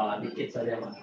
uh, dikit saja mas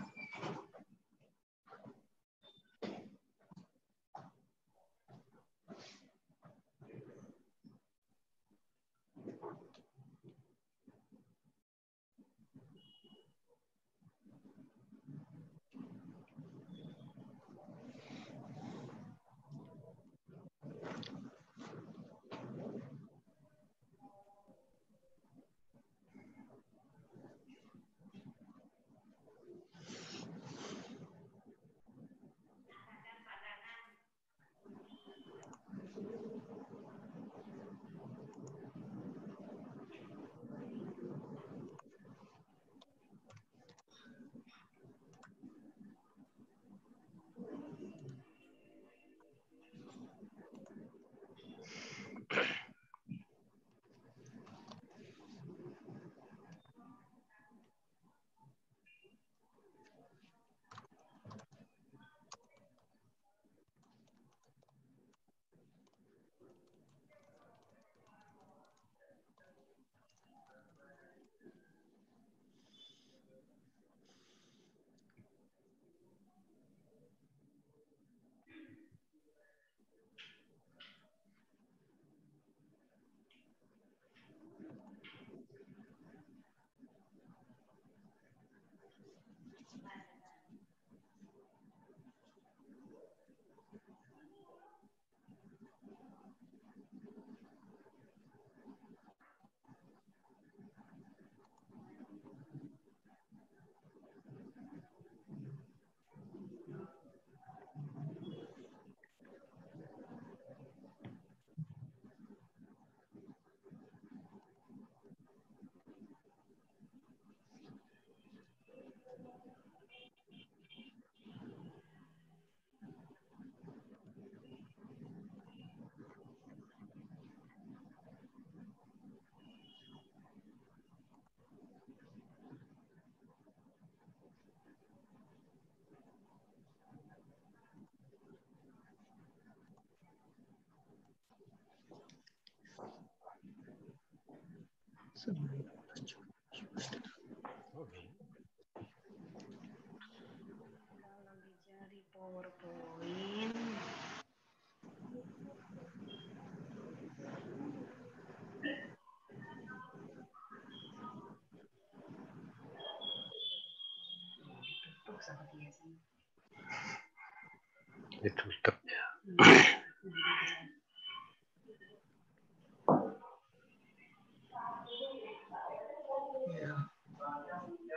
itu stepnya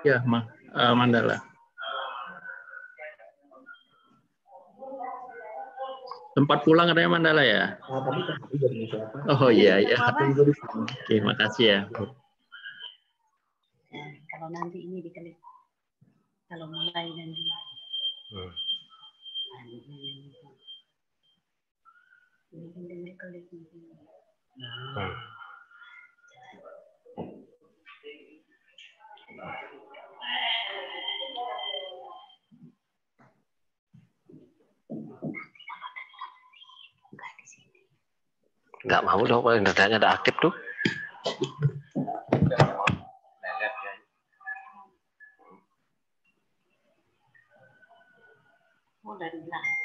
ya Ma, uh, Mandala tempat pulang ada Mandala ya ah, kan oh iya iya, iya. oke okay, makasih ya iya. kalau nanti ini dikelit, kalau mulai nanti hmm. Enggak mau dong, internetnya ada aktif tuh. and black.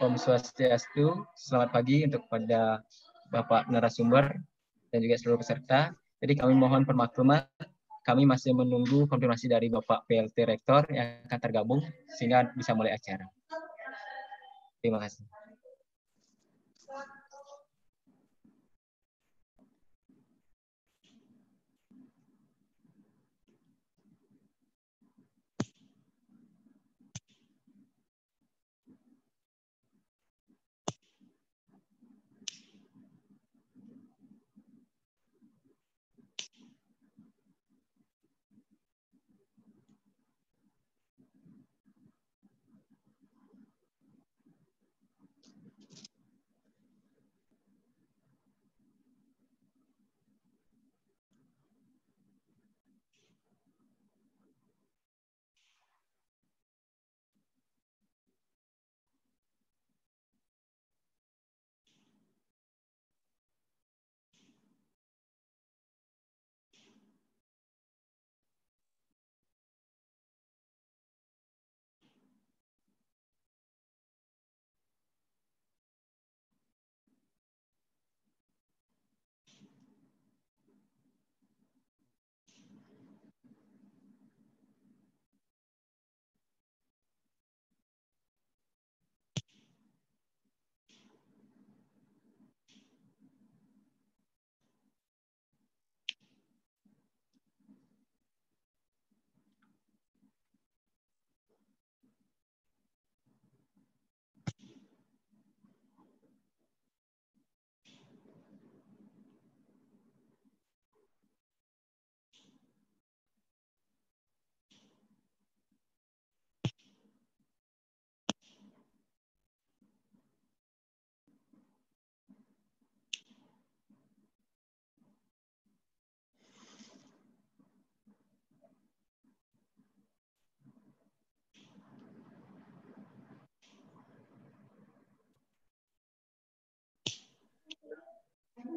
Om Swastiastu. Selamat pagi untuk pada Bapak narasumber dan juga seluruh peserta. Jadi kami mohon permakluman kami masih menunggu konfirmasi dari Bapak PLT Rektor yang akan tergabung sehingga bisa mulai acara. Terima kasih.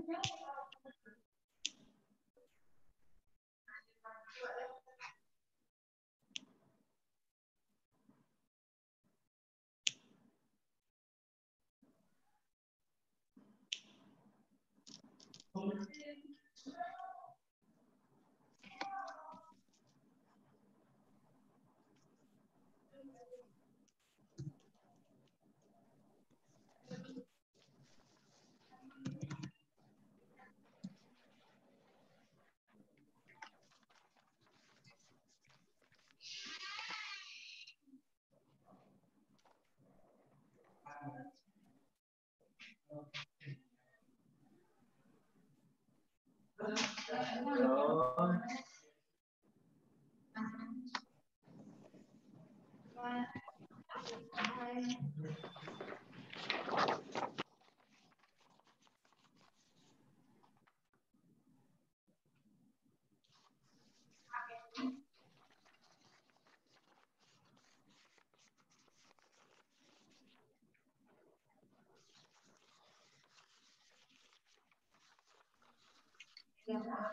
Thank you. 你好。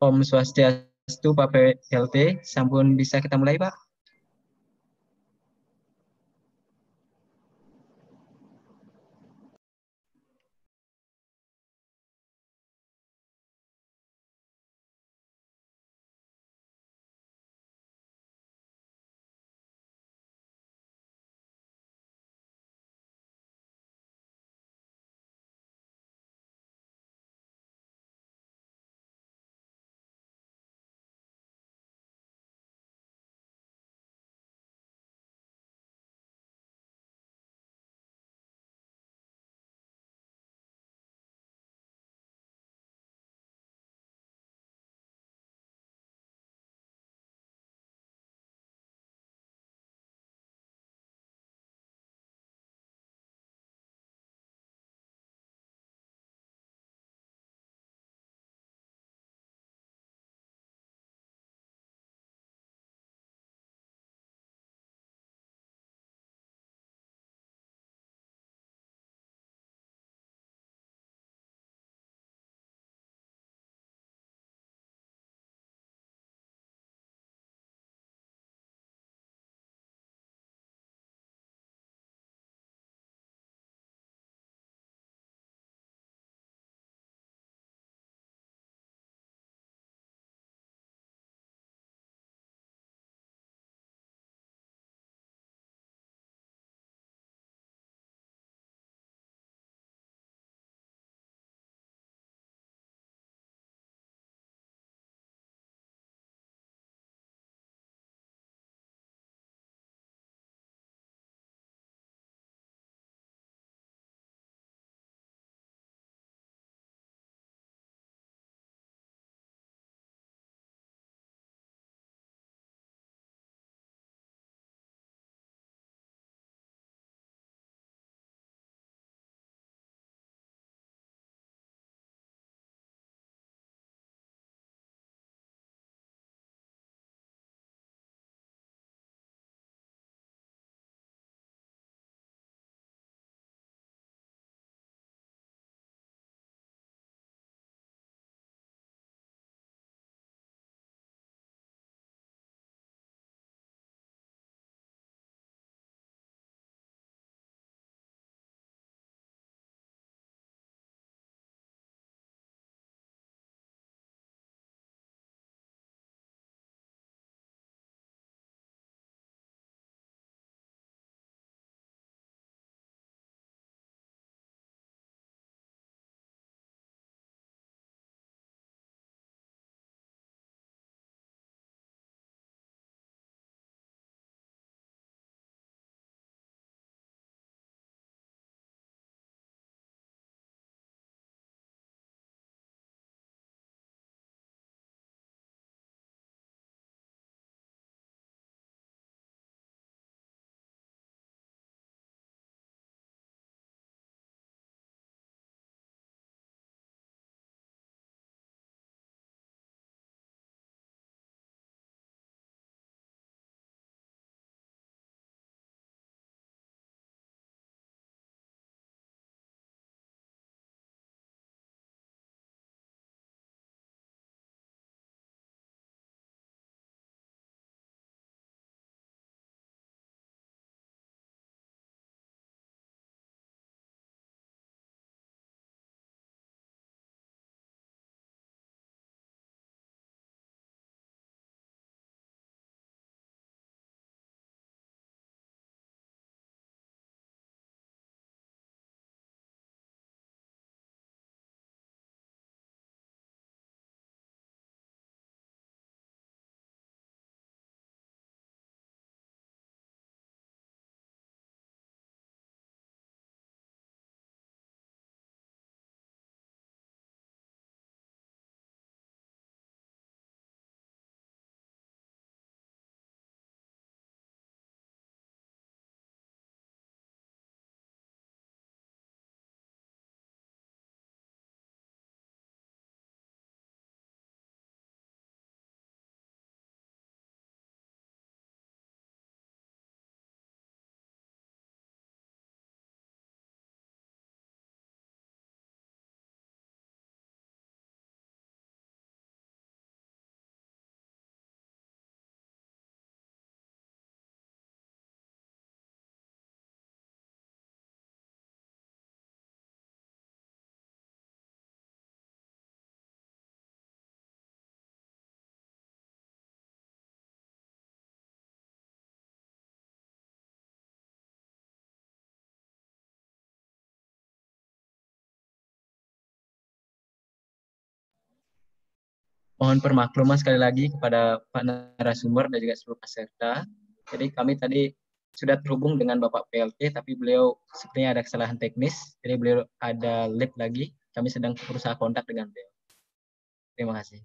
Om Swastiastu Pak PLT. Sampun bisa kita mulai, Pak. mohon permakluman sekali lagi kepada Pak narasumber dan juga seluruh peserta. Jadi kami tadi sudah terhubung dengan Bapak PLT, tapi beliau sepertinya ada kesalahan teknis, jadi beliau ada lip lagi. Kami sedang berusaha kontak dengan beliau. Terima kasih.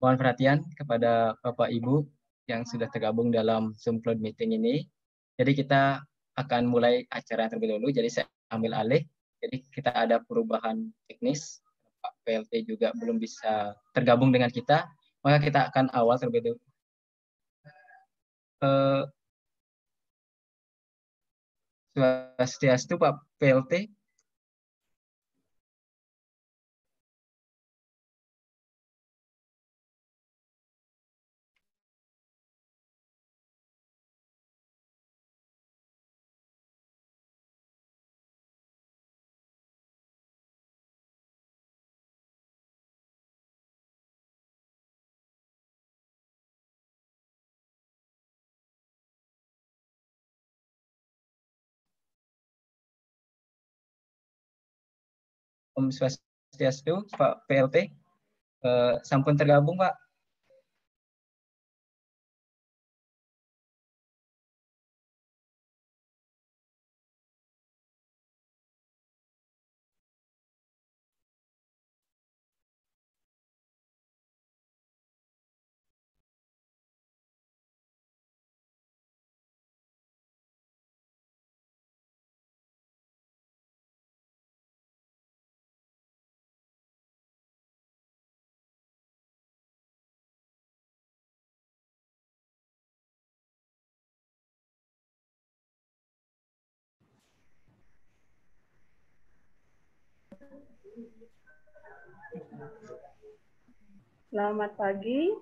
mohon perhatian kepada Bapak Ibu yang sudah tergabung dalam Zoom Cloud Meeting ini. Jadi kita akan mulai acara terlebih dahulu. Jadi saya ambil alih. Jadi kita ada perubahan teknis. Pak PLT juga belum bisa tergabung dengan kita. Maka kita akan awal terlebih dahulu. Uh, Swastiastu Pak PLT. Om Swastiastu, Pak PLT. Eh, sampun tergabung Pak Selamat pagi.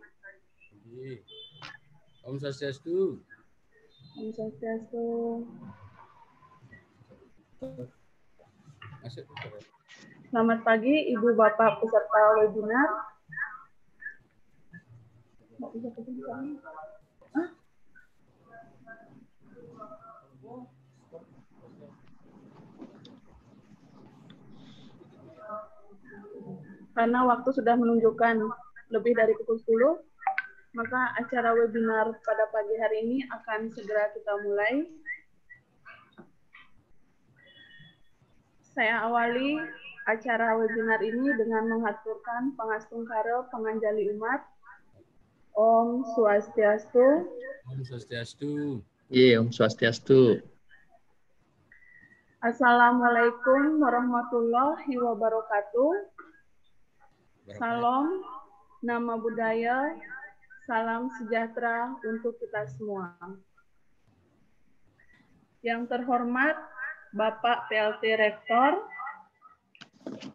Om Swastiastu. Om Swastiastu. Selamat pagi Ibu Bapak peserta webinar. karena waktu sudah menunjukkan lebih dari pukul 10, maka acara webinar pada pagi hari ini akan segera kita mulai. Saya awali acara webinar ini dengan mengaturkan pengastung karo penganjali umat. Om Swastiastu. Om Swastiastu. Iya, Om Swastiastu. Assalamualaikum warahmatullahi wabarakatuh. Salam, nama budaya, salam sejahtera untuk kita semua. Yang terhormat Bapak PLT Rektor,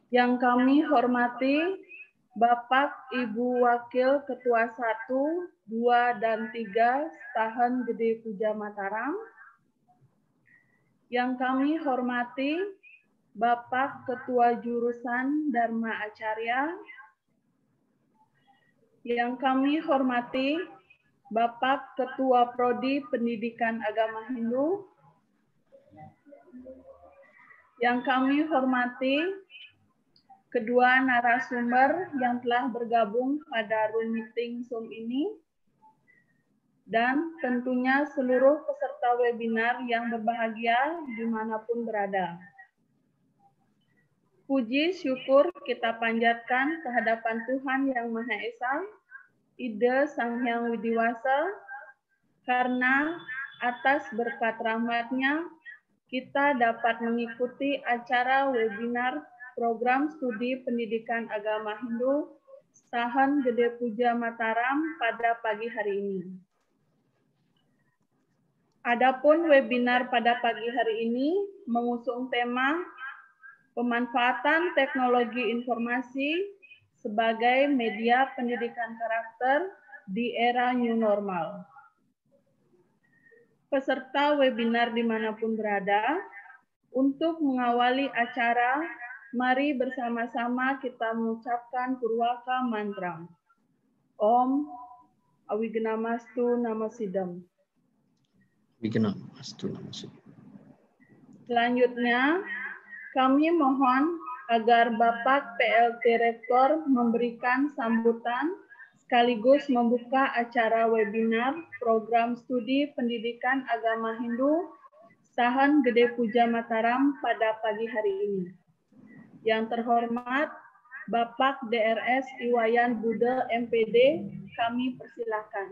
yang kami hormati Bapak Ibu Wakil Ketua 1, 2, dan 3 Stahan Gede Puja Mataram. Yang kami hormati Bapak Ketua Jurusan Dharma Acarya, yang kami hormati Bapak Ketua Prodi Pendidikan Agama Hindu, yang kami hormati kedua narasumber yang telah bergabung pada room meeting Zoom ini, dan tentunya seluruh peserta webinar yang berbahagia dimanapun berada. Puji syukur kita panjatkan kehadapan Tuhan yang Maha Esa, ide Sang Hyang Widiwasa, karena atas berkat rahmatnya kita dapat mengikuti acara webinar program studi pendidikan agama Hindu Sahan Gede Puja Mataram pada pagi hari ini. Adapun webinar pada pagi hari ini mengusung tema pemanfaatan teknologi informasi sebagai media pendidikan karakter di era new normal. Peserta webinar dimanapun berada, untuk mengawali acara, mari bersama-sama kita mengucapkan Purwaka Mantra. Om Awigenamastu Namasidam. Awigenamastu Namasidam. Selanjutnya, kami mohon agar Bapak PLT Rektor memberikan sambutan sekaligus membuka acara webinar program studi pendidikan agama Hindu Sahan Gede Puja Mataram pada pagi hari ini. Yang terhormat Bapak DRS Iwayan Bude MPD, kami persilahkan.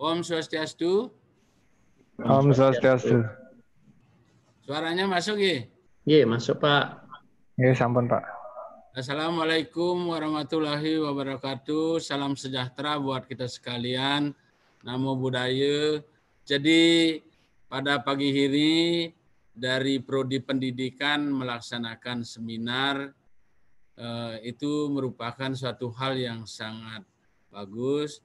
Om Swastiastu. Om Swastiastu. Suaranya masuk ya? Iya, masuk Pak. Iya, sampun Pak. Assalamualaikum warahmatullahi wabarakatuh. Salam sejahtera buat kita sekalian. Namo Buddhaya. Jadi pada pagi hari dari Prodi Pendidikan melaksanakan seminar eh, itu merupakan suatu hal yang sangat bagus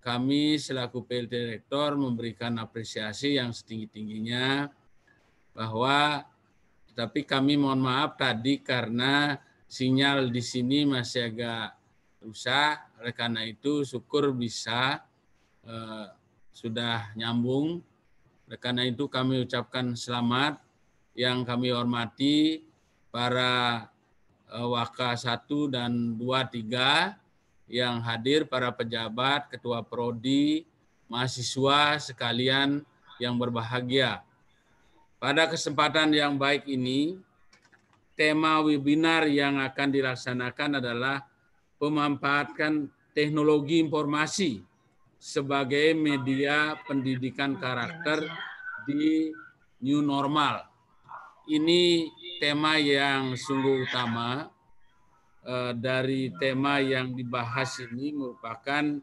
kami selaku PLT Direktor memberikan apresiasi yang setinggi-tingginya bahwa tapi kami mohon maaf tadi karena sinyal di sini masih agak rusak oleh karena itu syukur bisa eh, sudah nyambung oleh karena itu kami ucapkan selamat yang kami hormati para eh, Waka 1 dan 2 3 yang hadir para pejabat, ketua prodi, mahasiswa sekalian yang berbahagia. Pada kesempatan yang baik ini, tema webinar yang akan dilaksanakan adalah pemanfaatkan teknologi informasi sebagai media pendidikan karakter di new normal. Ini tema yang sungguh utama Eh, dari tema yang dibahas ini merupakan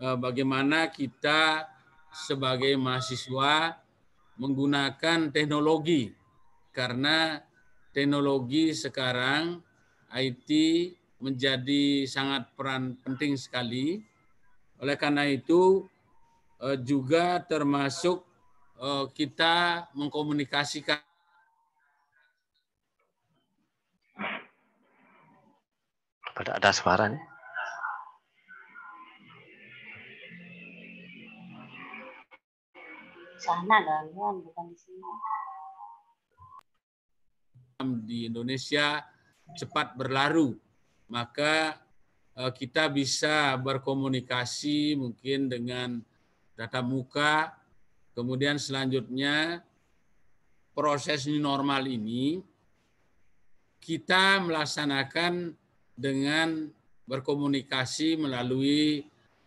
eh, bagaimana kita sebagai mahasiswa menggunakan teknologi karena teknologi sekarang IT menjadi sangat peran penting sekali. Oleh karena itu eh, juga termasuk kita mengkomunikasikan Pada ada suara nih. Sana gangguan bukan di sini. Di Indonesia cepat berlaru, maka eh, kita bisa berkomunikasi mungkin dengan tatap muka. Kemudian selanjutnya proses new normal ini kita melaksanakan dengan berkomunikasi melalui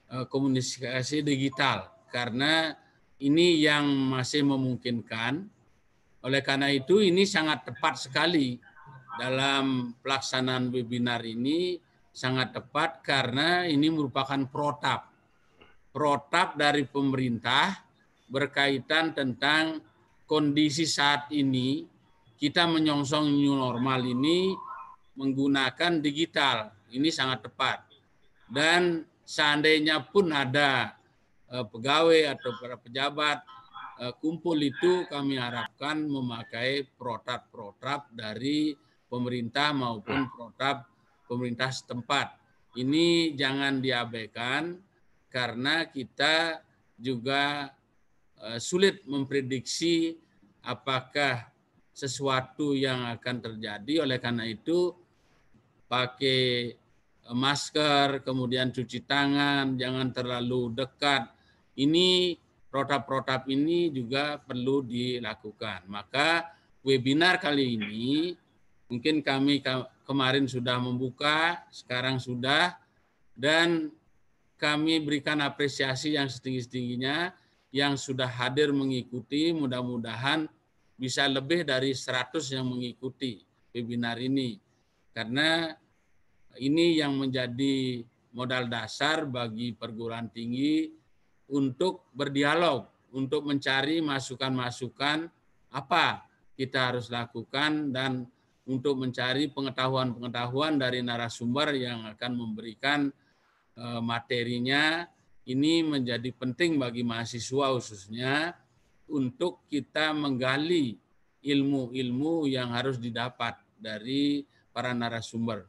eh, komunikasi digital karena ini yang masih memungkinkan. Oleh karena itu ini sangat tepat sekali dalam pelaksanaan webinar ini sangat tepat karena ini merupakan protap. Protap dari pemerintah berkaitan tentang kondisi saat ini kita menyongsong new normal ini menggunakan digital. Ini sangat tepat. Dan seandainya pun ada eh, pegawai atau para pejabat eh, kumpul itu kami harapkan memakai protap-protap dari pemerintah maupun protap pemerintah setempat. Ini jangan diabaikan karena kita juga eh, sulit memprediksi apakah sesuatu yang akan terjadi. Oleh karena itu, pakai eh, masker, kemudian cuci tangan, jangan terlalu dekat. Ini protap-protap ini juga perlu dilakukan. Maka webinar kali ini mungkin kami kemarin sudah membuka, sekarang sudah, dan kami berikan apresiasi yang setinggi-tingginya yang sudah hadir mengikuti, mudah-mudahan bisa lebih dari 100 yang mengikuti webinar ini karena ini yang menjadi modal dasar bagi perguruan tinggi untuk berdialog, untuk mencari masukan-masukan apa kita harus lakukan dan untuk mencari pengetahuan-pengetahuan dari narasumber yang akan memberikan eh, materinya ini menjadi penting bagi mahasiswa khususnya untuk kita menggali ilmu-ilmu yang harus didapat dari para narasumber.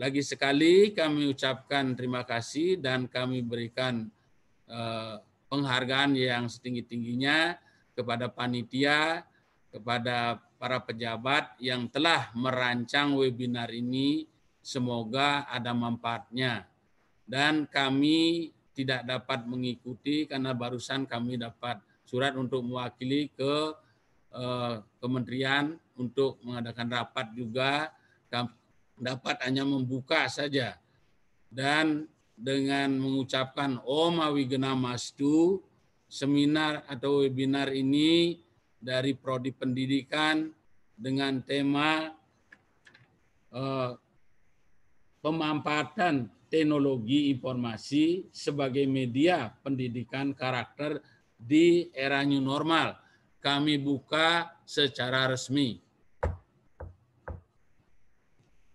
Lagi sekali kami ucapkan terima kasih dan kami berikan eh, penghargaan yang setinggi-tingginya kepada panitia, kepada para pejabat yang telah merancang webinar ini. Semoga ada manfaatnya. Dan kami tidak dapat mengikuti karena barusan kami dapat surat untuk mewakili ke eh, kementerian untuk mengadakan rapat juga dapat hanya membuka saja dan dengan mengucapkan Om Awigena seminar atau webinar ini dari prodi pendidikan dengan tema eh, pemanfaatan teknologi informasi sebagai media pendidikan karakter di era new normal. Kami buka secara resmi.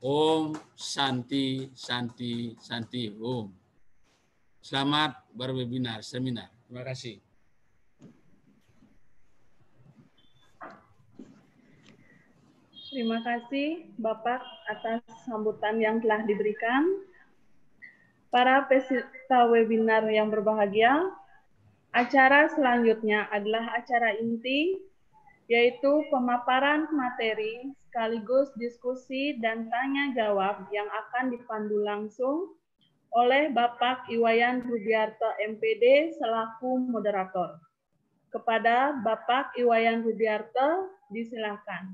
Om Santi Santi Santi Om. Selamat berwebinar seminar. Terima kasih. Terima kasih Bapak atas sambutan yang telah diberikan. Para peserta webinar yang berbahagia, acara selanjutnya adalah acara inti yaitu pemaparan materi sekaligus diskusi dan tanya jawab yang akan dipandu langsung oleh Bapak Iwayan Rubiarto MPD selaku moderator. Kepada Bapak Iwayan Rubiarto, disilahkan.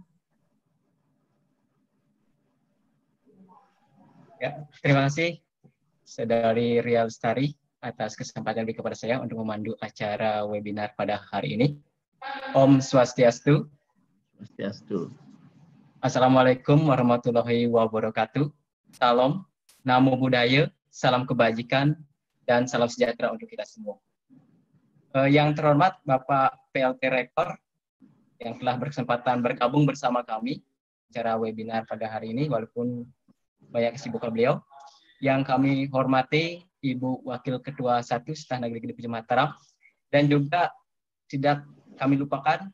Ya, terima kasih Saudari Ria Ustari atas kesempatan beri kepada saya untuk memandu acara webinar pada hari ini. Om Swastiastu. Swastiastu. Assalamualaikum warahmatullahi wabarakatuh. Salam, namo buddhaya, salam kebajikan, dan salam sejahtera untuk kita semua. Eh, yang terhormat Bapak PLT Rektor yang telah berkesempatan bergabung bersama kami secara webinar pada hari ini walaupun banyak kesibukan beliau. Yang kami hormati Ibu Wakil Ketua Satu Setah Negeri Gede Mataram, dan juga tidak kami lupakan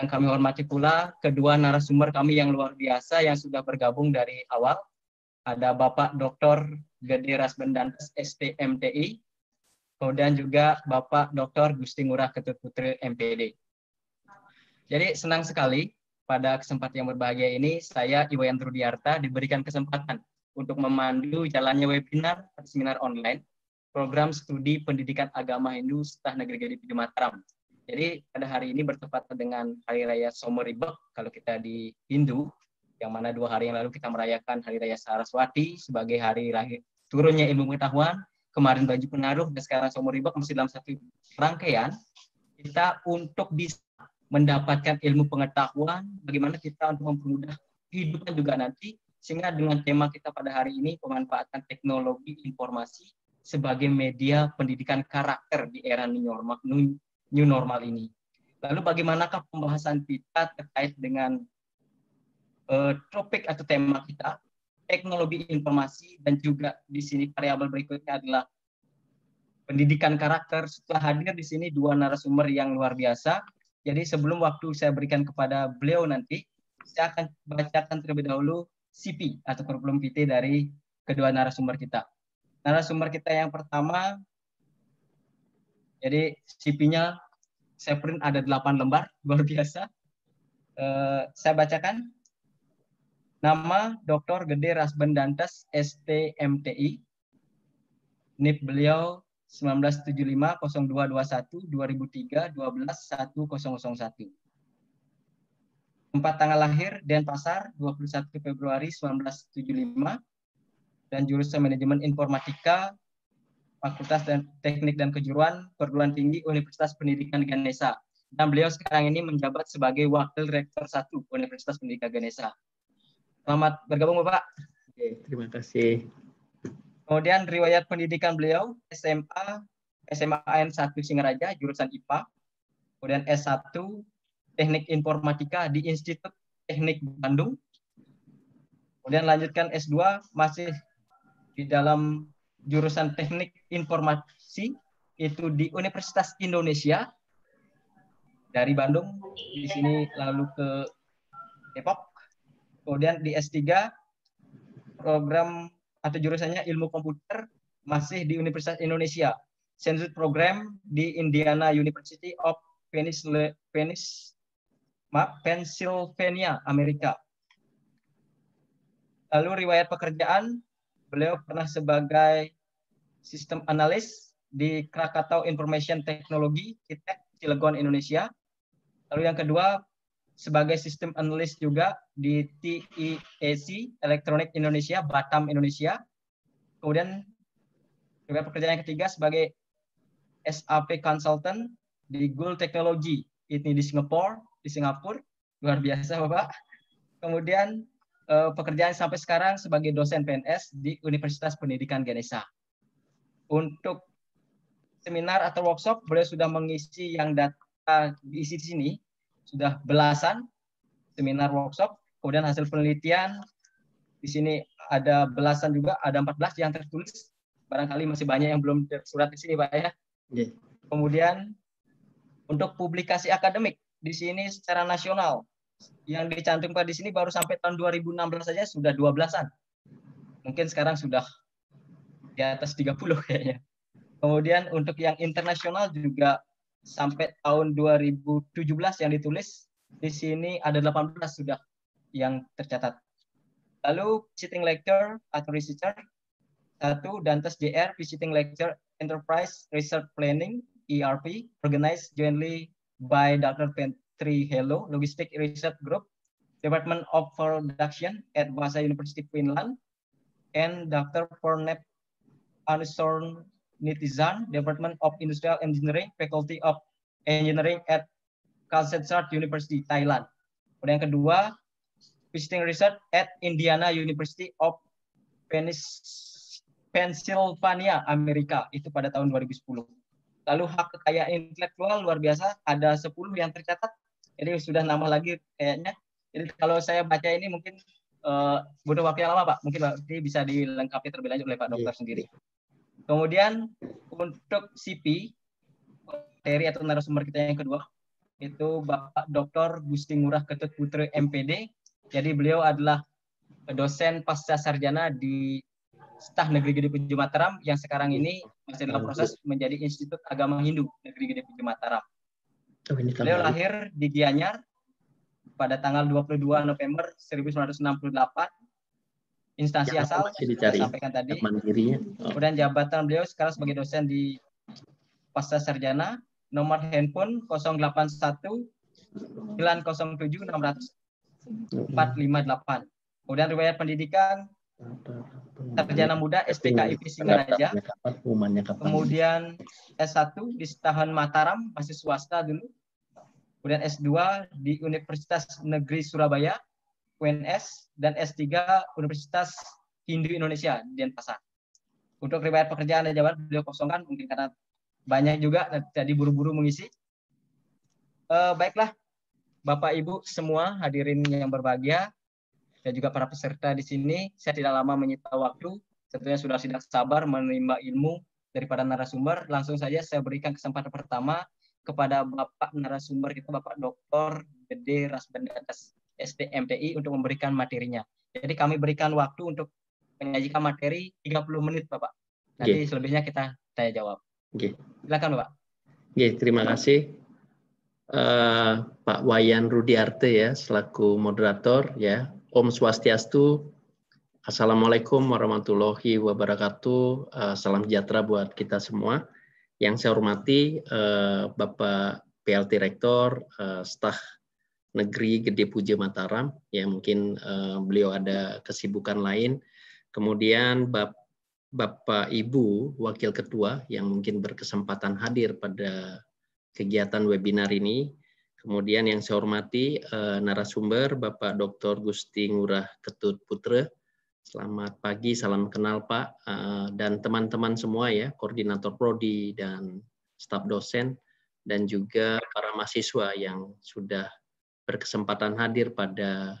yang kami hormati pula kedua narasumber kami yang luar biasa yang sudah bergabung dari awal. Ada Bapak Dr. Gede Rasbendantes STMTI, kemudian juga Bapak Dr. Gusti Ngurah Ketut Putri MPD. Jadi senang sekali pada kesempatan yang berbahagia ini saya Iwayan Trudiarta diberikan kesempatan untuk memandu jalannya webinar atau seminar online program studi pendidikan agama Hindu Setah Negeri Gede Mataram jadi pada hari ini bertepatan dengan Hari Raya Someribek kalau kita di Hindu, yang mana dua hari yang lalu kita merayakan Hari Raya Saraswati sebagai hari lahir turunnya ilmu pengetahuan, kemarin baju penaruh, dan sekarang Someribek masih dalam satu rangkaian, kita untuk bisa mendapatkan ilmu pengetahuan, bagaimana kita untuk mempermudah kehidupan juga nanti, sehingga dengan tema kita pada hari ini, pemanfaatan teknologi informasi sebagai media pendidikan karakter di era new normal, new normal ini. Lalu bagaimanakah pembahasan kita terkait dengan uh, topik atau tema kita, teknologi informasi, dan juga di sini variabel berikutnya adalah pendidikan karakter. Setelah hadir di sini dua narasumber yang luar biasa. Jadi sebelum waktu saya berikan kepada beliau nanti, saya akan bacakan terlebih dahulu CP atau problem PT dari kedua narasumber kita. Narasumber kita yang pertama jadi CP-nya saya print ada 8 lembar, luar biasa. Eh, saya bacakan. Nama Dr. Gede Rasben Dantas, STMTI. NIP beliau 1975 0221 2003 12 1001. Tempat tanggal lahir Denpasar 21 Februari 1975 dan jurusan manajemen informatika Fakultas dan Teknik dan Kejuruan Perguruan Tinggi Universitas Pendidikan Ganesa. Dan beliau sekarang ini menjabat sebagai Wakil Rektor 1 Universitas Pendidikan Ganesa. Selamat bergabung Bapak. Oke, terima kasih. Kemudian riwayat pendidikan beliau SMA SMA AN 1 Singaraja jurusan IPA. Kemudian S1 Teknik Informatika di Institut Teknik Bandung. Kemudian lanjutkan S2 masih di dalam jurusan Teknik Informasi itu di Universitas Indonesia dari Bandung di sini lalu ke Depok. Kemudian di S3 program atau jurusannya Ilmu Komputer masih di Universitas Indonesia. Sensus program di Indiana University of Pennsylvania, Amerika. Lalu riwayat pekerjaan beliau pernah sebagai sistem analis di Krakatau Information Technology, KITEK Cilegon, Indonesia. Lalu yang kedua, sebagai sistem analis juga di TIEC, Electronic Indonesia, Batam, Indonesia. Kemudian juga pekerjaan yang ketiga sebagai SAP Consultant di Google Technology, ini di Singapura, di Singapura. Luar biasa, Bapak. Kemudian Eh, pekerjaan sampai sekarang sebagai dosen PNS di Universitas Pendidikan Ganesha. Untuk seminar atau workshop, beliau sudah mengisi yang data diisi di sini, sudah belasan seminar workshop, kemudian hasil penelitian, di sini ada belasan juga, ada 14 yang tertulis, barangkali masih banyak yang belum tersurat di sini Pak ya. Iya. Kemudian untuk publikasi akademik, di sini secara nasional yang dicantumkan di sini baru sampai tahun 2016 saja sudah 12-an. Mungkin sekarang sudah di atas 30 kayaknya. Kemudian untuk yang internasional juga sampai tahun 2017 yang ditulis di sini ada 18 sudah yang tercatat. Lalu visiting lecture atau researcher satu dan tes JR visiting lecture Enterprise Research Planning ERP organized jointly by Dr. Tri Hello Logistic Research Group, Department of Production at Vasa University Finland, and Dr. Pornep Anusorn Nitizan, Department of Industrial Engineering, Faculty of Engineering at Kalsetsart University, Thailand. Kemudian yang kedua, Visiting Research at Indiana University of Pennsylvania, Amerika, itu pada tahun 2010. Lalu hak kekayaan intelektual luar biasa, ada 10 yang tercatat ini sudah nambah lagi kayaknya. Jadi kalau saya baca ini mungkin uh, butuh waktu yang lama Pak. Mungkin Pak ini bisa dilengkapi terlebih lanjut oleh Pak Dokter yeah. sendiri. Kemudian untuk CP materi atau narasumber kita yang kedua itu Bapak Dr. Gusti Ngurah Ketut Putri MPD. Jadi beliau adalah dosen pasca sarjana di Staf Negeri Gede Puji Mataram yang sekarang ini masih dalam iya, proses menjadi Institut Agama Hindu Negeri Gede Puji Mataram. Beliau lahir di Gianyar pada tanggal 22 November 1968. Instansi ya, asal saya sampaikan tadi. Oh. Kemudian jabatan beliau sekarang sebagai dosen di Pasca Sarjana, nomor handphone 081 907 600 458. Kemudian riwayat pendidikan Sarjana Muda SPKIP Singaraja. Kemudian S1 di setahun Mataram, masih swasta dulu kemudian S2 di Universitas Negeri Surabaya, UNS, dan S3 Universitas Hindu Indonesia, Denpasar. Untuk riwayat pekerjaan dan jabatan beliau kosongkan, mungkin karena banyak juga tadi buru-buru mengisi. Uh, baiklah, Bapak Ibu semua hadirin yang berbahagia, dan juga para peserta di sini, saya tidak lama menyita waktu, tentunya sudah tidak sabar menerima ilmu daripada narasumber. Langsung saja saya berikan kesempatan pertama kepada Bapak narasumber kita Bapak Dr. Gede atas SPMPI untuk memberikan materinya. Jadi kami berikan waktu untuk menyajikan materi 30 menit Bapak. Nanti okay. selebihnya kita tanya jawab. Okay. Silakan Bapak. Okay, terima kasih uh, Pak Wayan Rudiarte ya selaku moderator ya. Om Swastiastu. Assalamualaikum warahmatullahi wabarakatuh. Uh, salam sejahtera buat kita semua. Yang saya hormati eh, Bapak PLT Rektor eh, staf negeri Gede Puja Mataram, ya mungkin eh, beliau ada kesibukan lain. Kemudian Bap Bapak Ibu Wakil Ketua yang mungkin berkesempatan hadir pada kegiatan webinar ini. Kemudian yang saya hormati eh, narasumber Bapak Dr. Gusti Ngurah Ketut Putra, Selamat pagi, salam kenal Pak eh, dan teman-teman semua ya, koordinator prodi dan staf dosen dan juga para mahasiswa yang sudah berkesempatan hadir pada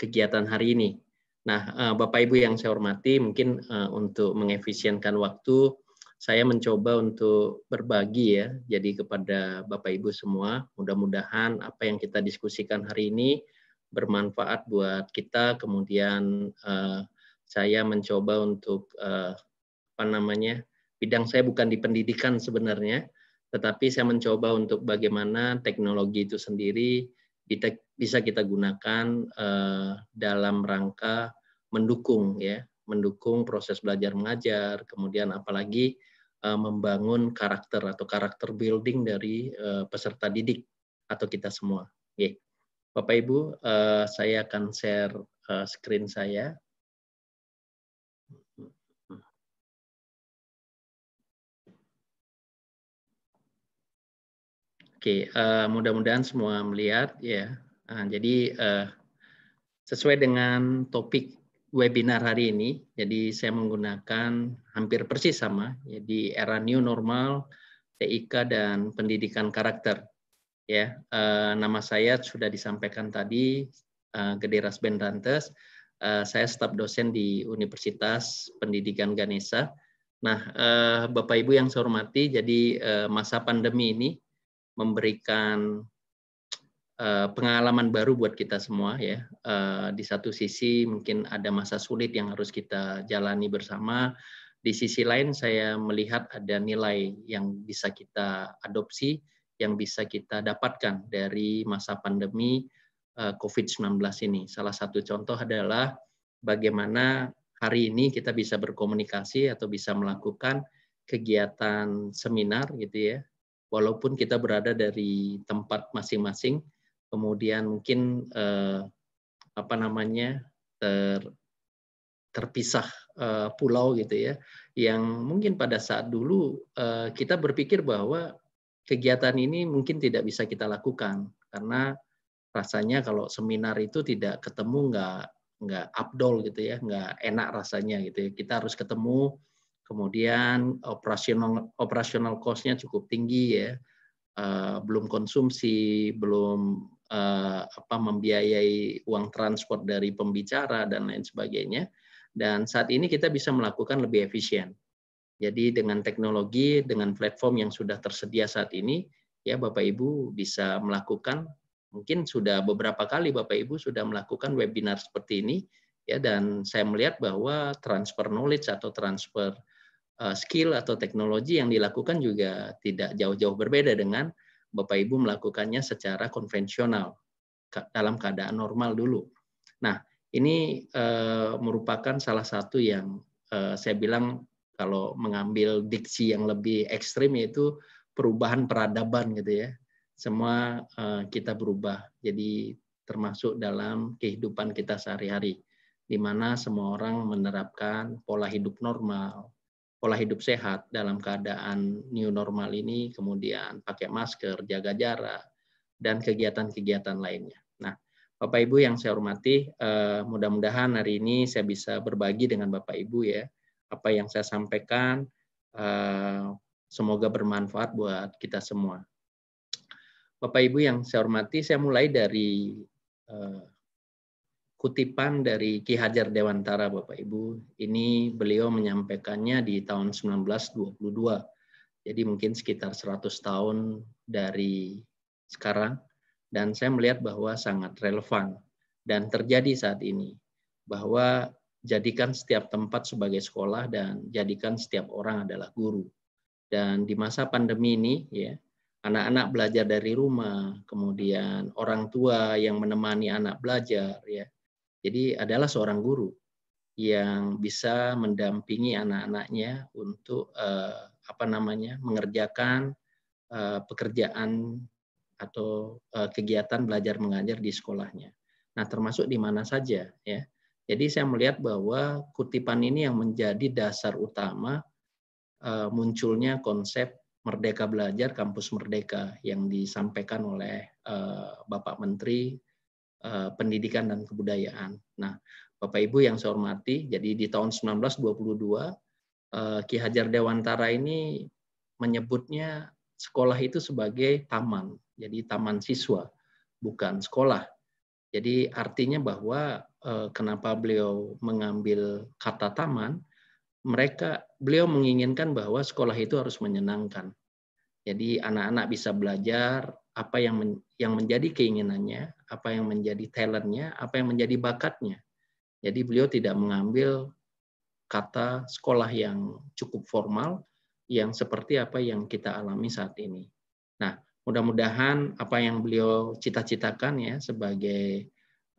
kegiatan hari ini. Nah, eh, Bapak Ibu yang saya hormati, mungkin eh, untuk mengefisienkan waktu, saya mencoba untuk berbagi ya, jadi kepada Bapak Ibu semua, mudah-mudahan apa yang kita diskusikan hari ini bermanfaat buat kita, kemudian uh, saya mencoba untuk uh, apa namanya bidang saya bukan di pendidikan sebenarnya, tetapi saya mencoba untuk bagaimana teknologi itu sendiri kita bisa kita gunakan uh, dalam rangka mendukung ya, mendukung proses belajar mengajar, kemudian apalagi uh, membangun karakter atau karakter building dari uh, peserta didik atau kita semua. Oke. Bapak Ibu, saya akan share screen saya. Oke, okay, uh, eh, mudah-mudahan semua melihat ya. Nah, jadi uh, sesuai dengan topik webinar hari ini, jadi saya menggunakan hampir persis sama, jadi ya, era new normal, TIK dan pendidikan karakter. Ya, uh, nama saya sudah disampaikan tadi, uh, Gede Rasben Rantes. Uh, saya staf dosen di Universitas Pendidikan Ganesha. Nah, Bapak Ibu yang saya hormati, jadi masa pandemi ini memberikan eh, pengalaman baru buat kita semua ya. Eh, di satu sisi mungkin ada masa sulit yang harus kita jalani bersama. Di sisi lain saya melihat ada nilai yang bisa kita adopsi, yang bisa kita dapatkan dari masa pandemi uh, eh, COVID-19 ini. Salah satu contoh adalah bagaimana hari ini kita bisa berkomunikasi atau bisa melakukan kegiatan seminar gitu ya walaupun kita berada dari tempat masing-masing, kemudian mungkin eh, apa namanya ter, terpisah eh, pulau gitu ya, yang mungkin pada saat dulu eh, kita berpikir bahwa kegiatan ini mungkin tidak bisa kita lakukan karena rasanya kalau seminar itu tidak ketemu nggak nggak abdol gitu ya nggak enak rasanya gitu ya kita harus ketemu kemudian operasional operasional costnya cukup tinggi ya, uh, belum konsumsi, belum uh, apa membiayai uang transport dari pembicara dan lain sebagainya. Dan saat ini kita bisa melakukan lebih efisien. Jadi dengan teknologi, dengan platform yang sudah tersedia saat ini, ya Bapak Ibu bisa melakukan mungkin sudah beberapa kali Bapak Ibu sudah melakukan webinar seperti ini ya dan saya melihat bahwa transfer knowledge atau transfer Eh, skill atau teknologi yang dilakukan juga tidak jauh-jauh berbeda dengan Bapak Ibu melakukannya secara konvensional dalam keadaan normal dulu. Nah, ini eh, merupakan salah satu yang eh, saya bilang kalau mengambil diksi yang lebih ekstrim yaitu perubahan peradaban gitu ya. Semua kita berubah. Jadi termasuk dalam kehidupan kita sehari-hari di mana semua orang menerapkan pola hidup normal, pola hidup sehat dalam keadaan new normal ini, kemudian pakai masker, jaga jarak, dan kegiatan-kegiatan lainnya. Nah, Bapak Ibu yang saya hormati, eh, mudah-mudahan hari ini saya bisa berbagi dengan Bapak Ibu ya apa yang saya sampaikan. Eh, semoga bermanfaat buat kita semua. Bapak Ibu yang saya hormati, saya mulai dari eh, kutipan dari Ki Hajar Dewantara Bapak Ibu. Ini beliau menyampaikannya di tahun 1922. Jadi mungkin sekitar 100 tahun dari sekarang dan saya melihat bahwa sangat relevan dan terjadi saat ini bahwa jadikan setiap tempat sebagai sekolah dan jadikan setiap orang adalah guru. Dan di masa pandemi ini ya anak-anak belajar dari rumah, kemudian orang tua yang menemani anak belajar ya jadi adalah seorang guru yang bisa mendampingi anak-anaknya untuk uh, apa namanya mengerjakan uh, pekerjaan atau uh, kegiatan belajar mengajar di sekolahnya. Nah termasuk di mana saja ya. Jadi saya melihat bahwa kutipan ini yang menjadi dasar utama uh, munculnya konsep Merdeka Belajar Kampus Merdeka yang disampaikan oleh uh, Bapak Menteri Eh, pendidikan dan kebudayaan. Nah, Bapak Ibu yang saya hormati, jadi di tahun 1922 eh, Ki Hajar Dewantara ini menyebutnya sekolah itu sebagai taman, jadi taman siswa, bukan sekolah. Jadi artinya bahwa eh, kenapa beliau mengambil kata taman, mereka beliau menginginkan bahwa sekolah itu harus menyenangkan. Jadi anak-anak bisa belajar apa yang men, yang menjadi keinginannya, apa yang menjadi talentnya, apa yang menjadi bakatnya. Jadi beliau tidak mengambil kata sekolah yang cukup formal yang seperti apa yang kita alami saat ini. Nah, mudah-mudahan apa yang beliau cita-citakan ya sebagai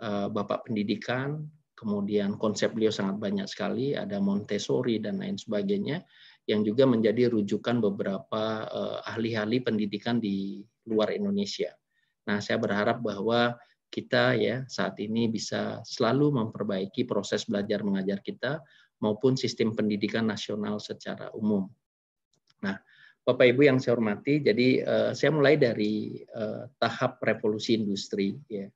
uh, bapak pendidikan, kemudian konsep beliau sangat banyak sekali, ada Montessori dan lain sebagainya yang juga menjadi rujukan beberapa ahli eh, ahli-ahli pendidikan di luar Indonesia. Nah, saya berharap bahwa kita ya saat ini bisa selalu memperbaiki proses belajar mengajar kita maupun sistem pendidikan nasional secara umum. Nah, Bapak Ibu yang saya hormati, jadi uh, saya mulai dari uh, tahap revolusi industri ya.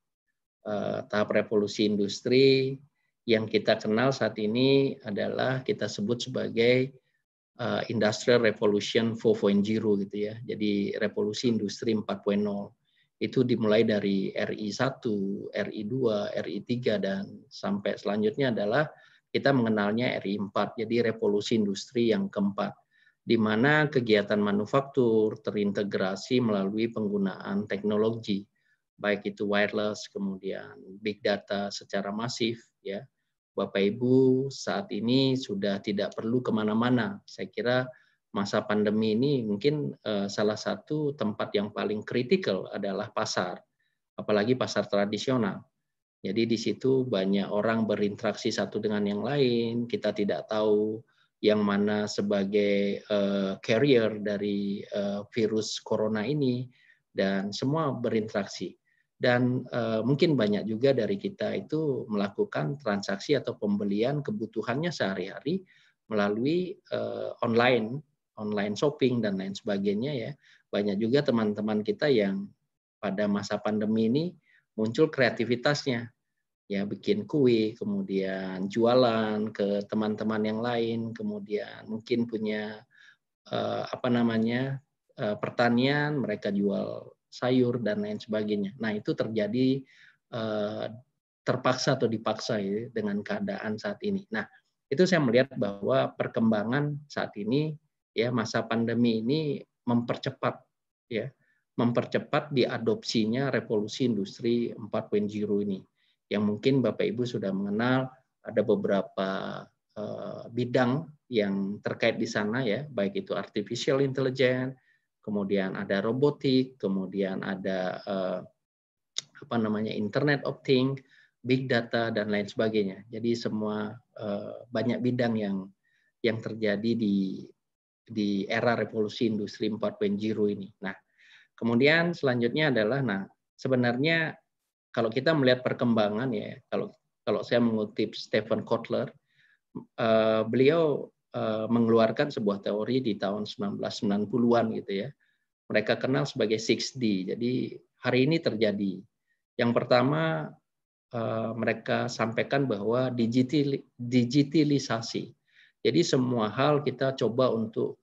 Uh, tahap revolusi industri yang kita kenal saat ini adalah kita sebut sebagai Eh, Industrial Revolution 4.0 gitu ya. Jadi revolusi industri 4.0 itu dimulai dari RI1, RI2, RI3 dan sampai selanjutnya adalah kita mengenalnya RI4. Jadi revolusi industri yang keempat di mana kegiatan manufaktur terintegrasi melalui penggunaan teknologi baik itu wireless kemudian big data secara masif ya Bapak Ibu saat ini sudah tidak perlu kemana-mana. Saya kira masa pandemi ini mungkin eh, salah satu tempat yang paling kritikal adalah pasar, apalagi pasar tradisional. Jadi di situ banyak orang berinteraksi satu dengan yang lain, kita tidak tahu yang mana sebagai eh, carrier dari eh, virus corona ini dan semua berinteraksi dan e, mungkin banyak juga dari kita itu melakukan transaksi atau pembelian kebutuhannya sehari-hari melalui e, online, online shopping dan lain sebagainya ya. Banyak juga teman-teman kita yang pada masa pandemi ini muncul kreativitasnya ya bikin kue, kemudian jualan ke teman-teman yang lain, kemudian mungkin punya e, apa namanya e, pertanian, mereka jual sayur dan lain sebagainya. Nah itu terjadi eh, terpaksa atau dipaksa ya, dengan keadaan saat ini. Nah itu saya melihat bahwa perkembangan saat ini ya masa pandemi ini mempercepat ya mempercepat diadopsinya revolusi industri 4.0 ini yang mungkin Bapak Ibu sudah mengenal ada beberapa uh, bidang yang terkait di sana ya baik itu artificial intelligence kemudian ada robotik, kemudian ada uh, apa namanya Internet of thing, big data dan lain sebagainya. Jadi semua uh, banyak bidang yang yang terjadi di di era revolusi industri 4.0 ini. Nah, kemudian selanjutnya adalah nah sebenarnya kalau kita melihat perkembangan ya kalau kalau saya mengutip Stephen Kotler, uh, beliau Eh, mengeluarkan sebuah teori di tahun 1990-an gitu ya. Mereka kenal sebagai 6D. Jadi hari ini terjadi. Yang pertama eh, mereka sampaikan bahwa digitalisasi. Jadi semua hal kita coba untuk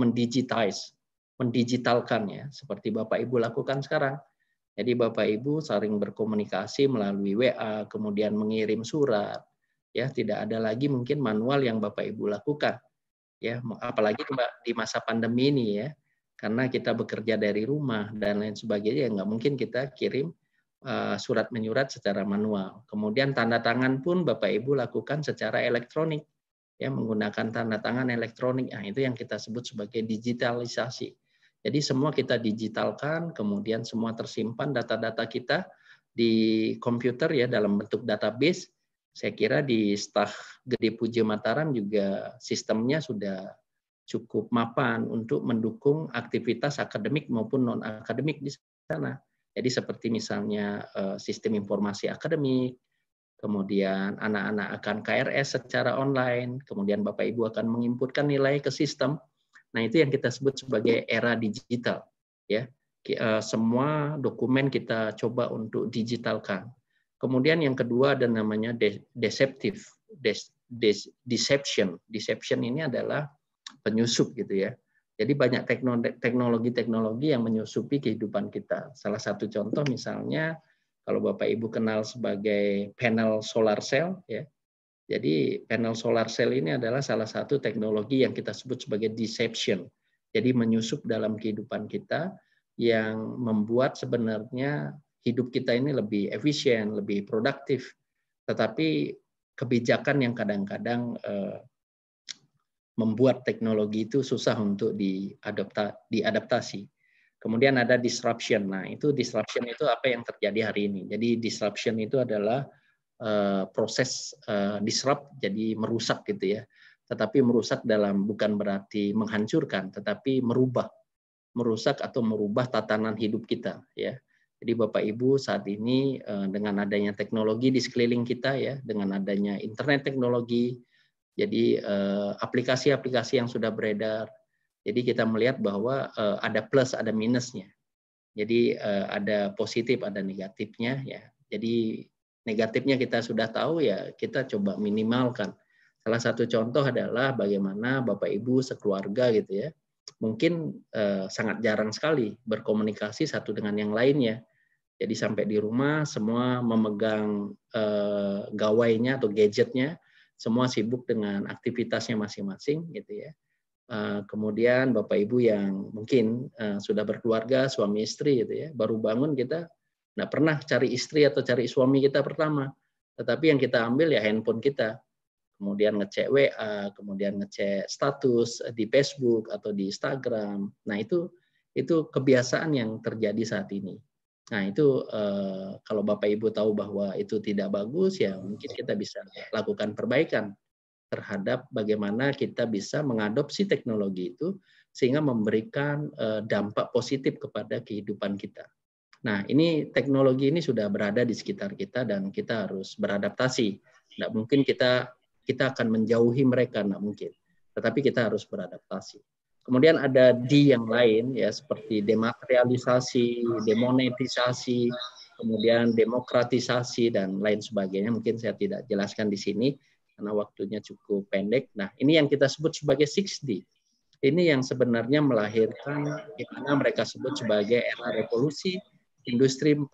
mendigitize, mendigitalkan ya, seperti Bapak Ibu lakukan sekarang. Jadi Bapak Ibu sering berkomunikasi melalui WA, kemudian mengirim surat, ya tidak ada lagi mungkin manual yang Bapak Ibu lakukan ya apalagi di masa pandemi ini ya karena kita bekerja dari rumah dan lain sebagainya ya nggak mungkin kita kirim uh, surat menyurat secara manual kemudian tanda tangan pun Bapak Ibu lakukan secara elektronik ya menggunakan tanda tangan elektronik nah, itu yang kita sebut sebagai digitalisasi jadi semua kita digitalkan kemudian semua tersimpan data-data kita di komputer ya dalam bentuk database saya kira di staf Gede Puja Mataram juga sistemnya sudah cukup mapan untuk mendukung aktivitas akademik maupun non akademik di sana. Jadi seperti misalnya eh, sistem informasi akademik, kemudian anak-anak akan KRS secara online, kemudian Bapak Ibu akan menginputkan nilai ke sistem. Nah, itu yang kita sebut sebagai era digital, ya. Eh, semua dokumen kita coba untuk digitalkan. Kemudian yang kedua ada namanya de deceptive, de de deception. Deception ini adalah penyusup gitu ya. Jadi banyak teknologi-teknologi yang menyusupi kehidupan kita. Salah satu contoh misalnya kalau Bapak Ibu kenal sebagai panel solar cell ya. Jadi panel solar cell ini adalah salah satu teknologi yang kita sebut sebagai deception. Jadi menyusup dalam kehidupan kita yang membuat sebenarnya hidup kita ini lebih efisien, lebih produktif. Tetapi kebijakan yang kadang-kadang eh, membuat teknologi itu susah untuk diadapta, diadaptasi. Kemudian ada disruption. Nah, itu disruption itu apa yang terjadi hari ini. Jadi disruption itu adalah eh, proses eh, disrupt jadi merusak gitu ya. Tetapi merusak dalam bukan berarti menghancurkan, tetapi merubah. Merusak atau merubah tatanan hidup kita ya. Jadi Bapak Ibu saat ini eh, dengan adanya teknologi di sekeliling kita ya, dengan adanya internet teknologi, jadi eh, aplikasi-aplikasi yang sudah beredar, jadi kita melihat bahwa eh, ada plus, ada minusnya. Jadi ada positif, ada negatifnya ya. Jadi negatifnya kita sudah tahu ya, kita coba minimalkan. Salah satu contoh adalah bagaimana Bapak Ibu sekeluarga gitu ya, mungkin eh, sangat jarang sekali berkomunikasi satu dengan yang lainnya. Jadi sampai di rumah semua memegang eh, gawainya atau gadgetnya, semua sibuk dengan aktivitasnya masing-masing gitu ya. Eh, kemudian Bapak Ibu yang mungkin eh, sudah berkeluarga, suami istri gitu ya, baru bangun kita nggak pernah cari istri atau cari suami kita pertama, tetapi yang kita ambil ya handphone kita. Kemudian ngecek WA, kemudian ngecek status di Facebook atau di Instagram. Nah itu itu kebiasaan yang terjadi saat ini Nah, itu eh, kalau Bapak Ibu tahu bahwa itu tidak bagus, ya mungkin kita bisa lakukan perbaikan terhadap bagaimana kita bisa mengadopsi teknologi itu sehingga memberikan eh, dampak positif kepada kehidupan kita. Nah, ini teknologi ini sudah berada di sekitar kita dan kita harus beradaptasi. Tidak mungkin kita kita akan menjauhi mereka, tidak mungkin. Tetapi kita harus beradaptasi. Kemudian ada D yang lain ya seperti dematerialisasi, demonetisasi, kemudian demokratisasi dan lain sebagainya. Mungkin saya tidak jelaskan di sini karena waktunya cukup pendek. Nah, ini yang kita sebut sebagai 6D. Ini yang sebenarnya melahirkan yang mereka sebut sebagai era revolusi industri 4.0.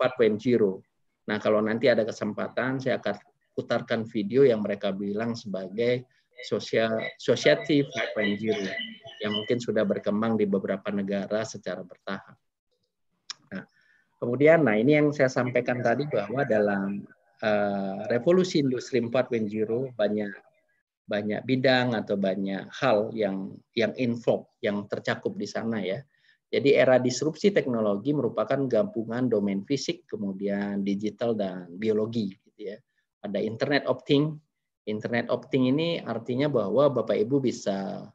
Nah, kalau nanti ada kesempatan saya akan putarkan video yang mereka bilang sebagai sosial society 5.0 yang mungkin sudah berkembang di beberapa negara secara bertahap. Nah, kemudian nah ini yang saya sampaikan tadi bahwa dalam uh, revolusi industri 4.0 banyak banyak bidang atau banyak hal yang yang info yang tercakup di sana ya. Jadi era disrupsi teknologi merupakan gabungan domain fisik kemudian digital dan biologi gitu ya. Ada internet of thing Internet opting ini artinya bahwa Bapak Ibu bisa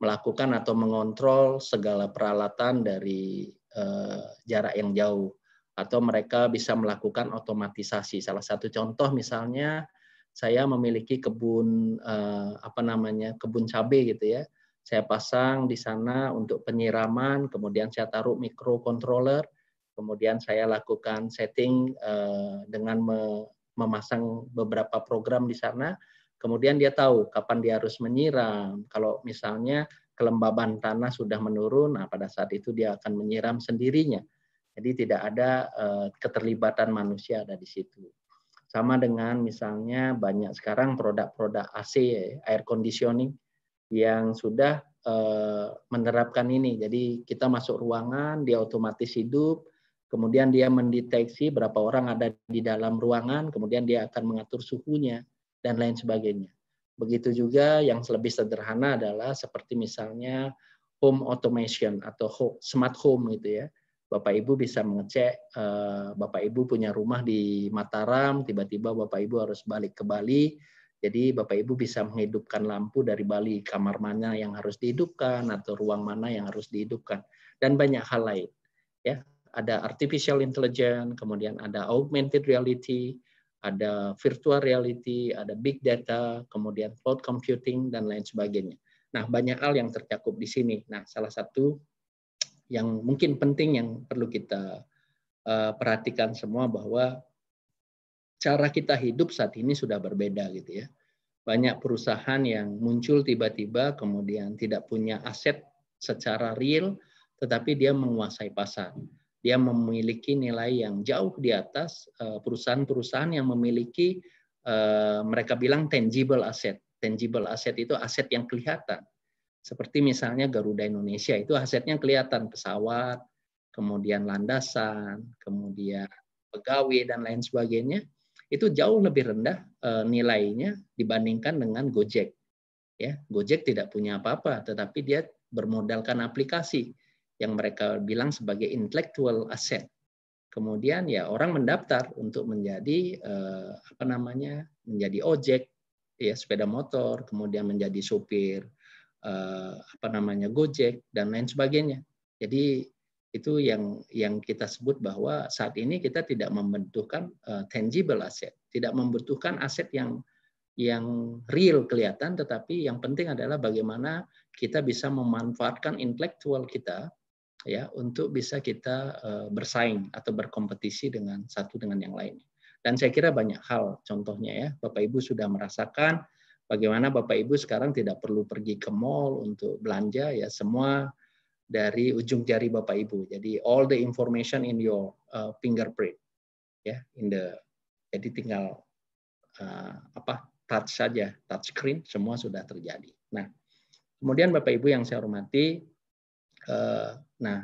melakukan atau mengontrol segala peralatan dari uh, jarak yang jauh atau mereka bisa melakukan otomatisasi. Salah satu contoh misalnya saya memiliki kebun uh, apa namanya kebun cabai gitu ya. Saya pasang di sana untuk penyiraman, kemudian saya taruh microcontroller, kemudian saya lakukan setting uh, dengan me memasang beberapa program di sana Kemudian dia tahu kapan dia harus menyiram. Kalau misalnya kelembaban tanah sudah menurun, nah pada saat itu dia akan menyiram sendirinya. Jadi tidak ada eh, keterlibatan manusia ada di situ. Sama dengan misalnya banyak sekarang produk-produk AC, air conditioning yang sudah eh, menerapkan ini. Jadi kita masuk ruangan, dia otomatis hidup, kemudian dia mendeteksi berapa orang ada di dalam ruangan, kemudian dia akan mengatur suhunya dan lain sebagainya. Begitu juga yang lebih sederhana adalah seperti misalnya home automation atau smart home gitu ya. Bapak Ibu bisa mengecek eh, Bapak Ibu punya rumah di Mataram, tiba-tiba Bapak Ibu harus balik ke Bali. Jadi Bapak Ibu bisa menghidupkan lampu dari Bali, kamar mana yang harus dihidupkan atau ruang mana yang harus dihidupkan dan banyak hal lain. Ya, ada artificial intelligence, kemudian ada augmented reality, ada virtual reality, ada big data, kemudian cloud computing dan lain sebagainya. Nah, banyak hal yang tercakup di sini. Nah, salah satu yang mungkin penting yang perlu kita uh, perhatikan semua bahwa cara kita hidup saat ini sudah berbeda gitu ya. Banyak perusahaan yang muncul tiba-tiba kemudian tidak punya aset secara real tetapi dia menguasai pasar dia memiliki nilai yang jauh di atas eh, perusahaan-perusahaan yang memiliki eh, mereka bilang tangible asset. Tangible asset itu aset yang kelihatan. Seperti misalnya Garuda Indonesia itu asetnya kelihatan pesawat, kemudian landasan, kemudian pegawai dan lain sebagainya itu jauh lebih rendah eh, nilainya dibandingkan dengan Gojek. Ya, Gojek tidak punya apa-apa, tetapi dia bermodalkan aplikasi yang mereka bilang sebagai intellectual asset. Kemudian ya orang mendaftar untuk menjadi eh, apa namanya menjadi ojek ya sepeda motor, kemudian menjadi supir eh, apa namanya gojek dan lain sebagainya. Jadi itu yang yang kita sebut bahwa saat ini kita tidak membutuhkan eh, tangible asset, tidak membutuhkan aset yang yang real kelihatan, tetapi yang penting adalah bagaimana kita bisa memanfaatkan intelektual kita ya untuk bisa kita uh, bersaing atau berkompetisi dengan satu dengan yang lain Dan saya kira banyak hal contohnya ya Bapak Ibu sudah merasakan bagaimana Bapak Ibu sekarang tidak perlu pergi ke mall untuk belanja ya semua dari ujung jari Bapak Ibu. Jadi all the information in your uh, fingerprint ya yeah, in the jadi tinggal uh, apa touch saja touch screen semua sudah terjadi. Nah, kemudian Bapak Ibu yang saya hormati Eh, nah,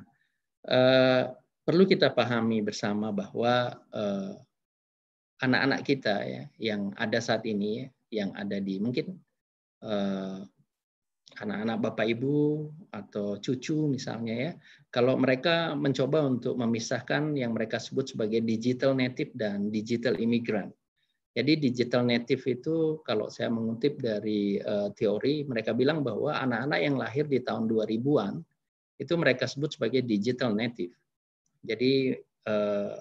eh, perlu kita pahami bersama bahwa eh, anak-anak kita ya yang ada saat ini yang ada di mungkin anak-anak bapak ibu atau cucu misalnya ya kalau mereka mencoba untuk memisahkan yang mereka sebut sebagai digital native dan digital immigrant jadi digital native itu kalau saya mengutip dari uh, teori mereka bilang bahwa anak-anak yang lahir di tahun 2000-an itu mereka sebut sebagai digital native. Jadi eh,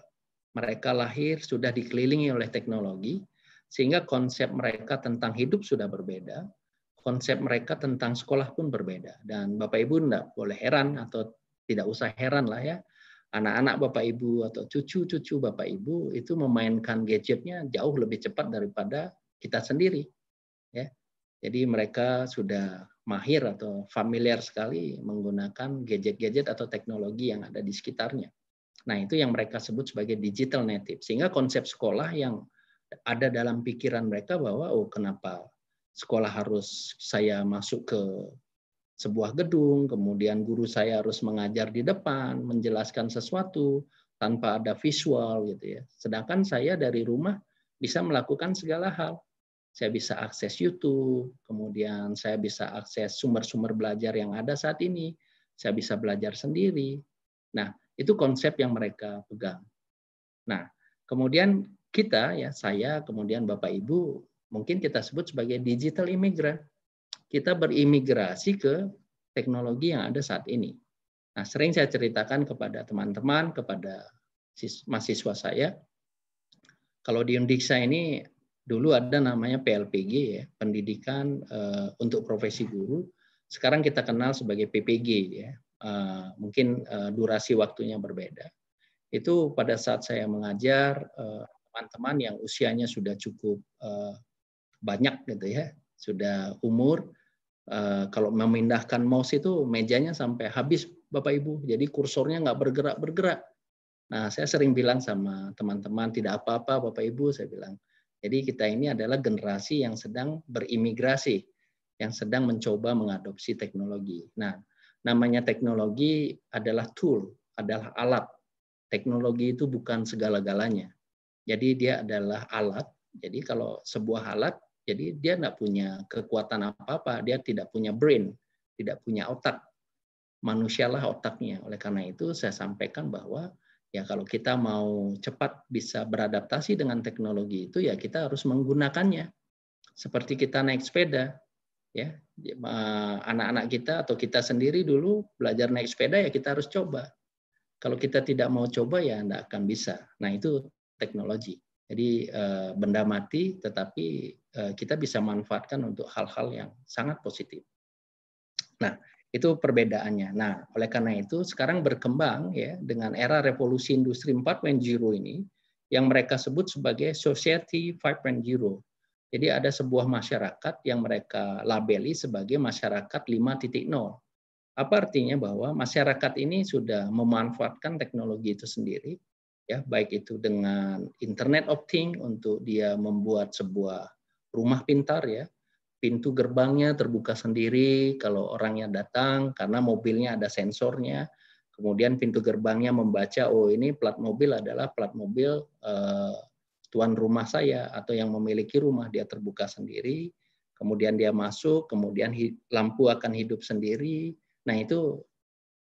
mereka lahir sudah dikelilingi oleh teknologi, sehingga konsep mereka tentang hidup sudah berbeda, konsep mereka tentang sekolah pun berbeda. Dan Bapak Ibu tidak boleh heran atau tidak usah heran lah ya, anak-anak Bapak Ibu atau cucu-cucu Bapak Ibu itu memainkan gadgetnya jauh lebih cepat daripada kita sendiri. Ya. Jadi mereka sudah mahir atau familiar sekali menggunakan gadget-gadget atau teknologi yang ada di sekitarnya. Nah, itu yang mereka sebut sebagai digital native. Sehingga konsep sekolah yang ada dalam pikiran mereka bahwa oh kenapa sekolah harus saya masuk ke sebuah gedung, kemudian guru saya harus mengajar di depan, menjelaskan sesuatu tanpa ada visual gitu ya. Sedangkan saya dari rumah bisa melakukan segala hal. Saya bisa akses YouTube, kemudian saya bisa akses sumber-sumber belajar yang ada saat ini. Saya bisa belajar sendiri. Nah, itu konsep yang mereka pegang. Nah, kemudian kita ya, saya kemudian Bapak Ibu mungkin kita sebut sebagai digital imigran. Kita berimigrasi ke teknologi yang ada saat ini. Nah, sering saya ceritakan kepada teman-teman, kepada mahasiswa saya, kalau di Undiksa ini dulu ada namanya PLPG ya, pendidikan uh, untuk profesi guru. Sekarang kita kenal sebagai PPG ya. Uh, mungkin uh, durasi waktunya berbeda. Itu pada saat saya mengajar teman-teman yang usianya sudah cukup banyak gitu ya, sudah umur kalau memindahkan mouse itu mejanya sampai habis Bapak Ibu. Jadi kursornya nggak bergerak-bergerak. Nah, saya sering bilang sama teman-teman tidak apa-apa Bapak Ibu, saya bilang jadi kita ini adalah generasi yang sedang berimigrasi, yang sedang mencoba mengadopsi teknologi. Nah, namanya teknologi adalah tool, adalah alat. Teknologi itu bukan segala-galanya. Jadi dia adalah alat. Jadi kalau sebuah alat, jadi dia tidak punya kekuatan apa-apa, dia tidak punya brain, tidak punya otak. Manusialah otaknya. Oleh karena itu saya sampaikan bahwa Ya kalau kita mau cepat bisa beradaptasi dengan teknologi itu ya kita harus menggunakannya. Seperti kita naik sepeda, ya anak-anak kita atau kita sendiri dulu belajar naik sepeda ya kita harus coba. Kalau kita tidak mau coba ya tidak akan bisa. Nah itu teknologi. Jadi eh, benda mati tetapi eh, kita bisa manfaatkan untuk hal-hal yang sangat positif. Nah, itu perbedaannya. Nah, oleh karena itu sekarang berkembang ya dengan era revolusi industri 4.0 ini yang mereka sebut sebagai society 5.0. Jadi ada sebuah masyarakat yang mereka labeli sebagai masyarakat 5.0. Apa artinya bahwa masyarakat ini sudah memanfaatkan teknologi itu sendiri ya baik itu dengan internet of thing untuk dia membuat sebuah rumah pintar ya pintu gerbangnya terbuka sendiri kalau orangnya datang karena mobilnya ada sensornya. Kemudian pintu gerbangnya membaca, oh ini plat mobil adalah plat mobil eh, tuan rumah saya atau yang memiliki rumah dia terbuka sendiri. Kemudian dia masuk, kemudian lampu akan hidup sendiri. Nah itu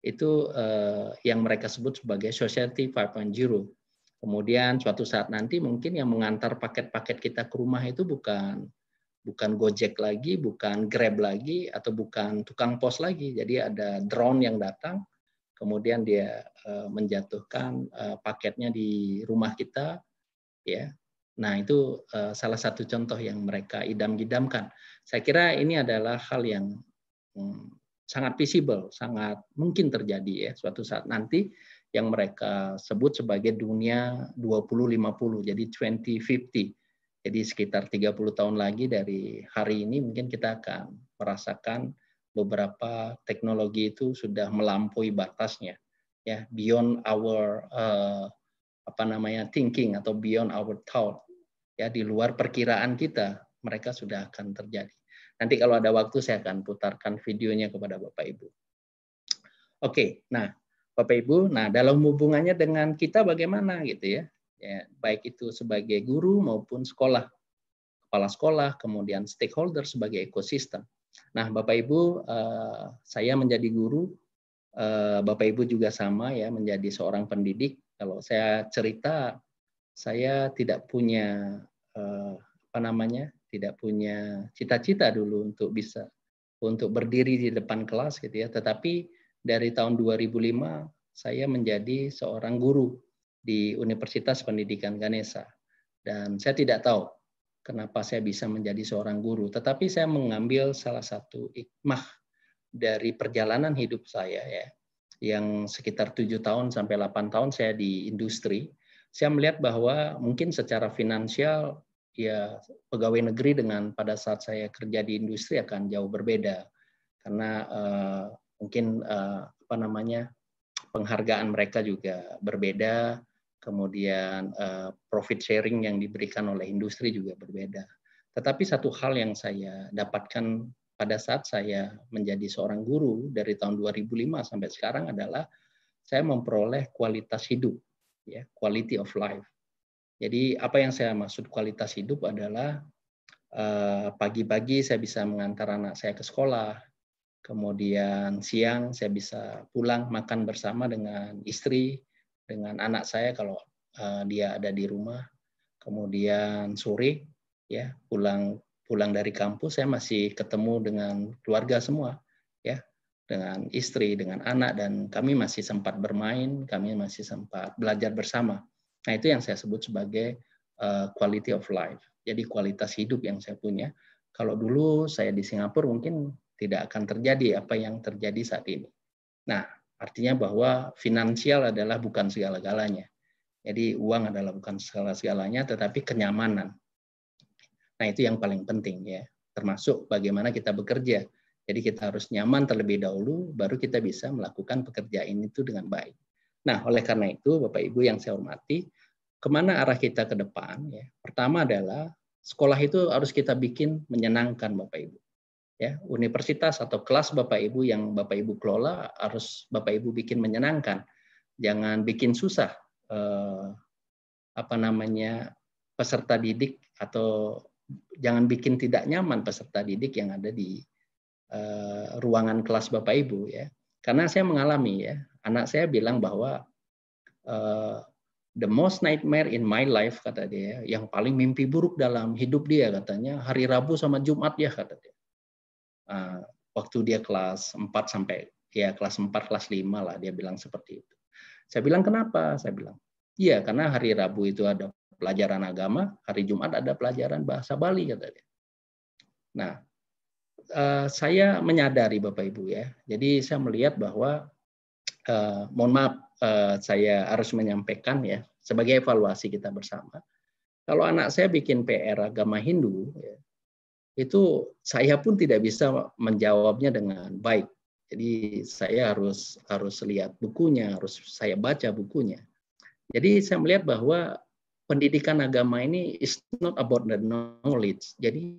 itu eh, yang mereka sebut sebagai Society 5.0. Kemudian suatu saat nanti mungkin yang mengantar paket-paket kita ke rumah itu bukan bukan Gojek lagi, bukan Grab lagi, atau bukan tukang pos lagi. Jadi ada drone yang datang, kemudian dia eh, menjatuhkan eh, paketnya di rumah kita, ya. Nah itu eh, salah satu contoh yang mereka idam-idamkan. Saya kira ini adalah hal yang hmm, sangat visible, sangat mungkin terjadi ya suatu saat nanti yang mereka sebut sebagai dunia 2050, jadi 2050 jadi sekitar 30 tahun lagi dari hari ini mungkin kita akan merasakan beberapa teknologi itu sudah melampaui batasnya ya beyond our uh, apa namanya thinking atau beyond our thought ya di luar perkiraan kita mereka sudah akan terjadi. Nanti kalau ada waktu saya akan putarkan videonya kepada Bapak Ibu. Oke, nah Bapak Ibu, nah dalam hubungannya dengan kita bagaimana gitu ya? ya, baik itu sebagai guru maupun sekolah, kepala sekolah, kemudian stakeholder sebagai ekosistem. Nah, Bapak Ibu, eh, saya menjadi guru, eh, Bapak Ibu juga sama ya, menjadi seorang pendidik. Kalau saya cerita, saya tidak punya eh, apa namanya, tidak punya cita-cita dulu untuk bisa untuk berdiri di depan kelas gitu ya. Tetapi dari tahun 2005 saya menjadi seorang guru di Universitas Pendidikan Ganesa Dan saya tidak tahu kenapa saya bisa menjadi seorang guru, tetapi saya mengambil salah satu hikmah dari perjalanan hidup saya ya, yang sekitar tujuh tahun sampai 8 tahun saya di industri. Saya melihat bahwa mungkin secara finansial ya pegawai negeri dengan pada saat saya kerja di industri akan jauh berbeda karena uh, mungkin uh, apa namanya penghargaan mereka juga berbeda kemudian uh, profit sharing yang diberikan oleh industri juga berbeda. Tetapi satu hal yang saya dapatkan pada saat saya menjadi seorang guru dari tahun 2005 sampai sekarang adalah saya memperoleh kualitas hidup, ya, quality of life. Jadi apa yang saya maksud kualitas hidup adalah eh, pagi-pagi uh, saya bisa mengantar anak saya ke sekolah, kemudian siang saya bisa pulang makan bersama dengan istri, dengan anak saya kalau eh, dia ada di rumah. Kemudian sore ya pulang pulang dari kampus saya masih ketemu dengan keluarga semua ya dengan istri dengan anak dan kami masih sempat bermain kami masih sempat belajar bersama nah itu yang saya sebut sebagai eh, quality of life jadi kualitas hidup yang saya punya kalau dulu saya di Singapura mungkin tidak akan terjadi apa yang terjadi saat ini nah Artinya bahwa finansial adalah bukan segala-galanya. Jadi uang adalah bukan segala-galanya, tetapi kenyamanan. Nah itu yang paling penting ya, termasuk bagaimana kita bekerja. Jadi kita harus nyaman terlebih dahulu, baru kita bisa melakukan pekerjaan itu dengan baik. Nah oleh karena itu Bapak Ibu yang saya hormati, kemana arah kita ke depan? Ya? Pertama adalah sekolah itu harus kita bikin menyenangkan Bapak Ibu ya universitas atau kelas Bapak Ibu yang Bapak Ibu kelola harus Bapak Ibu bikin menyenangkan jangan bikin susah eh, apa namanya peserta didik atau jangan bikin tidak nyaman peserta didik yang ada di eh, ruangan kelas Bapak Ibu ya karena saya mengalami ya anak saya bilang bahwa eh, the most nightmare in my life kata dia yang paling mimpi buruk dalam hidup dia katanya hari Rabu sama Jumat ya kata dia uh, waktu dia kelas 4 sampai ya kelas 4 kelas 5 lah dia bilang seperti itu. Saya bilang kenapa? Saya bilang, "Iya, karena hari Rabu itu ada pelajaran agama, hari Jumat ada pelajaran bahasa Bali," kata dia. Nah, uh, saya menyadari Bapak Ibu ya. Jadi saya melihat bahwa uh, mohon maaf uh, saya harus menyampaikan ya sebagai evaluasi kita bersama. Kalau anak saya bikin PR agama Hindu, ya, itu saya pun tidak bisa menjawabnya dengan baik. Jadi saya harus harus lihat bukunya, harus saya baca bukunya. Jadi saya melihat bahwa pendidikan agama ini is not about the knowledge. Jadi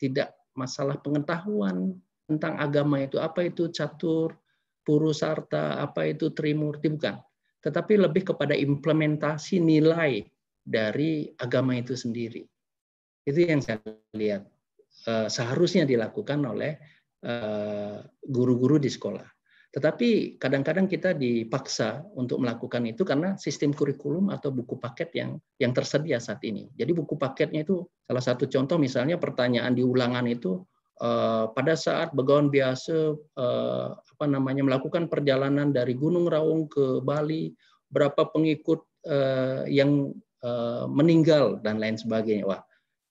tidak masalah pengetahuan tentang agama itu apa itu catur, purusarta, apa itu trimurti bukan, tetapi lebih kepada implementasi nilai dari agama itu sendiri. Itu yang saya lihat eh, seharusnya dilakukan oleh eh, guru-guru di sekolah. Tetapi kadang-kadang kita dipaksa untuk melakukan itu karena sistem kurikulum atau buku paket yang yang tersedia saat ini. Jadi buku paketnya itu salah satu contoh misalnya pertanyaan di ulangan itu eh, pada saat begawan biasa apa namanya melakukan perjalanan dari Gunung Raung ke Bali berapa pengikut yang meninggal dan lain sebagainya. Wah,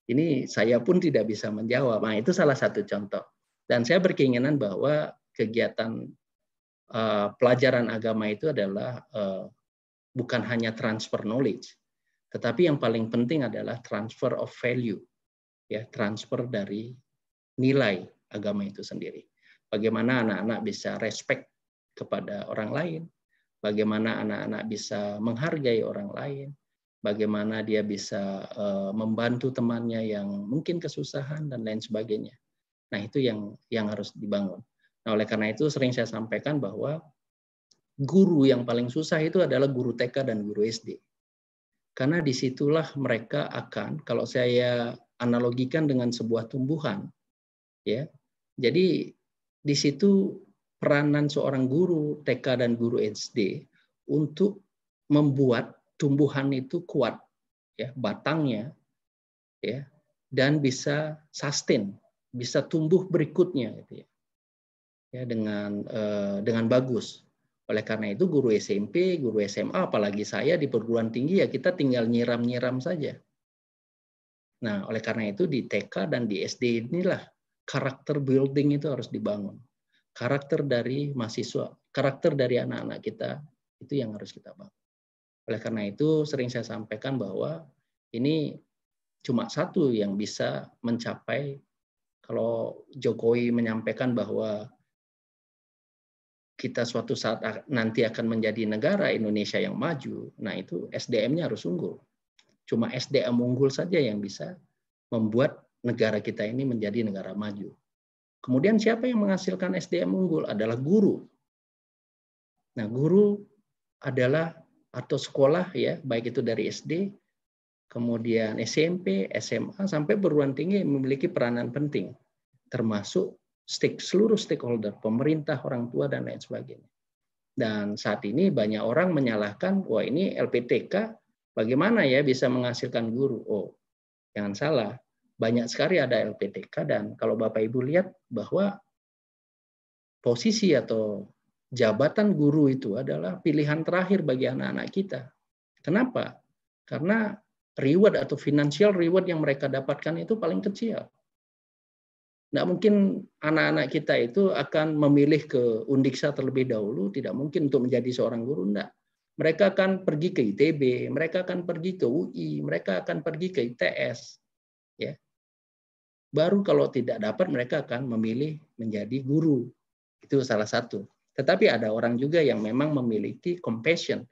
ini saya pun tidak bisa menjawab. Nah, itu salah satu contoh. Dan saya berkeinginan bahwa kegiatan uh, pelajaran agama itu adalah uh, bukan hanya transfer knowledge, tetapi yang paling penting adalah transfer of value, ya transfer dari nilai agama itu sendiri. Bagaimana anak-anak bisa respect kepada orang lain, bagaimana anak-anak bisa menghargai orang lain, bagaimana dia bisa eh, membantu temannya yang mungkin kesusahan dan lain sebagainya. Nah, itu yang yang harus dibangun. Nah, oleh karena itu sering saya sampaikan bahwa guru yang paling susah itu adalah guru TK dan guru SD. Karena disitulah mereka akan, kalau saya analogikan dengan sebuah tumbuhan, ya. Jadi di situ peranan seorang guru TK dan guru SD untuk membuat tumbuhan itu kuat ya batangnya ya dan bisa sustain bisa tumbuh berikutnya gitu ya ya dengan eh, dengan bagus oleh karena itu guru SMP guru SMA apalagi saya di perguruan tinggi ya kita tinggal nyiram nyiram saja nah oleh karena itu di TK dan di SD inilah karakter building itu harus dibangun karakter dari mahasiswa karakter dari anak-anak kita itu yang harus kita bangun oleh karena itu sering saya sampaikan bahwa ini cuma satu yang bisa mencapai kalau Jokowi menyampaikan bahwa kita suatu saat nanti akan menjadi negara Indonesia yang maju, nah itu SDM-nya harus unggul. Cuma SDM unggul saja yang bisa membuat negara kita ini menjadi negara maju. Kemudian siapa yang menghasilkan SDM unggul adalah guru. Nah, guru adalah atau sekolah ya, baik itu dari SD, kemudian SMP, SMA sampai perguruan tinggi memiliki peranan penting termasuk stake, seluruh stakeholder, pemerintah, orang tua dan lain sebagainya. Dan saat ini banyak orang menyalahkan, wah ini LPTK bagaimana ya bisa menghasilkan guru? Oh, jangan salah, banyak sekali ada LPTK dan kalau Bapak Ibu lihat bahwa posisi atau jabatan guru itu adalah pilihan terakhir bagi anak-anak kita. Kenapa? Karena reward atau financial reward yang mereka dapatkan itu paling kecil. Tidak mungkin anak-anak kita itu akan memilih ke Undiksa terlebih dahulu, tidak mungkin untuk menjadi seorang guru, enggak. Mereka akan pergi ke ITB, mereka akan pergi ke UI, mereka akan pergi ke ITS. ya Baru kalau tidak dapat, mereka akan memilih menjadi guru. Itu salah satu. Tetapi ada orang juga yang memang memiliki compassion,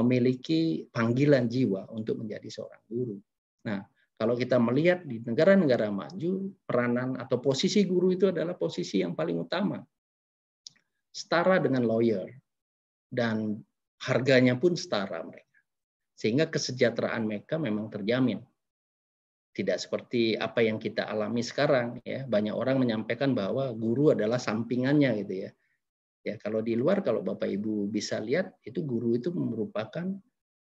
memiliki panggilan jiwa untuk menjadi seorang guru. Nah, kalau kita melihat di negara-negara maju, peranan atau posisi guru itu adalah posisi yang paling utama. Setara dengan lawyer. Dan harganya pun setara mereka. Sehingga kesejahteraan mereka memang terjamin. Tidak seperti apa yang kita alami sekarang ya, banyak orang menyampaikan bahwa guru adalah sampingannya gitu ya. Ya, kalau di luar kalau Bapak Ibu bisa lihat itu guru itu merupakan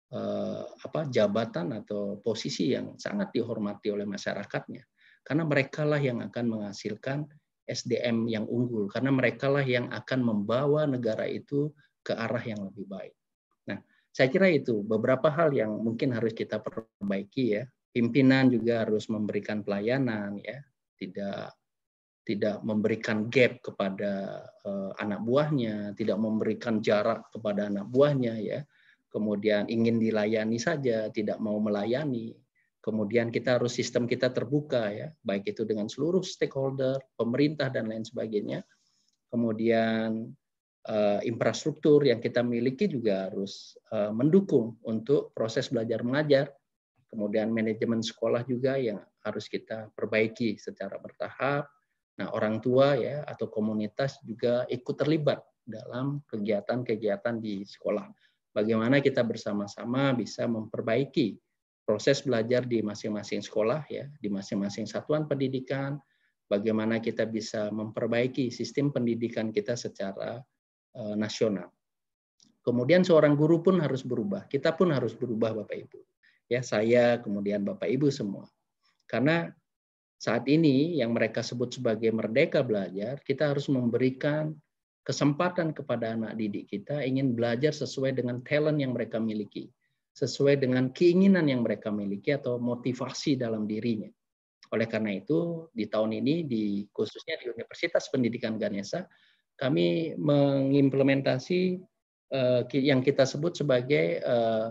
eh, apa jabatan atau posisi yang sangat dihormati oleh masyarakatnya karena merekalah yang akan menghasilkan SDM yang unggul karena merekalah yang akan membawa negara itu ke arah yang lebih baik. Nah, saya kira itu beberapa hal yang mungkin harus kita perbaiki ya. Pimpinan juga harus memberikan pelayanan ya, tidak tidak memberikan gap kepada uh, anak buahnya, tidak memberikan jarak kepada anak buahnya ya. Kemudian ingin dilayani saja, tidak mau melayani. Kemudian kita harus sistem kita terbuka ya, baik itu dengan seluruh stakeholder, pemerintah dan lain sebagainya. Kemudian uh, infrastruktur yang kita miliki juga harus uh, mendukung untuk proses belajar mengajar. Kemudian manajemen sekolah juga yang harus kita perbaiki secara bertahap Nah, orang tua ya atau komunitas juga ikut terlibat dalam kegiatan-kegiatan di sekolah. Bagaimana kita bersama-sama bisa memperbaiki proses belajar di masing-masing sekolah ya, di masing-masing satuan pendidikan, bagaimana kita bisa memperbaiki sistem pendidikan kita secara uh, nasional. Kemudian seorang guru pun harus berubah, kita pun harus berubah Bapak Ibu. Ya, saya kemudian Bapak Ibu semua. Karena saat ini yang mereka sebut sebagai merdeka belajar, kita harus memberikan kesempatan kepada anak didik kita ingin belajar sesuai dengan talent yang mereka miliki, sesuai dengan keinginan yang mereka miliki atau motivasi dalam dirinya. Oleh karena itu, di tahun ini di khususnya di Universitas Pendidikan Ganesha, kami mengimplementasi uh, yang kita sebut sebagai uh,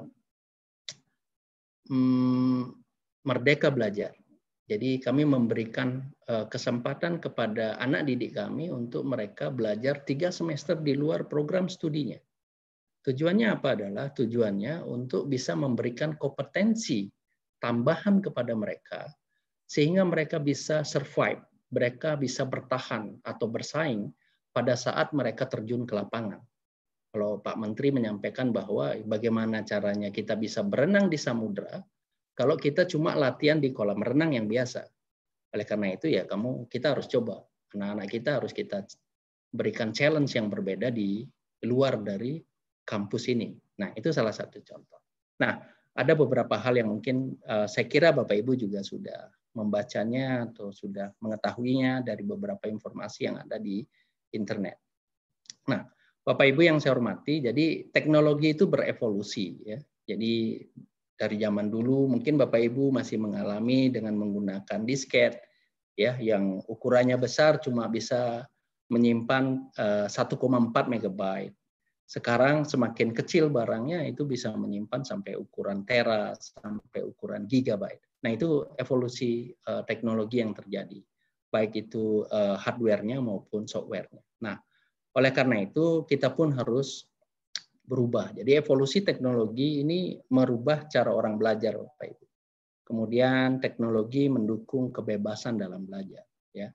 merdeka belajar jadi kami memberikan eh, kesempatan kepada anak didik kami untuk mereka belajar tiga semester di luar program studinya. Tujuannya apa adalah tujuannya untuk bisa memberikan kompetensi tambahan kepada mereka sehingga mereka bisa survive, mereka bisa bertahan atau bersaing pada saat mereka terjun ke lapangan. Kalau Pak Menteri menyampaikan bahwa bagaimana caranya kita bisa berenang di samudra, kalau kita cuma latihan di kolam renang yang biasa. Oleh karena itu ya kamu kita harus coba. Anak-anak kita harus kita berikan challenge yang berbeda di luar dari kampus ini. Nah, itu salah satu contoh. Nah, ada beberapa hal yang mungkin uh, saya kira Bapak Ibu juga sudah membacanya atau sudah mengetahuinya dari beberapa informasi yang ada di internet. Nah, Bapak Ibu yang saya hormati, jadi teknologi itu berevolusi ya. Jadi dari zaman dulu mungkin Bapak Ibu masih mengalami dengan menggunakan disket ya yang ukurannya besar cuma bisa menyimpan 1,4 eh, megabyte. Sekarang semakin kecil barangnya itu bisa menyimpan sampai ukuran tera sampai ukuran gigabyte. Nah, itu evolusi eh, teknologi yang terjadi baik itu eh, hardware-nya maupun software-nya. Nah, oleh karena itu kita pun harus berubah. Jadi evolusi teknologi ini merubah cara orang belajar, Bapak Ibu. Kemudian teknologi mendukung kebebasan dalam belajar, ya.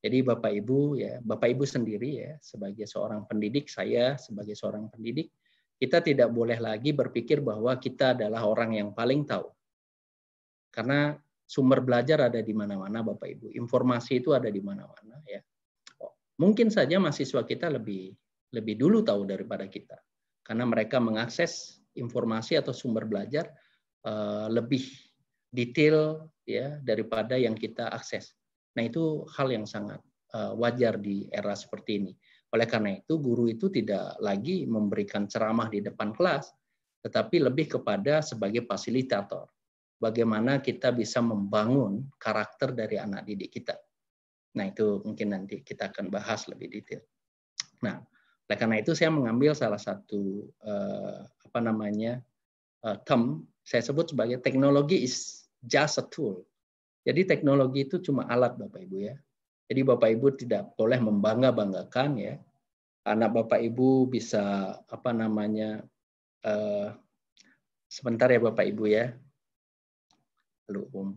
Jadi Bapak Ibu ya, Bapak Ibu sendiri ya sebagai seorang pendidik, saya sebagai seorang pendidik, kita tidak boleh lagi berpikir bahwa kita adalah orang yang paling tahu. Karena sumber belajar ada di mana-mana Bapak Ibu. Informasi itu ada di mana-mana ya. Mungkin saja mahasiswa kita lebih lebih dulu tahu daripada kita karena mereka mengakses informasi atau sumber belajar eh, lebih detail ya daripada yang kita akses. Nah itu hal yang sangat eh, wajar di era seperti ini. Oleh karena itu guru itu tidak lagi memberikan ceramah di depan kelas, tetapi lebih kepada sebagai fasilitator. Bagaimana kita bisa membangun karakter dari anak didik kita. Nah itu mungkin nanti kita akan bahas lebih detail. Nah Nah, karena itu saya mengambil salah satu uh, apa namanya uh, term saya sebut sebagai teknologi is just a tool. Jadi teknologi itu cuma alat Bapak Ibu ya. Jadi Bapak Ibu tidak boleh membangga-banggakan ya. Anak Bapak Ibu bisa apa namanya uh, sebentar ya Bapak Ibu ya. Halo Om.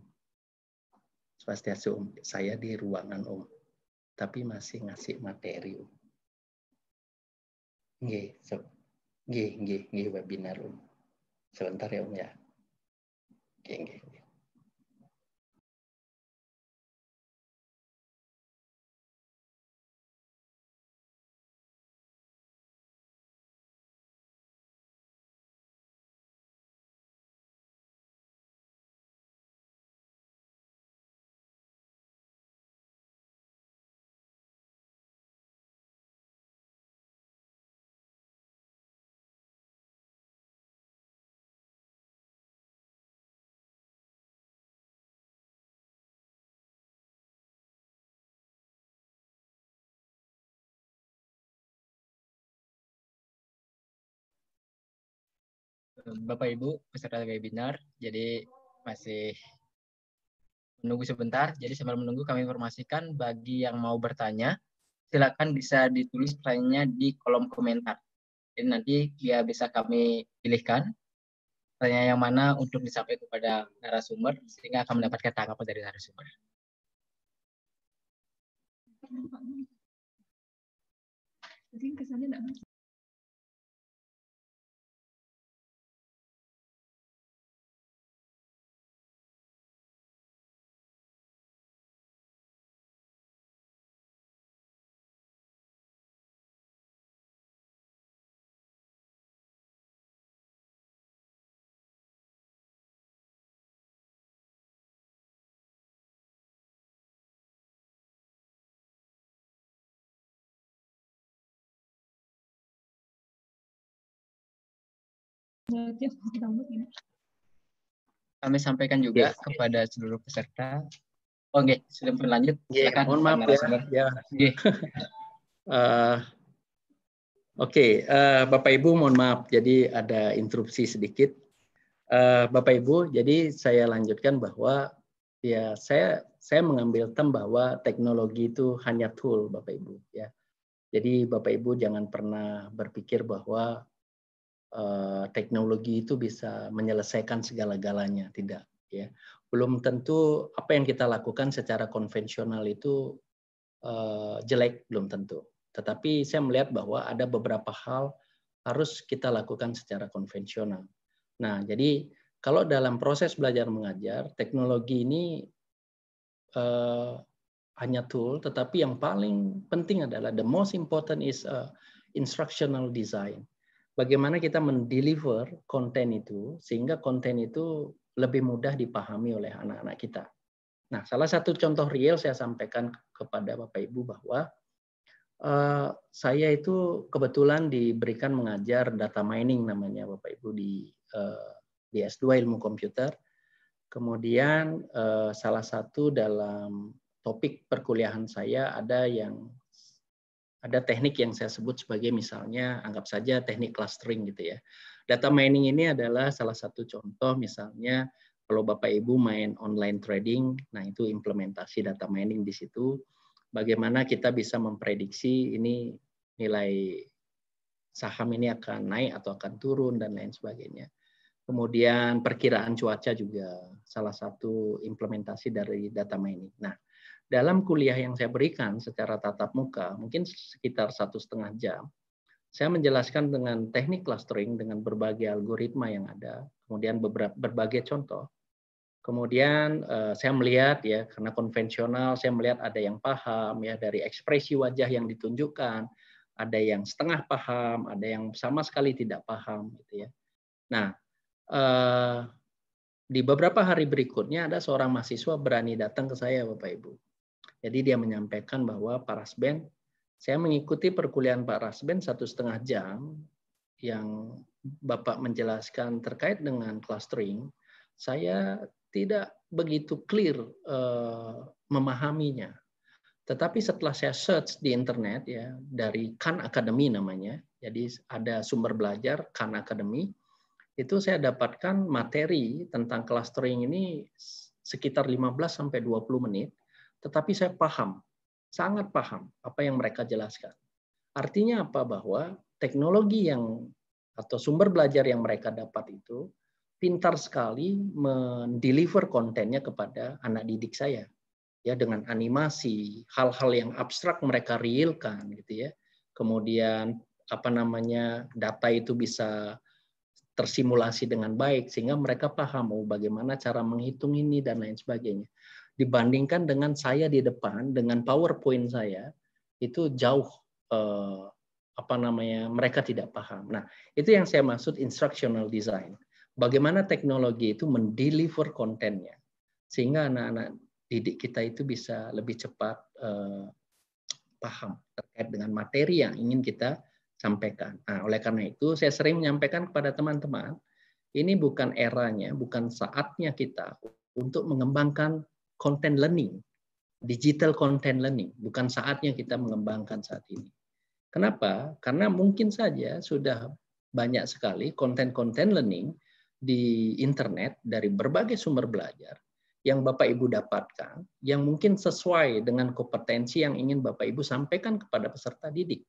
Swastiastu Om. Saya di ruangan Om. Tapi masih ngasih materi Om. Nggih, so, nggih, nggih, nggih webinar Om. Sebentar ya Om ya. Nggih, nggih. Bapak Ibu peserta webinar. Jadi masih menunggu sebentar. Jadi sambil menunggu kami informasikan bagi yang mau bertanya, silakan bisa ditulis pertanyaannya di kolom komentar. Jadi nanti dia bisa kami pilihkan pertanyaan yang mana untuk disampaikan kepada narasumber sehingga akan mendapatkan tanggapan dari narasumber. Jadi kesannya tidak Ya. Kami sampaikan juga yes. kepada seluruh peserta. Oke, okay, sebelum lanjut, yeah, Mohon maaf ya. ya. Yeah. uh, Oke, okay, uh, eh, Bapak Ibu, mohon maaf. Jadi ada interupsi sedikit. Uh, Bapak Ibu, jadi saya lanjutkan bahwa ya saya saya mengambil tem bahwa teknologi itu hanya tool, Bapak Ibu. Ya, jadi Bapak Ibu jangan pernah berpikir bahwa Eh, teknologi itu bisa menyelesaikan segala-galanya, tidak. Ya, belum tentu apa yang kita lakukan secara konvensional itu uh, jelek, belum tentu. Tetapi saya melihat bahwa ada beberapa hal harus kita lakukan secara konvensional. Nah, jadi kalau dalam proses belajar mengajar, teknologi ini uh, hanya tool, tetapi yang paling penting adalah the most important is uh, instructional design bagaimana kita mendeliver konten itu sehingga konten itu lebih mudah dipahami oleh anak-anak kita. Nah, salah satu contoh real saya sampaikan kepada Bapak Ibu bahwa uh, saya itu kebetulan diberikan mengajar data mining namanya Bapak Ibu di uh, di S2 Ilmu Komputer. Kemudian uh, salah satu dalam topik perkuliahan saya ada yang ada teknik yang saya sebut sebagai misalnya anggap saja teknik clustering gitu ya. Data mining ini adalah salah satu contoh misalnya kalau Bapak Ibu main online trading, nah itu implementasi data mining di situ. Bagaimana kita bisa memprediksi ini nilai saham ini akan naik atau akan turun dan lain sebagainya. Kemudian perkiraan cuaca juga salah satu implementasi dari data mining. Nah, dalam kuliah yang saya berikan secara tatap muka, mungkin sekitar satu setengah jam, saya menjelaskan dengan teknik clustering dengan berbagai algoritma yang ada, kemudian beberapa berbagai contoh. Kemudian eh, saya melihat ya karena konvensional saya melihat ada yang paham ya dari ekspresi wajah yang ditunjukkan, ada yang setengah paham, ada yang sama sekali tidak paham gitu ya. Nah, eh, di beberapa hari berikutnya ada seorang mahasiswa berani datang ke saya Bapak Ibu. Jadi dia menyampaikan bahwa Pak Rasben, saya mengikuti perkuliahan Pak Rasben satu setengah jam yang Bapak menjelaskan terkait dengan clustering, saya tidak begitu clear eh, memahaminya. Tetapi setelah saya search di internet ya dari Khan Academy namanya, jadi ada sumber belajar Khan Academy, itu saya dapatkan materi tentang clustering ini sekitar 15 sampai 20 menit tetapi saya paham, sangat paham apa yang mereka jelaskan. Artinya apa? Bahwa teknologi yang atau sumber belajar yang mereka dapat itu pintar sekali mendeliver kontennya kepada anak didik saya ya dengan animasi hal-hal yang abstrak mereka realkan gitu ya kemudian apa namanya data itu bisa tersimulasi dengan baik sehingga mereka paham oh, bagaimana cara menghitung ini dan lain sebagainya dibandingkan dengan saya di depan dengan PowerPoint saya itu jauh eh, apa namanya mereka tidak paham. Nah, itu yang saya maksud instructional design. Bagaimana teknologi itu mendeliver kontennya sehingga anak-anak didik kita itu bisa lebih cepat eh, paham terkait dengan materi yang ingin kita sampaikan. Nah, oleh karena itu saya sering menyampaikan kepada teman-teman, ini bukan eranya, bukan saatnya kita untuk mengembangkan content learning, digital content learning, bukan saatnya kita mengembangkan saat ini. Kenapa? Karena mungkin saja sudah banyak sekali konten-konten learning di internet dari berbagai sumber belajar yang Bapak Ibu dapatkan yang mungkin sesuai dengan kompetensi yang ingin Bapak Ibu sampaikan kepada peserta didik.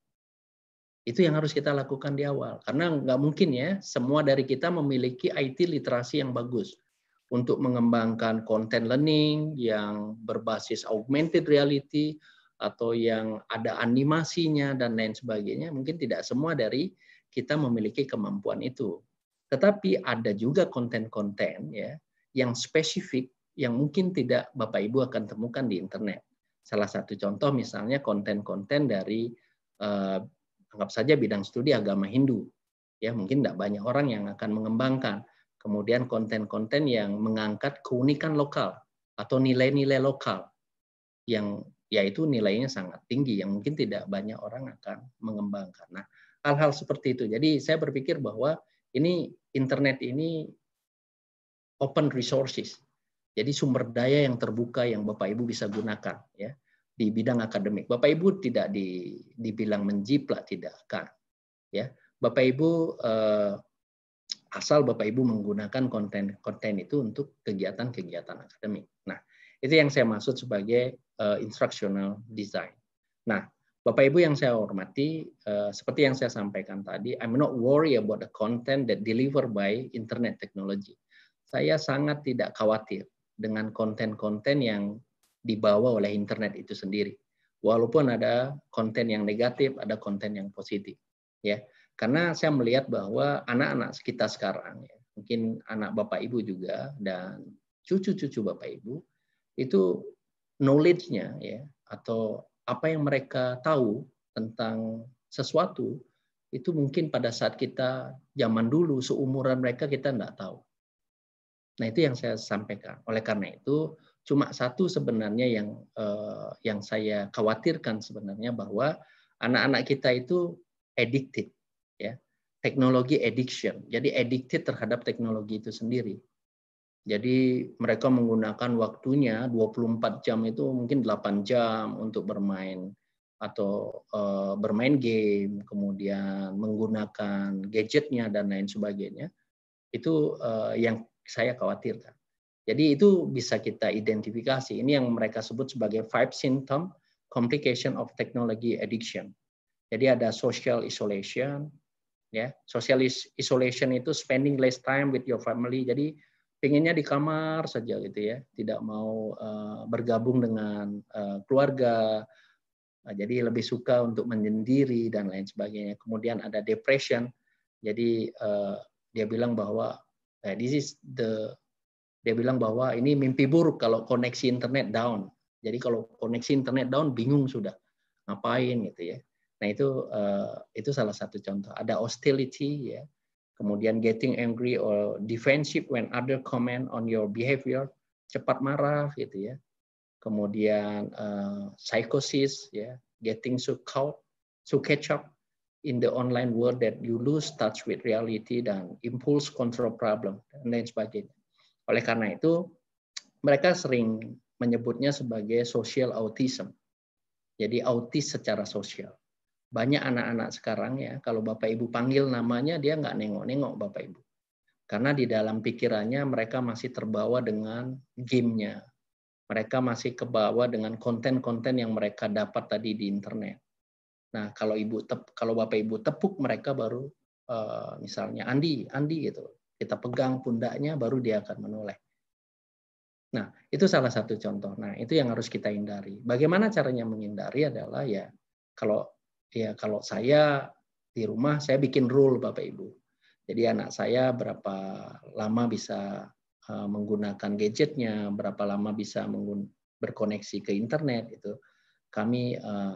Itu yang harus kita lakukan di awal. Karena nggak mungkin ya, semua dari kita memiliki IT literasi yang bagus untuk mengembangkan konten learning yang berbasis augmented reality atau yang ada animasinya dan lain sebagainya, mungkin tidak semua dari kita memiliki kemampuan itu. Tetapi ada juga konten-konten ya yang spesifik yang mungkin tidak Bapak Ibu akan temukan di internet. Salah satu contoh misalnya konten-konten dari eh, anggap saja bidang studi agama Hindu. Ya, mungkin tidak banyak orang yang akan mengembangkan kemudian konten-konten yang mengangkat keunikan lokal atau nilai-nilai lokal yang yaitu nilainya sangat tinggi yang mungkin tidak banyak orang akan mengembangkan. Nah, hal-hal seperti itu. Jadi saya berpikir bahwa ini internet ini open resources. Jadi sumber daya yang terbuka yang Bapak Ibu bisa gunakan ya di bidang akademik. Bapak Ibu tidak di, dibilang menjiplak tidak akan ya. Bapak Ibu eh, asal Bapak Ibu menggunakan konten-konten itu untuk kegiatan-kegiatan akademik. Nah, itu yang saya maksud sebagai uh, instructional design. Nah, Bapak Ibu yang saya hormati, uh, seperti yang saya sampaikan tadi, I'm not worried about the content that delivered by internet technology. Saya sangat tidak khawatir dengan konten-konten yang dibawa oleh internet itu sendiri. Walaupun ada konten yang negatif, ada konten yang positif, ya. Karena saya melihat bahwa anak-anak kita sekarang, ya, mungkin anak bapak ibu juga dan cucu-cucu bapak ibu itu knowledge-nya ya atau apa yang mereka tahu tentang sesuatu itu mungkin pada saat kita zaman dulu seumuran mereka kita tidak tahu. Nah itu yang saya sampaikan. Oleh karena itu cuma satu sebenarnya yang eh, yang saya khawatirkan sebenarnya bahwa anak-anak kita itu addicted ya teknologi addiction jadi addicted terhadap teknologi itu sendiri jadi mereka menggunakan waktunya 24 jam itu mungkin 8 jam untuk bermain atau uh, bermain game, kemudian menggunakan gadgetnya dan lain sebagainya, itu uh, yang saya khawatirkan. Jadi itu bisa kita identifikasi. Ini yang mereka sebut sebagai five symptom complication of technology addiction. Jadi ada social isolation, ya social isolation itu spending less time with your family jadi pengennya di kamar saja gitu ya tidak mau uh, bergabung dengan uh, keluarga uh, jadi lebih suka untuk menyendiri dan lain sebagainya kemudian ada depression jadi uh, dia bilang bahwa uh, this is the dia bilang bahwa ini mimpi buruk kalau koneksi internet down jadi kalau koneksi internet down bingung sudah ngapain gitu ya Nah itu uh, itu salah satu contoh. Ada hostility ya, kemudian getting angry or defensive when other comment on your behavior, cepat marah gitu ya. Kemudian uh, psychosis ya, getting so caught, so catch up in the online world that you lose touch with reality dan impulse control problem dan lain sebagainya. Oleh karena itu mereka sering menyebutnya sebagai social autism. Jadi autis secara sosial banyak anak-anak sekarang ya kalau bapak ibu panggil namanya dia nggak nengok-nengok bapak ibu karena di dalam pikirannya mereka masih terbawa dengan gamenya mereka masih kebawa dengan konten-konten yang mereka dapat tadi di internet nah kalau ibu tep, kalau bapak ibu tepuk mereka baru eh, misalnya Andi Andi gitu kita pegang pundaknya baru dia akan menoleh nah itu salah satu contoh nah itu yang harus kita hindari bagaimana caranya menghindari adalah ya kalau ya kalau saya di rumah saya bikin rule Bapak Ibu. Jadi anak saya berapa lama bisa eh, menggunakan gadgetnya, berapa lama bisa berkoneksi ke internet itu kami eh,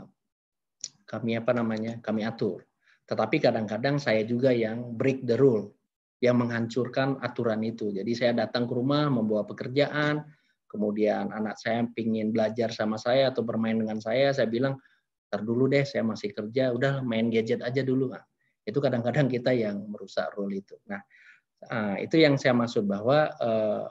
kami apa namanya kami atur. Tetapi kadang-kadang saya juga yang break the rule, yang menghancurkan aturan itu. Jadi saya datang ke rumah membawa pekerjaan, kemudian anak saya ingin belajar sama saya atau bermain dengan saya, saya bilang ntar dulu deh saya masih kerja udah main gadget aja dulu nah, itu kadang-kadang kita yang merusak rule itu nah ah, itu yang saya maksud bahwa eh,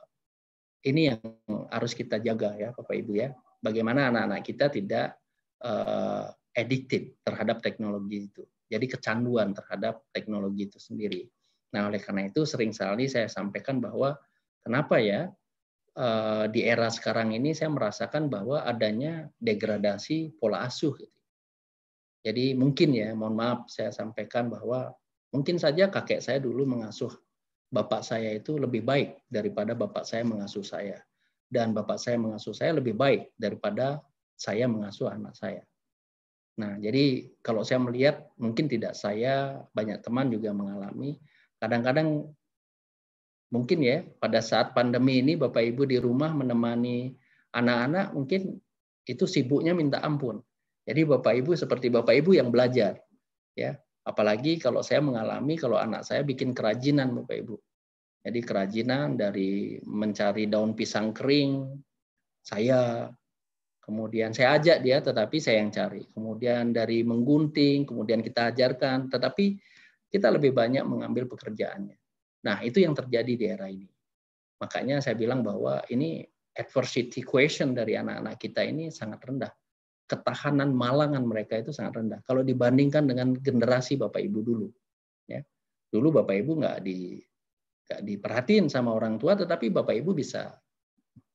ini yang harus kita jaga ya bapak ibu ya bagaimana anak-anak kita tidak eh, addicted terhadap teknologi itu jadi kecanduan terhadap teknologi itu sendiri nah oleh karena itu sering sekali saya sampaikan bahwa kenapa ya eh, di era sekarang ini saya merasakan bahwa adanya degradasi pola asuh gitu ya. Jadi mungkin ya, mohon maaf saya sampaikan bahwa mungkin saja kakek saya dulu mengasuh bapak saya itu lebih baik daripada bapak saya mengasuh saya. Dan bapak saya mengasuh saya lebih baik daripada saya mengasuh anak saya. Nah, jadi kalau saya melihat, mungkin tidak saya, banyak teman juga mengalami. Kadang-kadang mungkin ya, pada saat pandemi ini Bapak Ibu di rumah menemani anak-anak, mungkin itu sibuknya minta ampun. Jadi Bapak Ibu seperti Bapak Ibu yang belajar. Ya, apalagi kalau saya mengalami kalau anak saya bikin kerajinan Bapak Ibu. Jadi kerajinan dari mencari daun pisang kering saya kemudian saya ajak dia tetapi saya yang cari. Kemudian dari menggunting, kemudian kita ajarkan tetapi kita lebih banyak mengambil pekerjaannya. Nah, itu yang terjadi di era ini. Makanya saya bilang bahwa ini adversity question dari anak-anak kita ini sangat rendah ketahanan malangan mereka itu sangat rendah. Kalau dibandingkan dengan generasi bapak ibu dulu, ya dulu bapak ibu nggak di nggak diperhatiin sama orang tua, tetapi bapak ibu bisa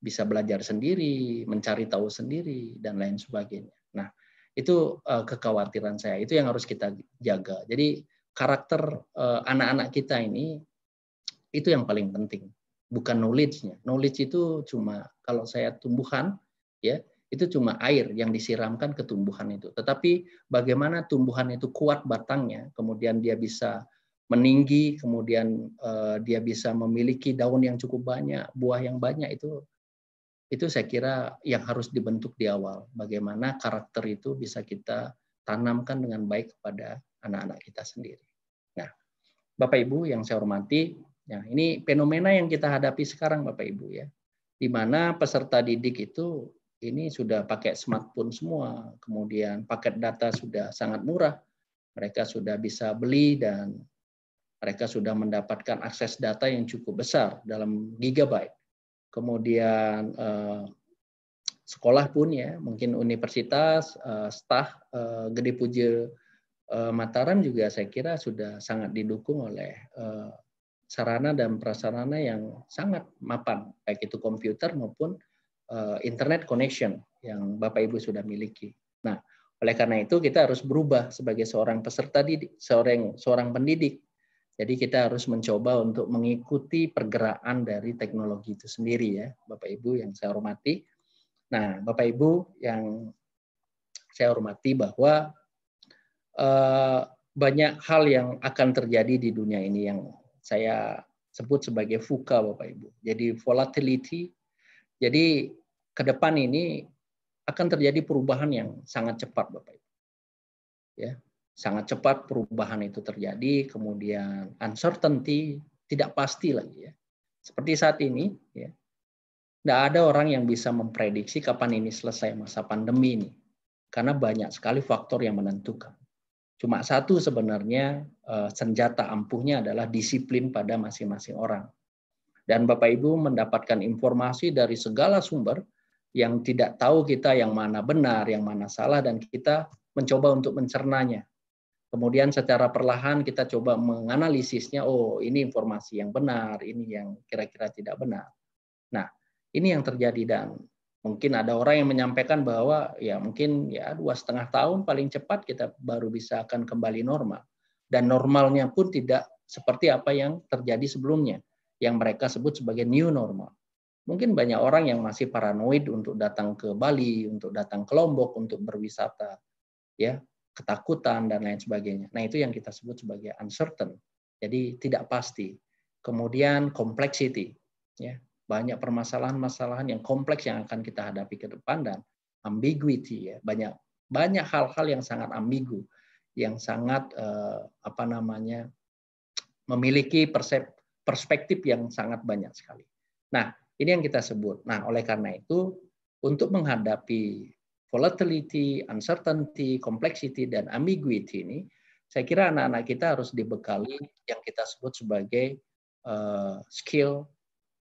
bisa belajar sendiri, mencari tahu sendiri dan lain sebagainya. Nah itu eh, kekhawatiran saya. Itu yang harus kita jaga. Jadi karakter eh, anak-anak kita ini itu yang paling penting, bukan knowledge-nya. Knowledge itu cuma kalau saya tumbuhan, ya itu cuma air yang disiramkan ke tumbuhan itu. Tetapi bagaimana tumbuhan itu kuat batangnya, kemudian dia bisa meninggi, kemudian eh, dia bisa memiliki daun yang cukup banyak, buah yang banyak itu itu saya kira yang harus dibentuk di awal. Bagaimana karakter itu bisa kita tanamkan dengan baik kepada anak-anak kita sendiri. Nah, Bapak Ibu yang saya hormati, ya ini fenomena yang kita hadapi sekarang Bapak Ibu ya. Di mana peserta didik itu ini sudah pakai smartphone semua, kemudian paket data sudah sangat murah, mereka sudah bisa beli dan mereka sudah mendapatkan akses data yang cukup besar dalam gigabyte. Kemudian eh, sekolah pun ya, mungkin universitas, eh, staf eh, Gede Puji Mataram juga saya kira sudah sangat didukung oleh sarana dan prasarana yang sangat mapan, baik itu komputer maupun Eh, internet connection yang Bapak Ibu sudah miliki. Nah, oleh karena itu kita harus berubah sebagai seorang peserta didik, seorang seorang pendidik. Jadi kita harus mencoba untuk mengikuti pergerakan dari teknologi itu sendiri ya, Bapak Ibu yang saya hormati. Nah, Bapak Ibu yang saya hormati bahwa eh, banyak hal yang akan terjadi di dunia ini yang saya sebut sebagai fuka Bapak Ibu. Jadi volatility, jadi ke depan ini akan terjadi perubahan yang sangat cepat, Bapak Ibu. Ya, sangat cepat perubahan itu terjadi, kemudian uncertainty tidak pasti lagi ya. Seperti saat ini, ya, tidak ada orang yang bisa memprediksi kapan ini selesai masa pandemi ini, karena banyak sekali faktor yang menentukan. Cuma satu sebenarnya eh, senjata ampuhnya adalah disiplin pada masing-masing orang dan Bapak Ibu mendapatkan informasi dari segala sumber yang tidak tahu kita yang mana benar, yang mana salah, dan kita mencoba untuk mencernanya. Kemudian secara perlahan kita coba menganalisisnya, oh ini informasi yang benar, ini yang kira-kira tidak benar. Nah, ini yang terjadi dan mungkin ada orang yang menyampaikan bahwa ya mungkin ya dua setengah tahun paling cepat kita baru bisa akan kembali normal dan normalnya pun tidak seperti apa yang terjadi sebelumnya yang mereka sebut sebagai new normal. Mungkin banyak orang yang masih paranoid untuk datang ke Bali, untuk datang ke Lombok, untuk berwisata, ya ketakutan dan lain sebagainya. Nah itu yang kita sebut sebagai uncertain. Jadi tidak pasti. Kemudian complexity, ya banyak permasalahan-masalahan yang kompleks yang akan kita hadapi ke depan dan ambiguity ya banyak banyak hal-hal yang sangat ambigu yang sangat eh, apa namanya memiliki persep perspektif yang sangat banyak sekali. Nah, ini yang kita sebut. Nah, oleh karena itu, untuk menghadapi volatility, uncertainty, complexity, dan ambiguity ini, saya kira anak-anak kita harus dibekali yang kita sebut sebagai uh, skill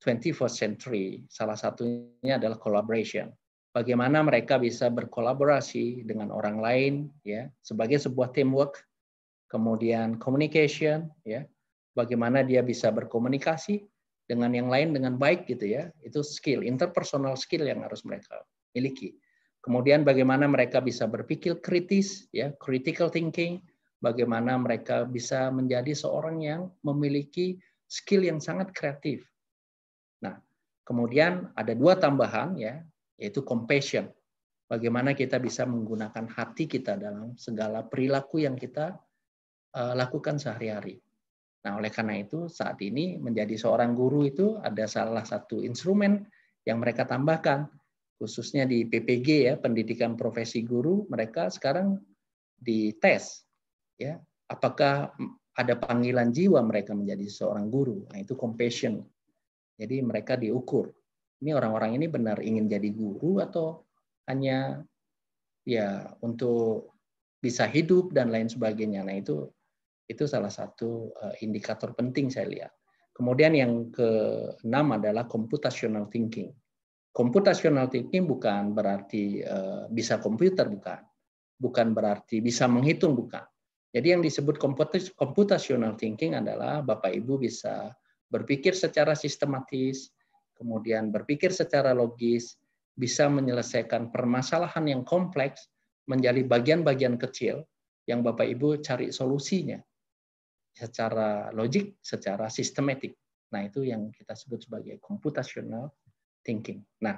21st century. Salah satunya adalah collaboration. Bagaimana mereka bisa berkolaborasi dengan orang lain, ya, sebagai sebuah teamwork, kemudian communication, ya, bagaimana dia bisa berkomunikasi dengan yang lain dengan baik gitu ya. Itu skill, interpersonal skill yang harus mereka miliki. Kemudian bagaimana mereka bisa berpikir kritis ya, critical thinking, bagaimana mereka bisa menjadi seorang yang memiliki skill yang sangat kreatif. Nah, kemudian ada dua tambahan ya, yaitu compassion. Bagaimana kita bisa menggunakan hati kita dalam segala perilaku yang kita eh, lakukan sehari-hari. Nah, oleh karena itu saat ini menjadi seorang guru itu ada salah satu instrumen yang mereka tambahkan khususnya di PPG ya, pendidikan profesi guru, mereka sekarang dites ya, apakah ada panggilan jiwa mereka menjadi seorang guru. Nah, itu compassion. Jadi mereka diukur. Ini orang-orang ini benar ingin jadi guru atau hanya ya untuk bisa hidup dan lain sebagainya. Nah, itu itu salah satu eh, indikator penting saya lihat. Kemudian yang keenam adalah computational thinking. Computational thinking bukan berarti eh, bisa komputer, bukan. Bukan berarti bisa menghitung, bukan. Jadi yang disebut computational thinking adalah Bapak Ibu bisa berpikir secara sistematis, kemudian berpikir secara logis, bisa menyelesaikan permasalahan yang kompleks menjadi bagian-bagian kecil yang Bapak Ibu cari solusinya secara logik, secara sistematik. Nah, itu yang kita sebut sebagai computational thinking. Nah,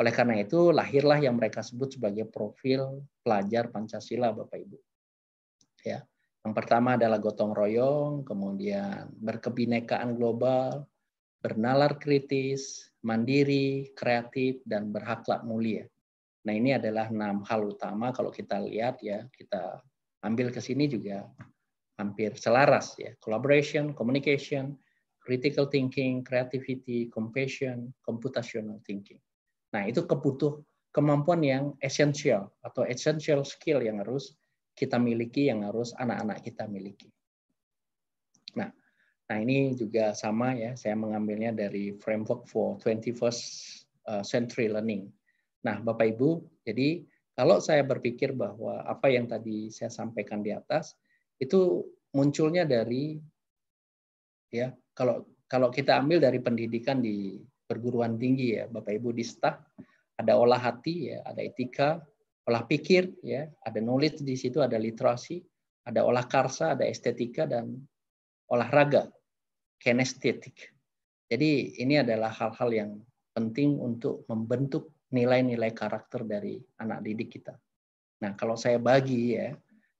oleh karena itu lahirlah yang mereka sebut sebagai profil pelajar Pancasila Bapak Ibu. Ya. Yang pertama adalah gotong royong, kemudian berkebinekaan global, bernalar kritis, mandiri, kreatif dan berhaklat mulia. Nah, ini adalah enam hal utama kalau kita lihat ya, kita ambil ke sini juga hampir selaras ya collaboration communication critical thinking creativity compassion computational thinking nah itu kebutuh kemampuan yang esensial atau essential skill yang harus kita miliki yang harus anak-anak kita miliki nah nah ini juga sama ya saya mengambilnya dari framework for 21st uh, century learning nah bapak ibu jadi kalau saya berpikir bahwa apa yang tadi saya sampaikan di atas itu munculnya dari ya kalau kalau kita ambil dari pendidikan di perguruan tinggi ya Bapak Ibu di staf ada olah hati ya ada etika olah pikir ya ada knowledge di situ ada literasi ada olah karsa ada estetika dan olahraga kinestetik jadi ini adalah hal-hal yang penting untuk membentuk nilai-nilai karakter dari anak didik kita nah kalau saya bagi ya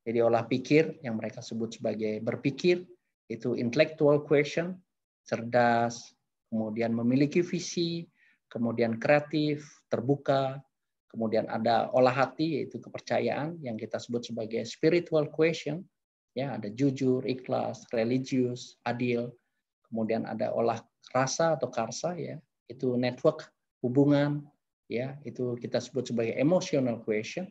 jadi olah pikir yang mereka sebut sebagai berpikir itu intellectual question, cerdas, kemudian memiliki visi, kemudian kreatif, terbuka, kemudian ada olah hati yaitu kepercayaan yang kita sebut sebagai spiritual question, ya ada jujur, ikhlas, religius, adil, kemudian ada olah rasa atau karsa ya, itu network hubungan ya, itu kita sebut sebagai emotional question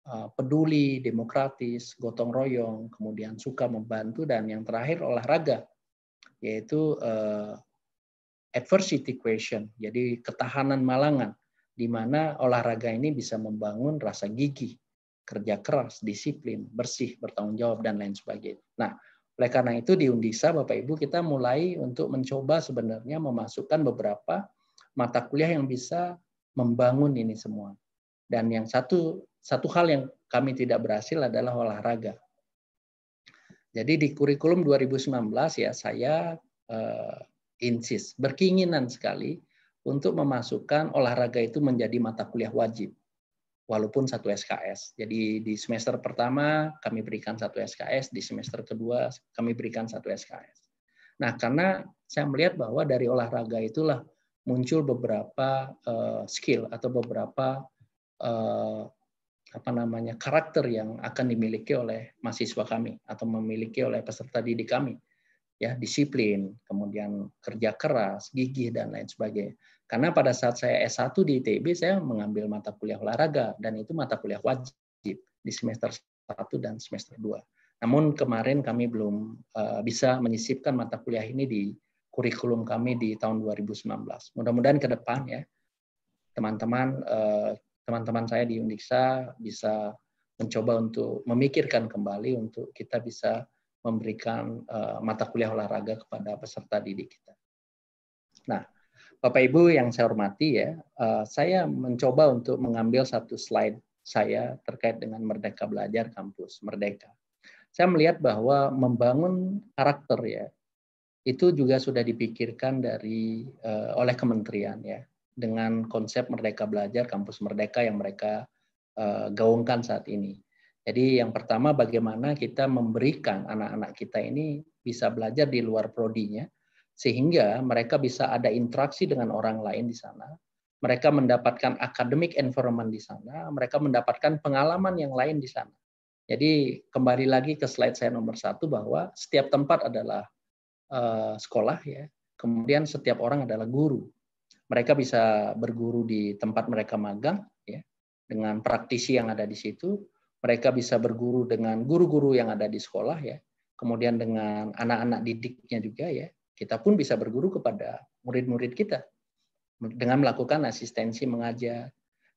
Eh, peduli, demokratis, gotong royong, kemudian suka membantu, dan yang terakhir olahraga, yaitu eh, adversity question, jadi ketahanan malangan, di mana olahraga ini bisa membangun rasa gigi, kerja keras, disiplin, bersih, bertanggung jawab, dan lain sebagainya. Nah, oleh karena itu di Undisa, Bapak Ibu, kita mulai untuk mencoba sebenarnya memasukkan beberapa mata kuliah yang bisa membangun ini semua. Dan yang satu satu hal yang kami tidak berhasil adalah olahraga. Jadi di kurikulum 2019 ya saya uh, insist berkeinginan sekali untuk memasukkan olahraga itu menjadi mata kuliah wajib walaupun satu SKS. Jadi di semester pertama kami berikan satu SKS, di semester kedua kami berikan satu SKS. Nah, karena saya melihat bahwa dari olahraga itulah muncul beberapa uh, skill atau beberapa uh, apa namanya karakter yang akan dimiliki oleh mahasiswa kami atau memiliki oleh peserta didik kami ya disiplin kemudian kerja keras gigih dan lain sebagainya karena pada saat saya S1 di ITB saya mengambil mata kuliah olahraga dan itu mata kuliah wajib di semester 1 dan semester 2 namun kemarin kami belum eh, bisa menyisipkan mata kuliah ini di kurikulum kami di tahun 2019 mudah-mudahan ke depan ya teman-teman eh, teman-teman saya di Undiksa bisa mencoba untuk memikirkan kembali untuk kita bisa memberikan eh, mata kuliah olahraga kepada peserta didik kita. Nah, Bapak Ibu yang saya hormati ya, eh, saya mencoba untuk mengambil satu slide saya terkait dengan Merdeka Belajar Kampus Merdeka. Saya melihat bahwa membangun karakter ya itu juga sudah dipikirkan dari eh, oleh kementerian ya dengan konsep Merdeka Belajar, Kampus Merdeka yang mereka uh, gaungkan saat ini. Jadi yang pertama bagaimana kita memberikan anak-anak kita ini bisa belajar di luar prodinya, sehingga mereka bisa ada interaksi dengan orang lain di sana, mereka mendapatkan academic environment di sana, mereka mendapatkan pengalaman yang lain di sana. Jadi kembali lagi ke slide saya nomor satu bahwa setiap tempat adalah uh, sekolah ya, kemudian setiap orang adalah guru mereka bisa berguru di tempat mereka magang ya dengan praktisi yang ada di situ mereka bisa berguru dengan guru-guru yang ada di sekolah ya kemudian dengan anak-anak didiknya juga ya kita pun bisa berguru kepada murid-murid kita dengan melakukan asistensi mengajar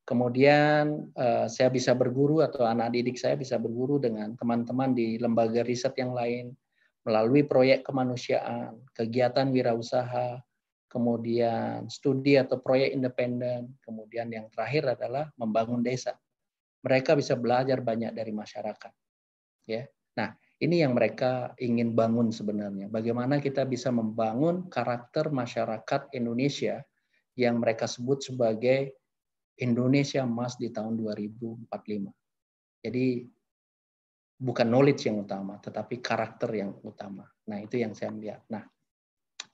kemudian eh, saya bisa berguru atau anak didik saya bisa berguru dengan teman-teman di lembaga riset yang lain melalui proyek kemanusiaan kegiatan wirausaha kemudian studi atau proyek independen, kemudian yang terakhir adalah membangun desa. Mereka bisa belajar banyak dari masyarakat. Ya. Nah, ini yang mereka ingin bangun sebenarnya. Bagaimana kita bisa membangun karakter masyarakat Indonesia yang mereka sebut sebagai Indonesia emas di tahun 2045. Jadi bukan knowledge yang utama, tetapi karakter yang utama. Nah, itu yang saya lihat. Nah,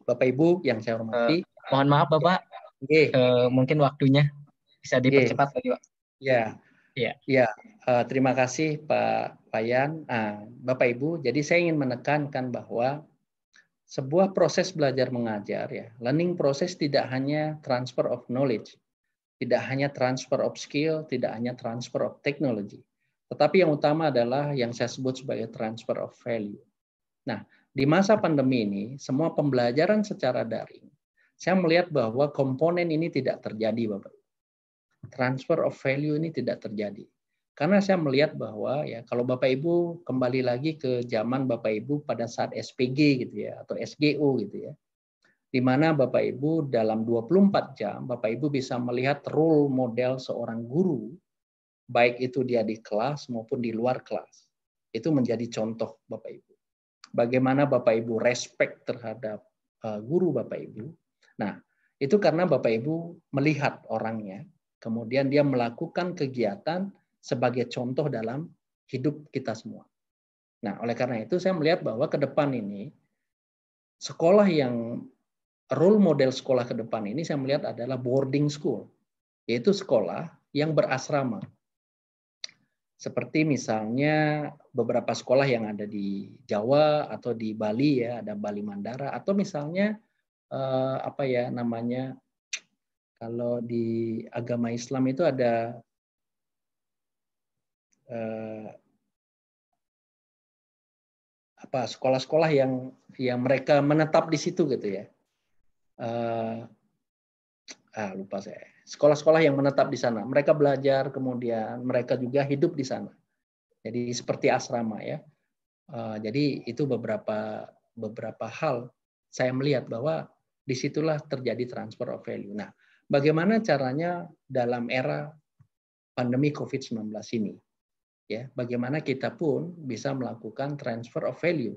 Bapak Ibu yang saya hormati. Uh, mohon maaf Bapak, okay. uh, eh, mungkin waktunya bisa dipercepat lagi Pak. Ya. Ya. Ya, uh, terima kasih Pak Payan. Uh, Bapak Ibu, jadi saya ingin menekankan bahwa sebuah proses belajar mengajar ya, learning proses tidak hanya transfer of knowledge, tidak hanya transfer of skill, tidak hanya transfer of technology, tetapi yang utama adalah yang saya sebut sebagai transfer of value. Nah, di masa pandemi ini, semua pembelajaran secara daring, saya melihat bahwa komponen ini tidak terjadi, Bapak. Transfer of value ini tidak terjadi. Karena saya melihat bahwa ya kalau Bapak Ibu kembali lagi ke zaman Bapak Ibu pada saat SPG gitu ya atau SGO gitu ya. Di mana Bapak Ibu dalam 24 jam Bapak Ibu bisa melihat role model seorang guru baik itu dia di kelas maupun di luar kelas. Itu menjadi contoh Bapak Ibu bagaimana Bapak Ibu respect terhadap eh, guru Bapak Ibu. Nah, itu karena Bapak Ibu melihat orangnya, kemudian dia melakukan kegiatan sebagai contoh dalam hidup kita semua. Nah, oleh karena itu saya melihat bahwa ke depan ini sekolah yang role model sekolah ke depan ini saya melihat adalah boarding school, yaitu sekolah yang berasrama seperti misalnya beberapa sekolah yang ada di Jawa atau di Bali ya ada Bali Mandara atau misalnya eh, apa ya namanya kalau di agama Islam itu ada eh, apa sekolah-sekolah yang yang mereka menetap di situ gitu ya eh, ah lupa saya sekolah-sekolah yang menetap di sana. Mereka belajar, kemudian mereka juga hidup di sana. Jadi seperti asrama ya. Eh, jadi itu beberapa beberapa hal saya melihat bahwa disitulah terjadi transfer of value. Nah, bagaimana caranya dalam era pandemi COVID-19 ini? Ya, bagaimana kita pun bisa melakukan transfer of value.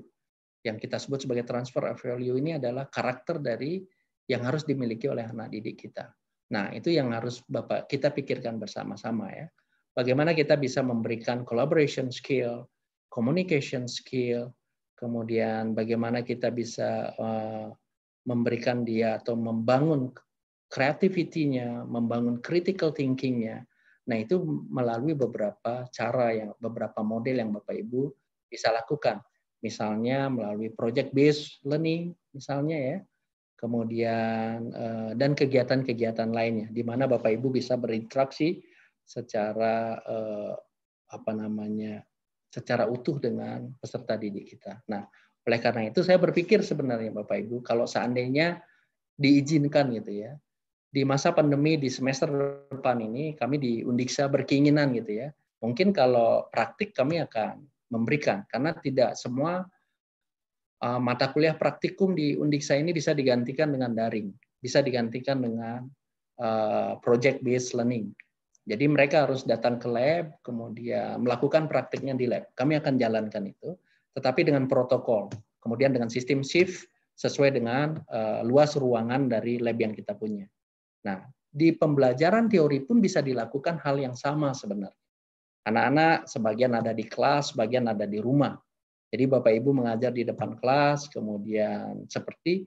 Yang kita sebut sebagai transfer of value ini adalah karakter dari yang harus dimiliki oleh anak didik kita Nah, itu yang harus Bapak kita pikirkan bersama-sama ya. Bagaimana kita bisa memberikan collaboration skill, communication skill, kemudian bagaimana kita bisa eh, memberikan dia atau membangun kreativitinya, membangun critical thinkingnya. Nah, itu melalui beberapa cara yang beberapa model yang Bapak Ibu bisa lakukan. Misalnya melalui project based learning misalnya ya kemudian eh, dan kegiatan-kegiatan lainnya di mana Bapak Ibu bisa berinteraksi secara eh, apa namanya secara utuh dengan peserta didik kita. Nah, oleh karena itu saya berpikir sebenarnya Bapak Ibu kalau seandainya diizinkan gitu ya di masa pandemi di semester depan ini kami di Undiksa berkeinginan gitu ya. Mungkin kalau praktik kami akan memberikan karena tidak semua Eh, mata kuliah praktikum di Undiksa ini bisa digantikan dengan daring, bisa digantikan dengan eh, project based learning. Jadi mereka harus datang ke lab, kemudian melakukan praktiknya di lab. Kami akan jalankan itu, tetapi dengan protokol. Kemudian dengan sistem shift sesuai dengan eh, luas ruangan dari lab yang kita punya. Nah, di pembelajaran teori pun bisa dilakukan hal yang sama sebenarnya. Anak-anak sebagian ada di kelas, sebagian ada di rumah. Jadi Bapak Ibu mengajar di depan kelas, kemudian seperti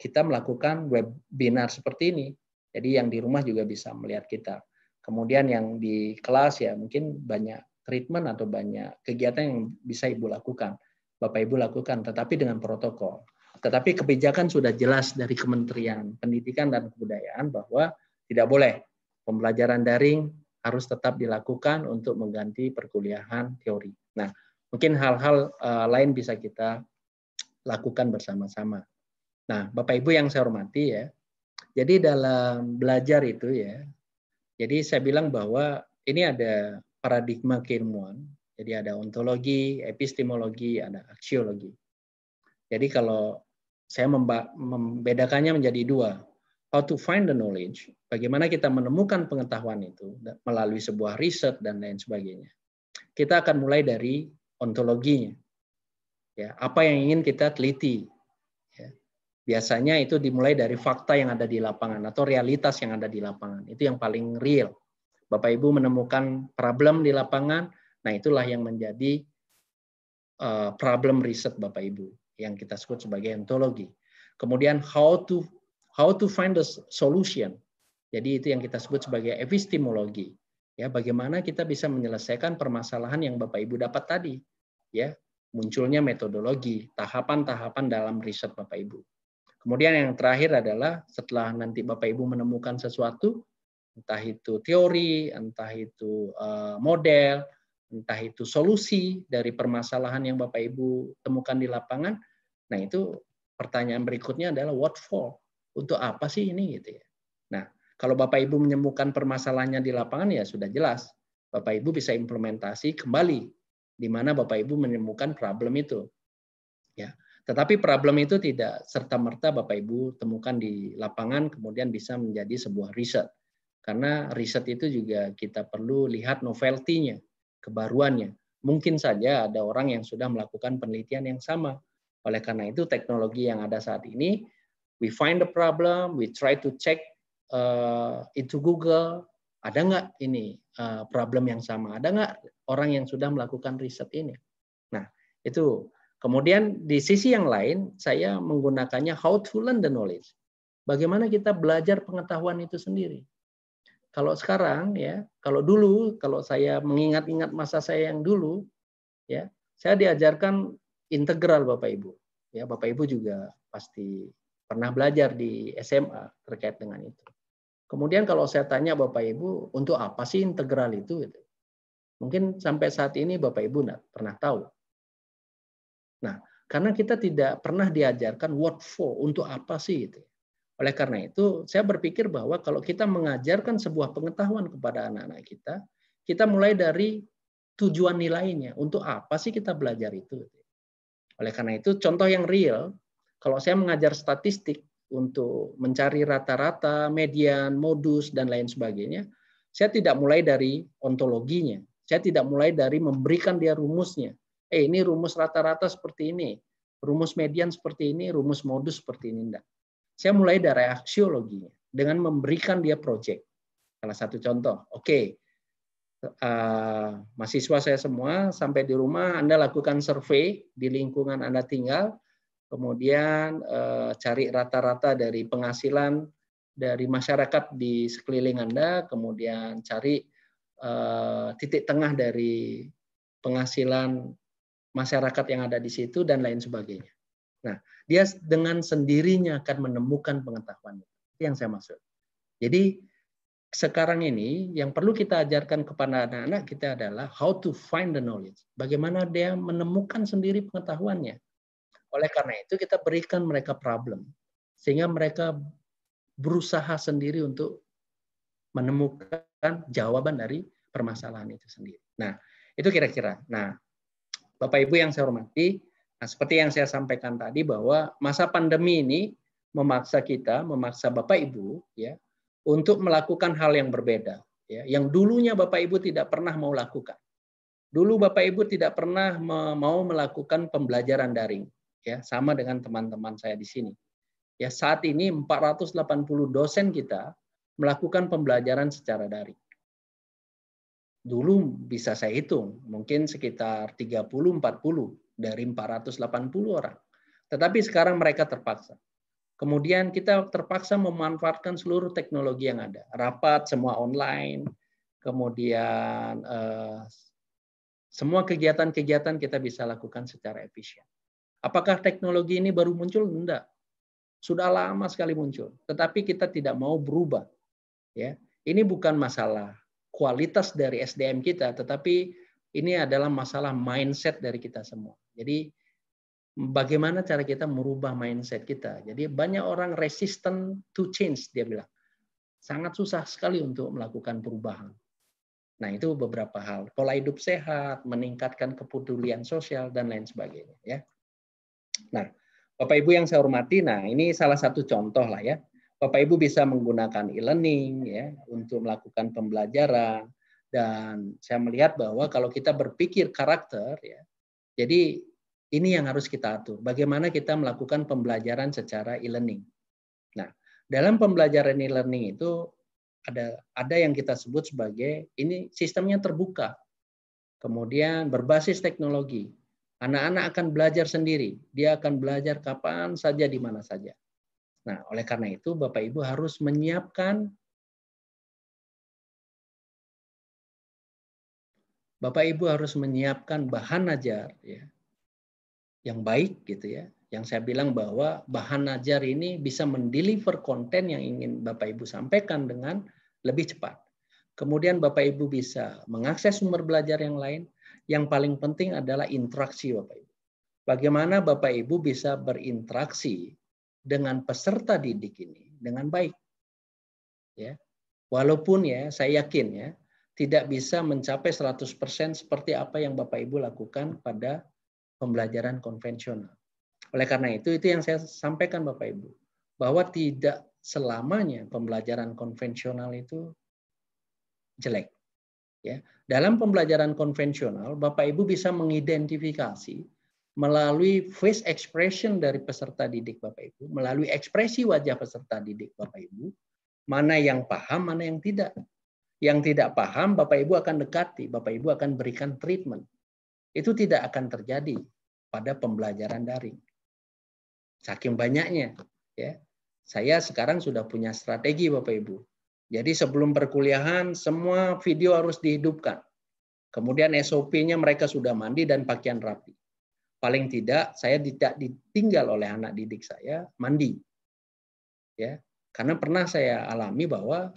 kita melakukan webinar seperti ini. Jadi yang di rumah juga bisa melihat kita. Kemudian yang di kelas ya mungkin banyak treatment atau banyak kegiatan yang bisa Ibu lakukan. Bapak Ibu lakukan tetapi dengan protokol. Tetapi kebijakan sudah jelas dari Kementerian Pendidikan dan Kebudayaan bahwa tidak boleh pembelajaran daring harus tetap dilakukan untuk mengganti perkuliahan teori. Nah, Mungkin hal-hal uh, lain bisa kita lakukan bersama-sama. Nah, Bapak Ibu yang saya hormati ya. Jadi dalam belajar itu ya. Jadi saya bilang bahwa ini ada paradigma keilmuan. Jadi ada ontologi, epistemologi, ada aksiologi. Jadi kalau saya membedakannya menjadi dua. How to find the knowledge, bagaimana kita menemukan pengetahuan itu melalui sebuah riset dan lain sebagainya. Kita akan mulai dari ontologinya. Ya, apa yang ingin kita teliti. Ya. Biasanya itu dimulai dari fakta yang ada di lapangan atau realitas yang ada di lapangan. Itu yang paling real. Bapak Ibu menemukan problem di lapangan, nah itulah yang menjadi uh, problem riset Bapak Ibu yang kita sebut sebagai ontologi. Kemudian how to how to find the solution. Jadi itu yang kita sebut sebagai epistemologi. Ya, bagaimana kita bisa menyelesaikan permasalahan yang Bapak Ibu dapat tadi ya munculnya metodologi, tahapan-tahapan dalam riset Bapak Ibu. Kemudian yang terakhir adalah setelah nanti Bapak Ibu menemukan sesuatu, entah itu teori, entah itu eh, model, entah itu solusi dari permasalahan yang Bapak Ibu temukan di lapangan, nah itu pertanyaan berikutnya adalah what for? Untuk apa sih ini gitu ya. Nah, kalau Bapak Ibu menemukan permasalahannya di lapangan ya sudah jelas. Bapak Ibu bisa implementasi kembali di mana Bapak Ibu menemukan problem itu. Ya. Tetapi problem itu tidak serta-merta Bapak Ibu temukan di lapangan kemudian bisa menjadi sebuah riset. Karena riset itu juga kita perlu lihat novelty-nya, kebaruannya. Mungkin saja ada orang yang sudah melakukan penelitian yang sama. Oleh karena itu teknologi yang ada saat ini, we find the problem, we try to check uh, into Google, ada nggak ini eh, problem yang sama? Ada nggak orang yang sudah melakukan riset ini? Nah, itu. Kemudian di sisi yang lain, saya menggunakannya how to learn the knowledge. Bagaimana kita belajar pengetahuan itu sendiri. Kalau sekarang ya, kalau dulu, kalau saya mengingat-ingat masa saya yang dulu, ya, saya diajarkan integral Bapak Ibu. Ya, Bapak Ibu juga pasti pernah belajar di SMA terkait dengan itu. Kemudian kalau saya tanya Bapak Ibu, untuk apa sih integral itu? Mungkin sampai saat ini Bapak Ibu enggak pernah tahu. Nah, karena kita tidak pernah diajarkan what for, untuk apa sih itu. Oleh karena itu, saya berpikir bahwa kalau kita mengajarkan sebuah pengetahuan kepada anak-anak kita, kita mulai dari tujuan nilainya. Untuk apa sih kita belajar itu? Oleh karena itu, contoh yang real, kalau saya mengajar statistik, untuk mencari rata-rata, median, modus, dan lain sebagainya, saya tidak mulai dari ontologinya. Saya tidak mulai dari memberikan dia rumusnya. Eh, ini rumus rata-rata seperti ini, rumus median seperti ini, rumus modus seperti ini. Enggak. Saya mulai dari aksiologinya, dengan memberikan dia proyek. Salah satu contoh, oke, okay, uh, eh, mahasiswa saya semua sampai di rumah Anda lakukan survei di lingkungan Anda tinggal, kemudian uh, cari rata-rata dari penghasilan dari masyarakat di sekeliling Anda, kemudian cari uh, titik tengah dari penghasilan masyarakat yang ada di situ dan lain sebagainya. Nah, dia dengan sendirinya akan menemukan pengetahuan Itu yang saya maksud. Jadi sekarang ini yang perlu kita ajarkan kepada anak-anak kita adalah how to find the knowledge. Bagaimana dia menemukan sendiri pengetahuannya. Oleh karena itu kita berikan mereka problem sehingga mereka berusaha sendiri untuk menemukan jawaban dari permasalahan itu sendiri. Nah, itu kira-kira. Nah, Bapak Ibu yang saya hormati, nah seperti yang saya sampaikan tadi bahwa masa pandemi ini memaksa kita, memaksa Bapak Ibu ya untuk melakukan hal yang berbeda ya, yang dulunya Bapak Ibu tidak pernah mau lakukan. Dulu Bapak Ibu tidak pernah mau melakukan pembelajaran daring ya sama dengan teman-teman saya di sini. Ya, saat ini 480 dosen kita melakukan pembelajaran secara daring. Dulu bisa saya hitung, mungkin sekitar 30 40 dari 480 orang. Tetapi sekarang mereka terpaksa. Kemudian kita terpaksa memanfaatkan seluruh teknologi yang ada. Rapat semua online, kemudian eh, semua kegiatan-kegiatan kita bisa lakukan secara efisien. Apakah teknologi ini baru muncul? Enggak. Sudah lama sekali muncul. Tetapi kita tidak mau berubah. Ya, ini bukan masalah kualitas dari SDM kita, tetapi ini adalah masalah mindset dari kita semua. Jadi bagaimana cara kita merubah mindset kita. Jadi banyak orang resistant to change dia bilang. Sangat susah sekali untuk melakukan perubahan. Nah, itu beberapa hal. Pola hidup sehat, meningkatkan kepedulian sosial dan lain sebagainya, ya. Nah, Bapak Ibu yang saya hormati, nah ini salah satu contoh lah ya. Bapak Ibu bisa menggunakan e-learning ya untuk melakukan pembelajaran dan saya melihat bahwa kalau kita berpikir karakter ya. Jadi ini yang harus kita atur. Bagaimana kita melakukan pembelajaran secara e-learning. Nah, dalam pembelajaran e-learning itu ada ada yang kita sebut sebagai ini sistemnya terbuka. Kemudian berbasis teknologi. Anak-anak akan belajar sendiri. Dia akan belajar kapan saja, di mana saja. Nah, oleh karena itu Bapak Ibu harus menyiapkan Bapak Ibu harus menyiapkan bahan ajar ya. Yang baik gitu ya. Yang saya bilang bahwa bahan ajar ini bisa mendeliver konten yang ingin Bapak Ibu sampaikan dengan lebih cepat. Kemudian Bapak Ibu bisa mengakses sumber belajar yang lain, yang paling penting adalah interaksi Bapak Ibu. Bagaimana Bapak Ibu bisa berinteraksi dengan peserta didik ini dengan baik. Ya. Walaupun ya saya yakin ya tidak bisa mencapai 100% seperti apa yang Bapak Ibu lakukan pada pembelajaran konvensional. Oleh karena itu itu yang saya sampaikan Bapak Ibu bahwa tidak selamanya pembelajaran konvensional itu jelek. Ya, dalam pembelajaran konvensional, Bapak Ibu bisa mengidentifikasi melalui face expression dari peserta didik Bapak Ibu, melalui ekspresi wajah peserta didik Bapak Ibu, mana yang paham, mana yang tidak. Yang tidak paham, Bapak Ibu akan dekati, Bapak Ibu akan berikan treatment. Itu tidak akan terjadi pada pembelajaran daring. Saking banyaknya, ya. Saya sekarang sudah punya strategi Bapak Ibu. Jadi sebelum perkuliahan semua video harus dihidupkan. Kemudian SOP-nya mereka sudah mandi dan pakaian rapi. Paling tidak saya tidak ditinggal oleh anak didik saya mandi. Ya, karena pernah saya alami bahwa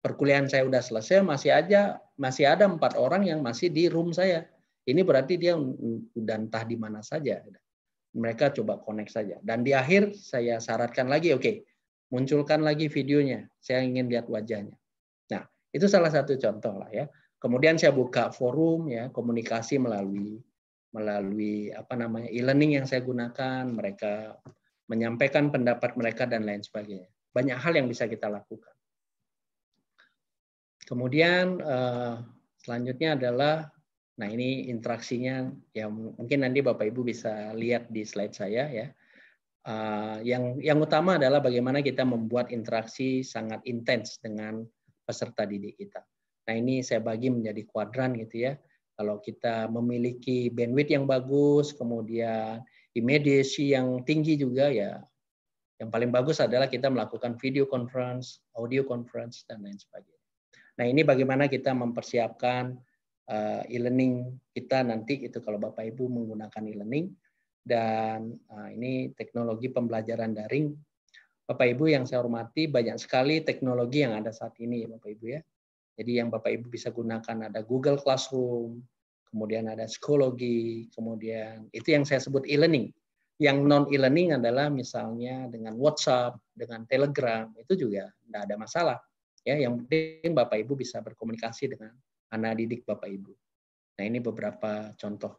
perkuliahan saya sudah selesai masih aja masih ada empat orang yang masih di room saya. Ini berarti dia udah entah di mana saja. Mereka coba connect saja. Dan di akhir saya syaratkan lagi, oke, okay, munculkan lagi videonya. Saya ingin lihat wajahnya. Nah, itu salah satu contoh lah ya. Kemudian saya buka forum ya komunikasi melalui melalui apa namanya e-learning yang saya gunakan, mereka menyampaikan pendapat mereka dan lain sebagainya. Banyak hal yang bisa kita lakukan. Kemudian eh, selanjutnya adalah nah ini interaksinya yang mungkin nanti Bapak Ibu bisa lihat di slide saya ya Eh, yang yang utama adalah bagaimana kita membuat interaksi sangat intens dengan peserta didik kita. Nah ini saya bagi menjadi kuadran gitu ya. Kalau kita memiliki bandwidth yang bagus, kemudian imediasi yang tinggi juga ya. Yang paling bagus adalah kita melakukan video conference, audio conference dan lain sebagainya. Nah ini bagaimana kita mempersiapkan eh, e-learning kita nanti itu kalau Bapak Ibu menggunakan e-learning dan uh, ini teknologi pembelajaran daring. Bapak Ibu yang saya hormati, banyak sekali teknologi yang ada saat ini Bapak Ibu ya. Jadi yang Bapak Ibu bisa gunakan ada Google Classroom, kemudian ada psikologi, kemudian itu yang saya sebut e-learning. Yang non e-learning adalah misalnya dengan WhatsApp, dengan Telegram, itu juga tidak ada masalah. Ya, yang penting Bapak Ibu bisa berkomunikasi dengan anak didik Bapak Ibu. Nah, ini beberapa contoh.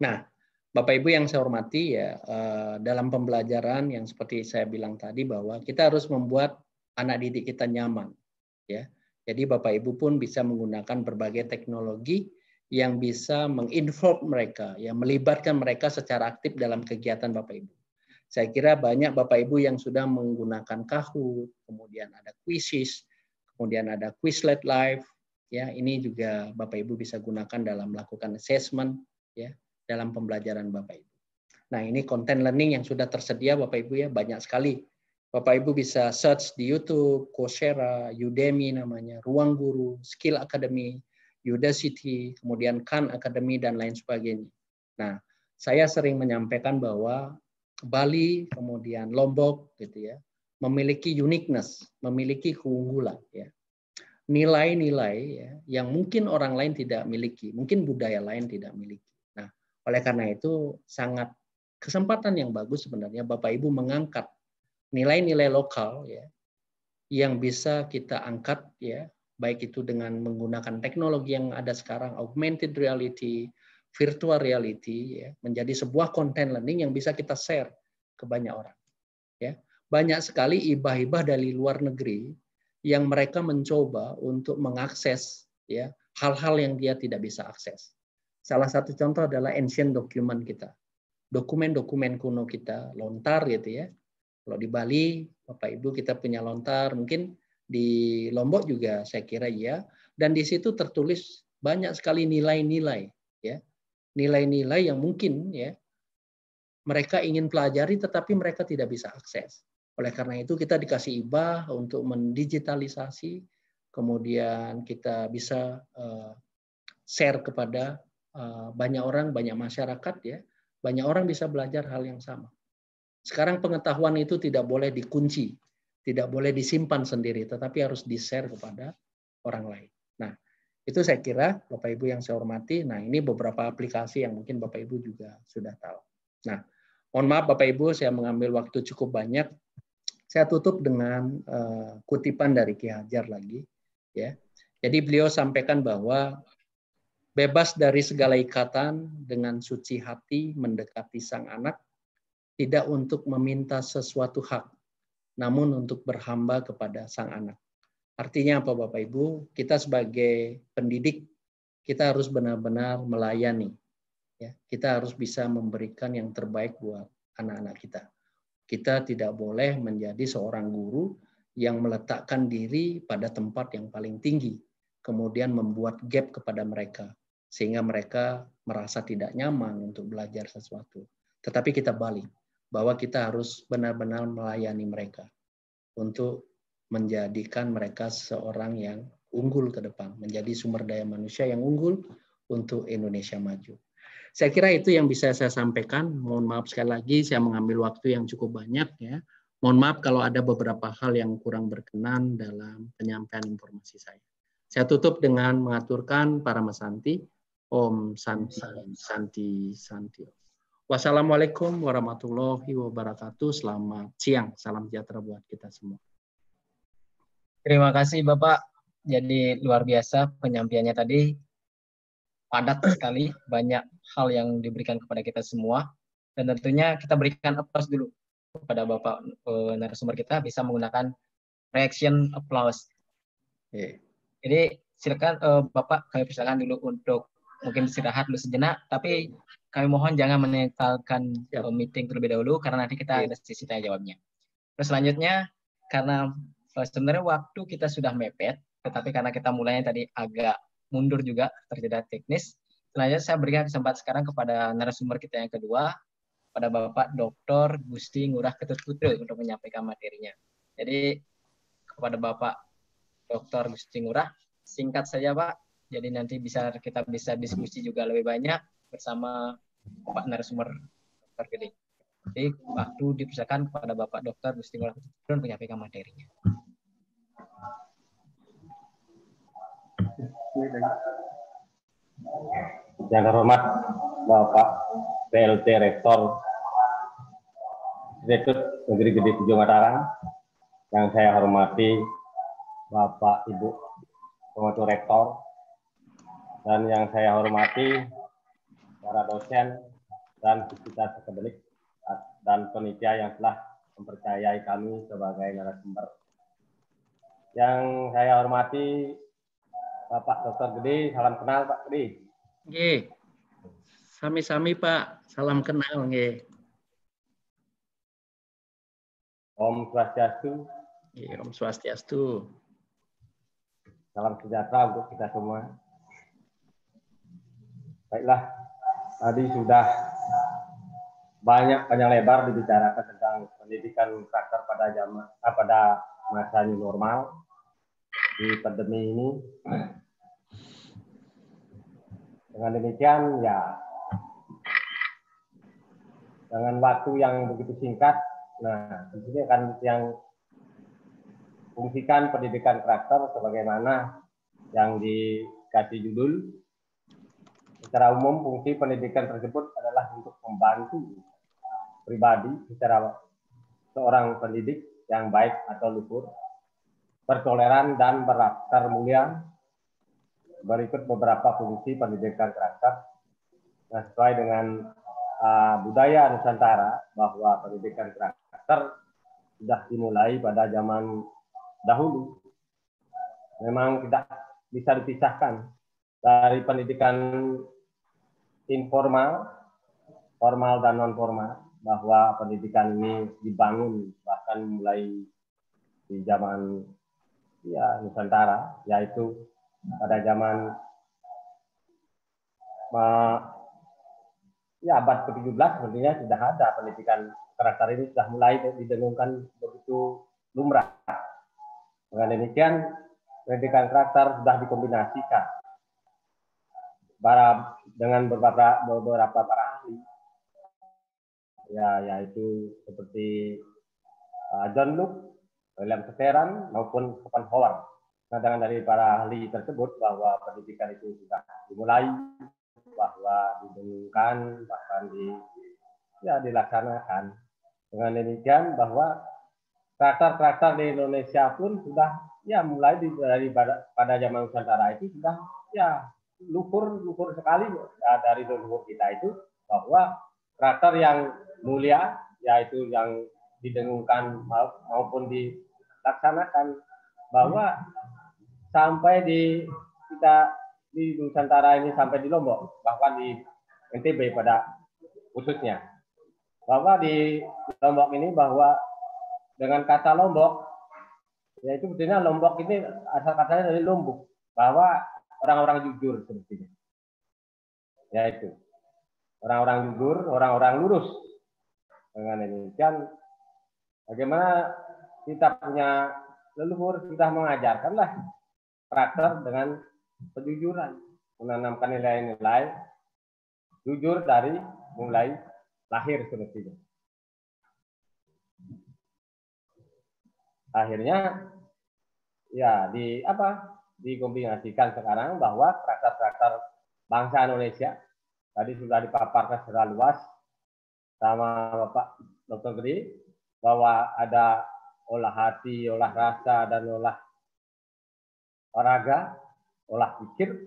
Nah, Bapak Ibu yang saya hormati ya eh, dalam pembelajaran yang seperti saya bilang tadi bahwa kita harus membuat anak didik kita nyaman ya. Jadi Bapak Ibu pun bisa menggunakan berbagai teknologi yang bisa menginvolve mereka, yang melibatkan mereka secara aktif dalam kegiatan Bapak Ibu. Saya kira banyak Bapak Ibu yang sudah menggunakan Kahoot, kemudian ada Quizzes, kemudian ada Quizlet Live, ya ini juga Bapak Ibu bisa gunakan dalam melakukan assessment, ya dalam pembelajaran Bapak Ibu. Nah, ini konten learning yang sudah tersedia Bapak Ibu ya banyak sekali. Bapak Ibu bisa search di YouTube, Coursera, Udemy namanya, Ruang Guru, Skill Academy, Udacity, kemudian Khan Academy dan lain sebagainya. Nah, saya sering menyampaikan bahwa Bali, kemudian Lombok gitu ya, memiliki uniqueness, memiliki keunggulan ya. Nilai-nilai ya, yang mungkin orang lain tidak miliki, mungkin budaya lain tidak miliki. Oleh karena itu sangat kesempatan yang bagus sebenarnya Bapak Ibu mengangkat nilai-nilai lokal ya yang bisa kita angkat ya baik itu dengan menggunakan teknologi yang ada sekarang augmented reality, virtual reality ya menjadi sebuah konten learning yang bisa kita share ke banyak orang. Ya. Banyak sekali ibah-ibah dari luar negeri yang mereka mencoba untuk mengakses ya hal-hal yang dia tidak bisa akses. Salah satu contoh adalah ancient document kita. Dokumen-dokumen kuno kita, lontar gitu ya. Kalau di Bali, Bapak Ibu kita punya lontar, mungkin di Lombok juga saya kira ya. Dan di situ tertulis banyak sekali nilai-nilai ya. Nilai-nilai yang mungkin ya mereka ingin pelajari tetapi mereka tidak bisa akses. Oleh karena itu kita dikasih ibah untuk mendigitalisasi, kemudian kita bisa eh, share kepada Eh, banyak orang, banyak masyarakat ya, banyak orang bisa belajar hal yang sama. Sekarang pengetahuan itu tidak boleh dikunci, tidak boleh disimpan sendiri, tetapi harus di-share kepada orang lain. Nah, itu saya kira Bapak Ibu yang saya hormati. Nah, ini beberapa aplikasi yang mungkin Bapak Ibu juga sudah tahu. Nah, mohon maaf Bapak Ibu, saya mengambil waktu cukup banyak. Saya tutup dengan eh, kutipan dari Ki Hajar lagi, ya. Jadi beliau sampaikan bahwa bebas dari segala ikatan dengan suci hati mendekati sang anak, tidak untuk meminta sesuatu hak, namun untuk berhamba kepada sang anak. Artinya apa Bapak Ibu? Kita sebagai pendidik, kita harus benar-benar melayani. Ya, kita harus bisa memberikan yang terbaik buat anak-anak kita. Kita tidak boleh menjadi seorang guru yang meletakkan diri pada tempat yang paling tinggi, kemudian membuat gap kepada mereka sehingga mereka merasa tidak nyaman untuk belajar sesuatu. Tetapi kita balik bahwa kita harus benar-benar melayani mereka untuk menjadikan mereka seorang yang unggul ke depan, menjadi sumber daya manusia yang unggul untuk Indonesia maju. Saya kira itu yang bisa saya sampaikan. Mohon maaf sekali lagi saya mengambil waktu yang cukup banyak ya. Mohon maaf kalau ada beberapa hal yang kurang berkenan dalam penyampaian informasi saya. Saya tutup dengan mengaturkan para Masanti Om Santi, Santi, Santi. Wassalamualaikum warahmatullahi wabarakatuh. Selamat siang. Salam sejahtera buat kita semua. Terima kasih Bapak. Jadi luar biasa penyampaiannya tadi. Padat sekali, banyak hal yang diberikan kepada kita semua. Dan tentunya kita berikan aplaus dulu kepada Bapak e, narasumber kita bisa menggunakan reaction applause. Yeah. Jadi silakan e, Bapak kami persilakan dulu untuk mungkin istirahat dulu sejenak, tapi kami mohon jangan meninggalkan yep. Ya. Eh, meeting terlebih dahulu karena nanti kita ya. ada sesi tanya jawabnya. Terus selanjutnya karena eh, sebenarnya waktu kita sudah mepet, tetapi karena kita mulainya tadi agak mundur juga terjadi teknis. Selanjutnya saya berikan kesempatan sekarang kepada narasumber kita yang kedua, pada Bapak Dr. Gusti Ngurah Ketut Putri ya. untuk menyampaikan materinya. Jadi kepada Bapak Dr. Gusti Ngurah, singkat saja Pak, jadi nanti bisa kita bisa diskusi juga lebih banyak bersama Pak narasumber Dr. Gede. Jadi waktu dipersilakan kepada Bapak Dokter Gusti Ngurah menyampaikan materinya. Yang terhormat Bapak PLT Rektor Direktur Negeri Gede Tujuh Mataram yang saya hormati Bapak Ibu pengatur Rektor dan yang saya hormati para dosen dan kita akademik dan penitia yang telah mempercayai kami sebagai narasumber. Yang saya hormati Bapak Dr. Gede, salam kenal Pak Gede. Oke, Sami-sami Pak, salam kenal Oke. Om Swastiastu. Nggih, Om Swastiastu. Salam sejahtera untuk kita semua. Baiklah, tadi sudah banyak panjang lebar dibicarakan tentang pendidikan karakter pada zaman ah, pada masa new normal di pandemi ini. Dengan demikian ya dengan waktu yang begitu singkat, nah di sini akan yang fungsikan pendidikan karakter sebagaimana yang dikasih judul Secara umum fungsi pendidikan tersebut adalah untuk membantu uh, pribadi secara seorang pendidik yang baik atau luhur, bertoleran dan berakar mulia. Berikut beberapa fungsi pendidikan terangkat nah, sesuai dengan uh, budaya Nusantara bahwa pendidikan karakter sudah dimulai pada zaman dahulu. Memang tidak bisa dipisahkan dari pendidikan informal, formal dan non formal bahwa pendidikan ini dibangun bahkan mulai di zaman ya Nusantara yaitu pada zaman ya abad ke-17 sebenarnya sudah ada pendidikan karakter ini sudah mulai didengungkan begitu lumrah. Dengan demikian pendidikan karakter sudah dikombinasikan para dengan beberapa beberapa para ahli ya yaitu seperti uh, John Luke, William Severan maupun Stephen Howard. Nah dengan dari para ahli tersebut bahwa pendidikan itu sudah dimulai, bahwa didengungkan, bahkan di ya dilaksanakan. Dengan demikian bahwa karakter-karakter di Indonesia pun sudah ya mulai di, dari pada, pada zaman Nusantara itu sudah ya luhur luhur sekali ya, dari leluhur kita itu bahwa karakter yang mulia yaitu yang didengungkan maupun dilaksanakan bahwa sampai di kita di Nusantara ini sampai di Lombok bahkan di NTB pada khususnya bahwa di Lombok ini bahwa dengan kata Lombok yaitu betulnya Lombok ini asal katanya dari Lombok bahwa orang-orang jujur sebetulnya. Ya itu. Orang-orang jujur, orang-orang lurus dengan demikian bagaimana kita punya leluhur kita mengajarkanlah karakter dengan kejujuran menanamkan nilai-nilai jujur dari mulai lahir sebetulnya akhirnya ya di apa dikombinasikan sekarang bahwa karakter-karakter bangsa Indonesia tadi sudah dipaparkan secara luas sama Bapak Dr. Gede bahwa ada olah hati, olah rasa, dan olah olahraga, olah pikir.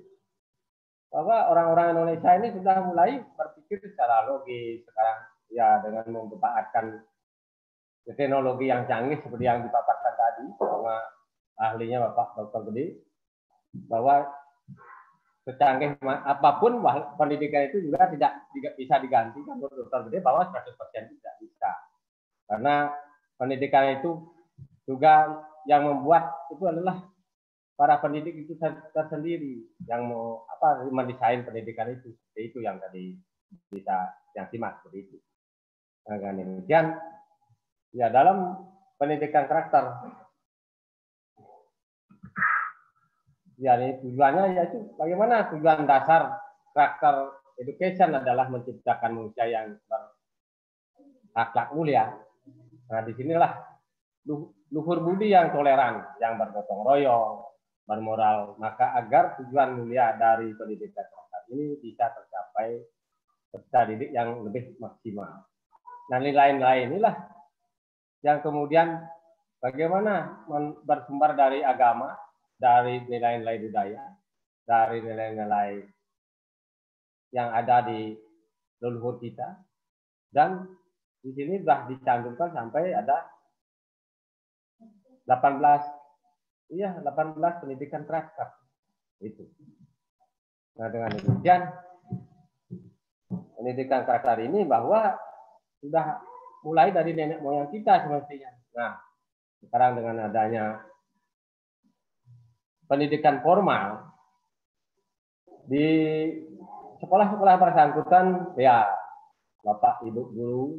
Bahwa orang-orang Indonesia ini sudah mulai berpikir secara logis sekarang ya dengan memanfaatkan teknologi yang canggih seperti yang dipaparkan tadi sama ahlinya Bapak Dr. Gede bahwa secanggih apapun pendidikan itu juga tidak bisa diganti kan, menurut dokter gede bahwa 100% tidak bisa. Karena pendidikan itu juga yang membuat itu adalah para pendidik itu tersendiri yang mau apa mendesain pendidikan itu seperti itu yang tadi bisa yang simak seperti itu. Nah, kan, demikian ya dalam pendidikan karakter jadi ya, tujuannya yaitu bagaimana tujuan dasar karakter education adalah menciptakan manusia yang berakhlak mulia. Nah, disinilah luhur budi yang toleran, yang bergotong royong, bermoral. Maka agar tujuan mulia dari pendidikan dasar ini bisa tercapai serta didik yang lebih maksimal. Nah, nilai-nilai inilah yang kemudian bagaimana bersumber dari agama dari nilai-nilai budaya, dari nilai-nilai yang ada di leluhur kita. Dan di sini sudah dicantumkan sampai ada 18 iya 18 pendidikan terakhir itu. Nah dengan demikian pendidikan karakter ini bahwa sudah mulai dari nenek moyang kita semestinya. Nah, sekarang dengan adanya pendidikan formal di sekolah-sekolah bersangkutan ya Bapak Ibu guru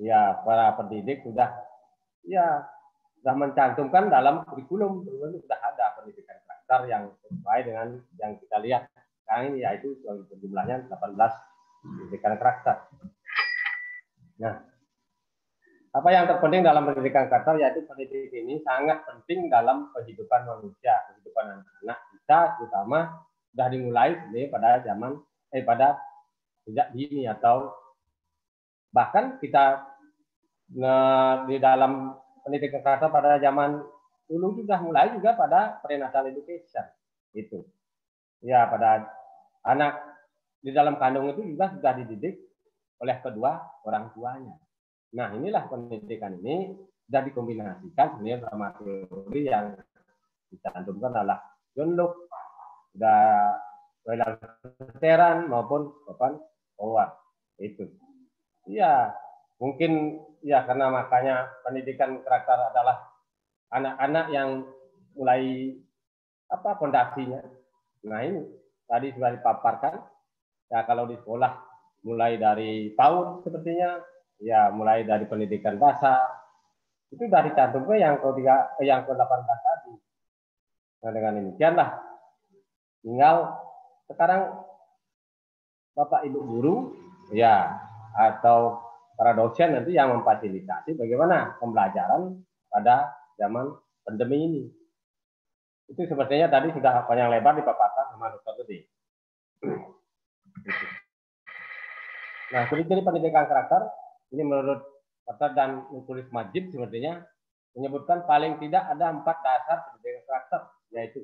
ya para pendidik sudah ya sudah mencantumkan dalam kurikulum sudah ada pendidikan karakter yang sesuai dengan yang kita lihat sekarang nah, ini yaitu jumlahnya 18 pendidikan karakter. Nah, apa yang terpenting dalam pendidikan karakter yaitu pendidikan ini sangat penting dalam kehidupan manusia, kehidupan anak-anak kita terutama sudah dimulai sebenarnya pada zaman eh pada sejak dini atau bahkan kita nah, di dalam pendidikan karakter pada zaman dulu juga mulai juga pada prenatal education itu ya pada anak di dalam kandung itu juga sudah dididik oleh kedua orang tuanya Nah, inilah pendidikan ini sudah dikombinasikan sebenarnya sama teori yang dicantumkan adalah John Locke, sudah maupun Bapak Howard. Itu. Iya, mungkin ya karena makanya pendidikan karakter adalah anak-anak yang mulai apa fondasinya. Nah ini tadi sudah dipaparkan. Ya kalau di sekolah mulai dari tahun sepertinya ya mulai dari pendidikan dasar itu dari cantumnya yang ke tiga eh, yang ke belas tadi nah dengan demikian lah tinggal sekarang bapak ibu guru ya atau para dosen nanti yang memfasilitasi bagaimana pembelajaran pada zaman pandemi ini itu sepertinya tadi sudah panjang lebar di dipaparkan sama dokter Gede. Nah, ciri-ciri pendidikan karakter ini menurut Pasar dan penulis Majid sebenarnya menyebutkan paling tidak ada empat dasar pendidikan karakter, yaitu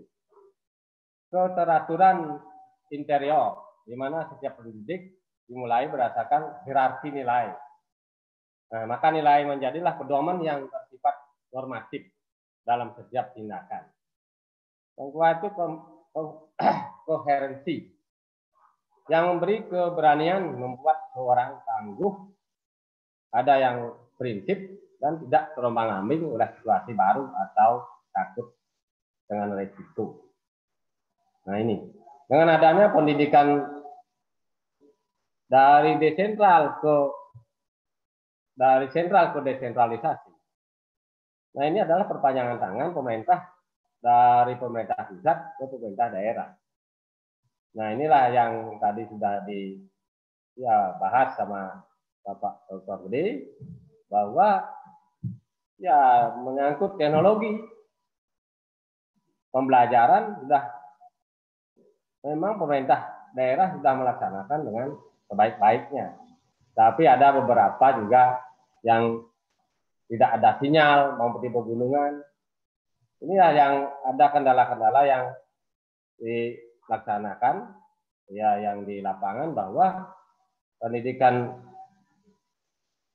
keteraturan interior, di mana setiap pendidik dimulai berdasarkan hierarki nilai. Nah, maka nilai menjadilah pedoman yang bersifat normatif dalam setiap tindakan. Yang kedua itu koherensi yang memberi keberanian membuat seorang tangguh ada yang prinsip dan tidak terombang ambing oleh situasi baru atau takut dengan resiko. Nah ini dengan adanya pendidikan dari desentral ke dari sentral ke desentralisasi. Nah ini adalah perpanjangan tangan pemerintah dari pemerintah pusat ke pemerintah daerah. Nah inilah yang tadi sudah dibahas ya, sama Bapak Dr. D bahwa ya menyangkut teknologi pembelajaran sudah memang pemerintah daerah sudah melaksanakan dengan sebaik-baiknya. Tapi ada beberapa juga yang tidak ada sinyal maupun di pegunungan. Inilah yang ada kendala-kendala yang dilaksanakan ya yang di lapangan bahwa pendidikan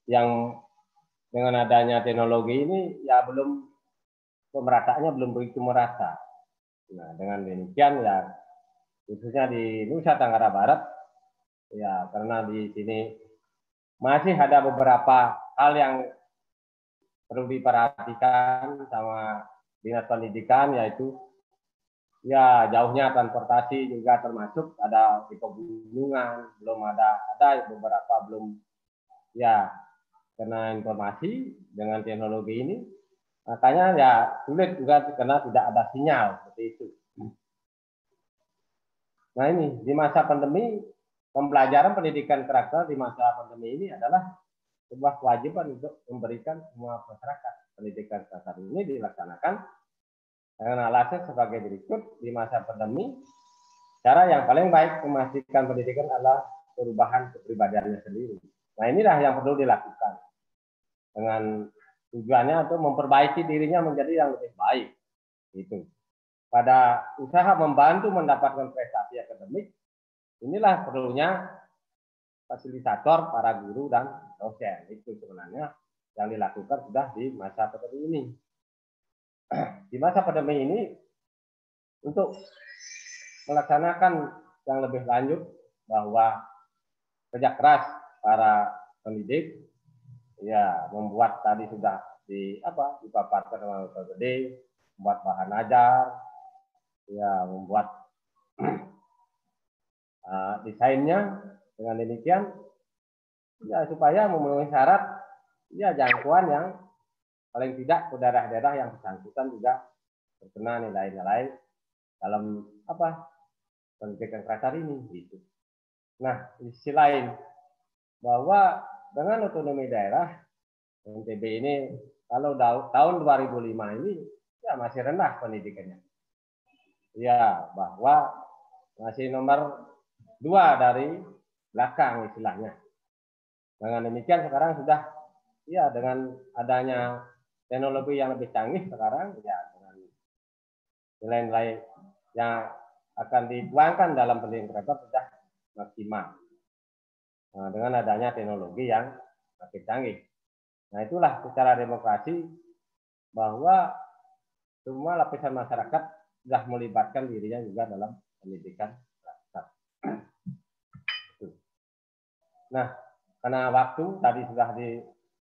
yang dengan adanya teknologi ini ya belum pemerataannya belum begitu merata. Nah, dengan demikian ya khususnya di Nusa Tenggara Barat ya karena di sini masih ada beberapa hal yang perlu diperhatikan sama dinas pendidikan yaitu ya jauhnya transportasi juga termasuk ada di pegunungan belum ada ada beberapa belum ya karena informasi dengan teknologi ini makanya ya sulit juga karena tidak ada sinyal seperti itu. Nah ini di masa pandemi pembelajaran pendidikan karakter di masa pandemi ini adalah sebuah kewajiban untuk memberikan semua masyarakat pendidikan karakter ini dilaksanakan dengan alasan sebagai berikut di masa pandemi cara yang paling baik memastikan pendidikan adalah perubahan kepribadiannya sendiri. Nah inilah yang perlu dilakukan dengan tujuannya untuk memperbaiki dirinya menjadi yang lebih baik. Itu. Pada usaha membantu mendapatkan prestasi akademik, inilah perlunya fasilitator, para guru dan dosen. Itu sebenarnya yang dilakukan sudah di masa pandemi ini. Di masa pandemi ini untuk melaksanakan yang lebih lanjut bahwa kerja keras para pendidik ya membuat tadi sudah di apa dipaparkan sama Gede, membuat bahan ajar ya membuat uh, desainnya dengan demikian ya supaya memenuhi syarat ya jangkauan yang paling tidak ke daerah-daerah yang bersangkutan juga terkena nilai-nilai dalam apa pendidikan kasar ini gitu. Nah, di sisi lain bahwa dengan otonomi daerah NTB ini kalau tahun 2005 ini ya masih rendah pendidikannya. Ya, bahwa masih nomor dua dari belakang istilahnya. Dengan demikian sekarang sudah ya dengan adanya teknologi yang lebih canggih sekarang ya dengan nilai-nilai yang akan dituangkan dalam pendidikan kreator sudah maksimal nah, dengan adanya teknologi yang makin canggih. Nah itulah secara demokrasi bahwa semua lapisan masyarakat sudah melibatkan dirinya juga dalam pendidikan rakyat. Nah, karena waktu tadi sudah di,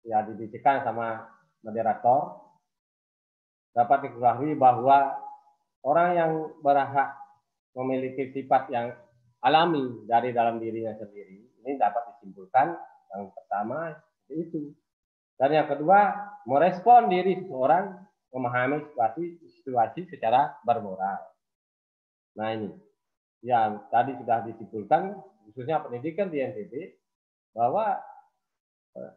ya, dibicarakan sama moderator, dapat diketahui bahwa orang yang berhak memiliki sifat yang alami dari dalam dirinya sendiri ini dapat disimpulkan yang pertama itu. Dan yang kedua, merespon diri seseorang memahami situasi situasi secara bermoral. Nah ini, yang tadi sudah disimpulkan khususnya pendidikan di NTB bahwa eh,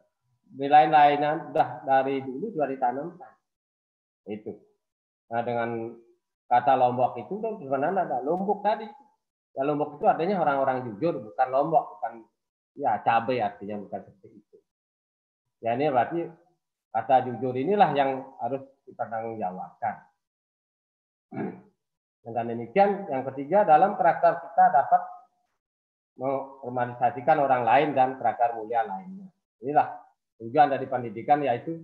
nilai-nilainya sudah dari dulu sudah ditanamkan itu. Nah dengan kata lombok itu sebenarnya ada lombok tadi. Ya, lombok itu artinya orang-orang jujur, bukan lombok, bukan ya cabai artinya bukan seperti itu. Ya ini berarti kata jujur inilah yang harus dipertanggungjawabkan. Dengan demikian yang ketiga dalam karakter kita dapat menormalisasikan orang lain dan karakter mulia lainnya. Inilah tujuan dari pendidikan yaitu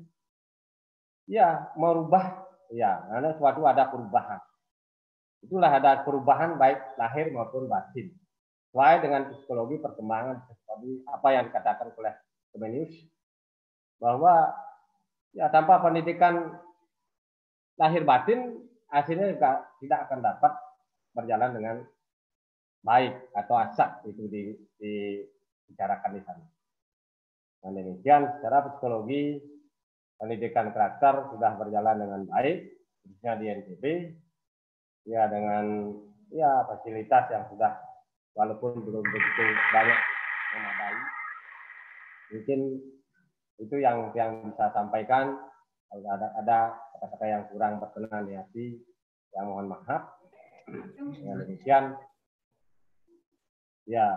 ya merubah ya karena suatu ada perubahan. Itulah ada perubahan baik lahir maupun batin sesuai dengan psikologi perkembangan psikologi apa yang dikatakan oleh Comenius bahwa ya tanpa pendidikan lahir batin hasilnya juga tidak akan dapat berjalan dengan baik atau asak itu di, bicarakan di sana. Dan demikian secara psikologi pendidikan karakter sudah berjalan dengan baik khususnya di NTB ya dengan ya fasilitas yang sudah walaupun belum begitu banyak memadai. Mungkin itu yang yang bisa sampaikan. Kalau ada ada kata-kata yang kurang berkenan di hati, yang mohon maaf. Dengan demikian, ya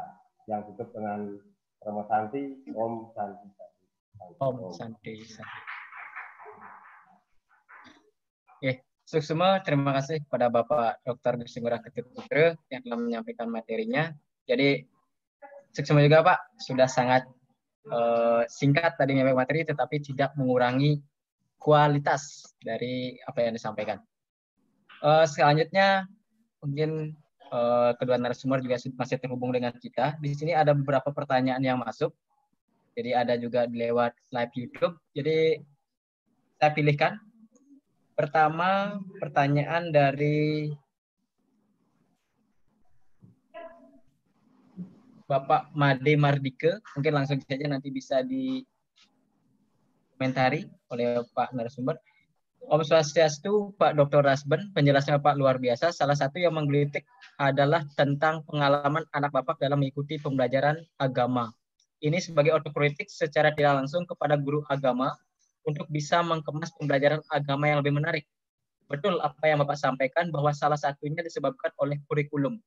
yang tutup dengan Romo Santi, Om Santi. Santi. Om Santi. Santi. Yeah. Suksuma, terima kasih kepada Bapak Dr. Gusti Ketut Putra yang telah menyampaikan materinya. Jadi, Suksuma juga Pak, sudah sangat uh, singkat tadi menyampaikan materi, tetapi tidak mengurangi kualitas dari apa yang disampaikan. Uh, selanjutnya, mungkin uh, kedua narasumber juga masih terhubung dengan kita. Di sini ada beberapa pertanyaan yang masuk. Jadi ada juga lewat live YouTube. Jadi saya pilihkan Pertama, pertanyaan dari Bapak Made Mardike. Mungkin langsung saja nanti bisa dikomentari oleh Pak Narasumber. Om Swastiastu, Pak Dr. Rasben, penjelasan Pak luar biasa. Salah satu yang menggelitik adalah tentang pengalaman anak Bapak dalam mengikuti pembelajaran agama. Ini sebagai otokritik secara tidak langsung kepada guru agama untuk bisa mengemas pembelajaran agama yang lebih menarik. Betul apa yang Bapak sampaikan bahwa salah satunya disebabkan oleh kurikulum.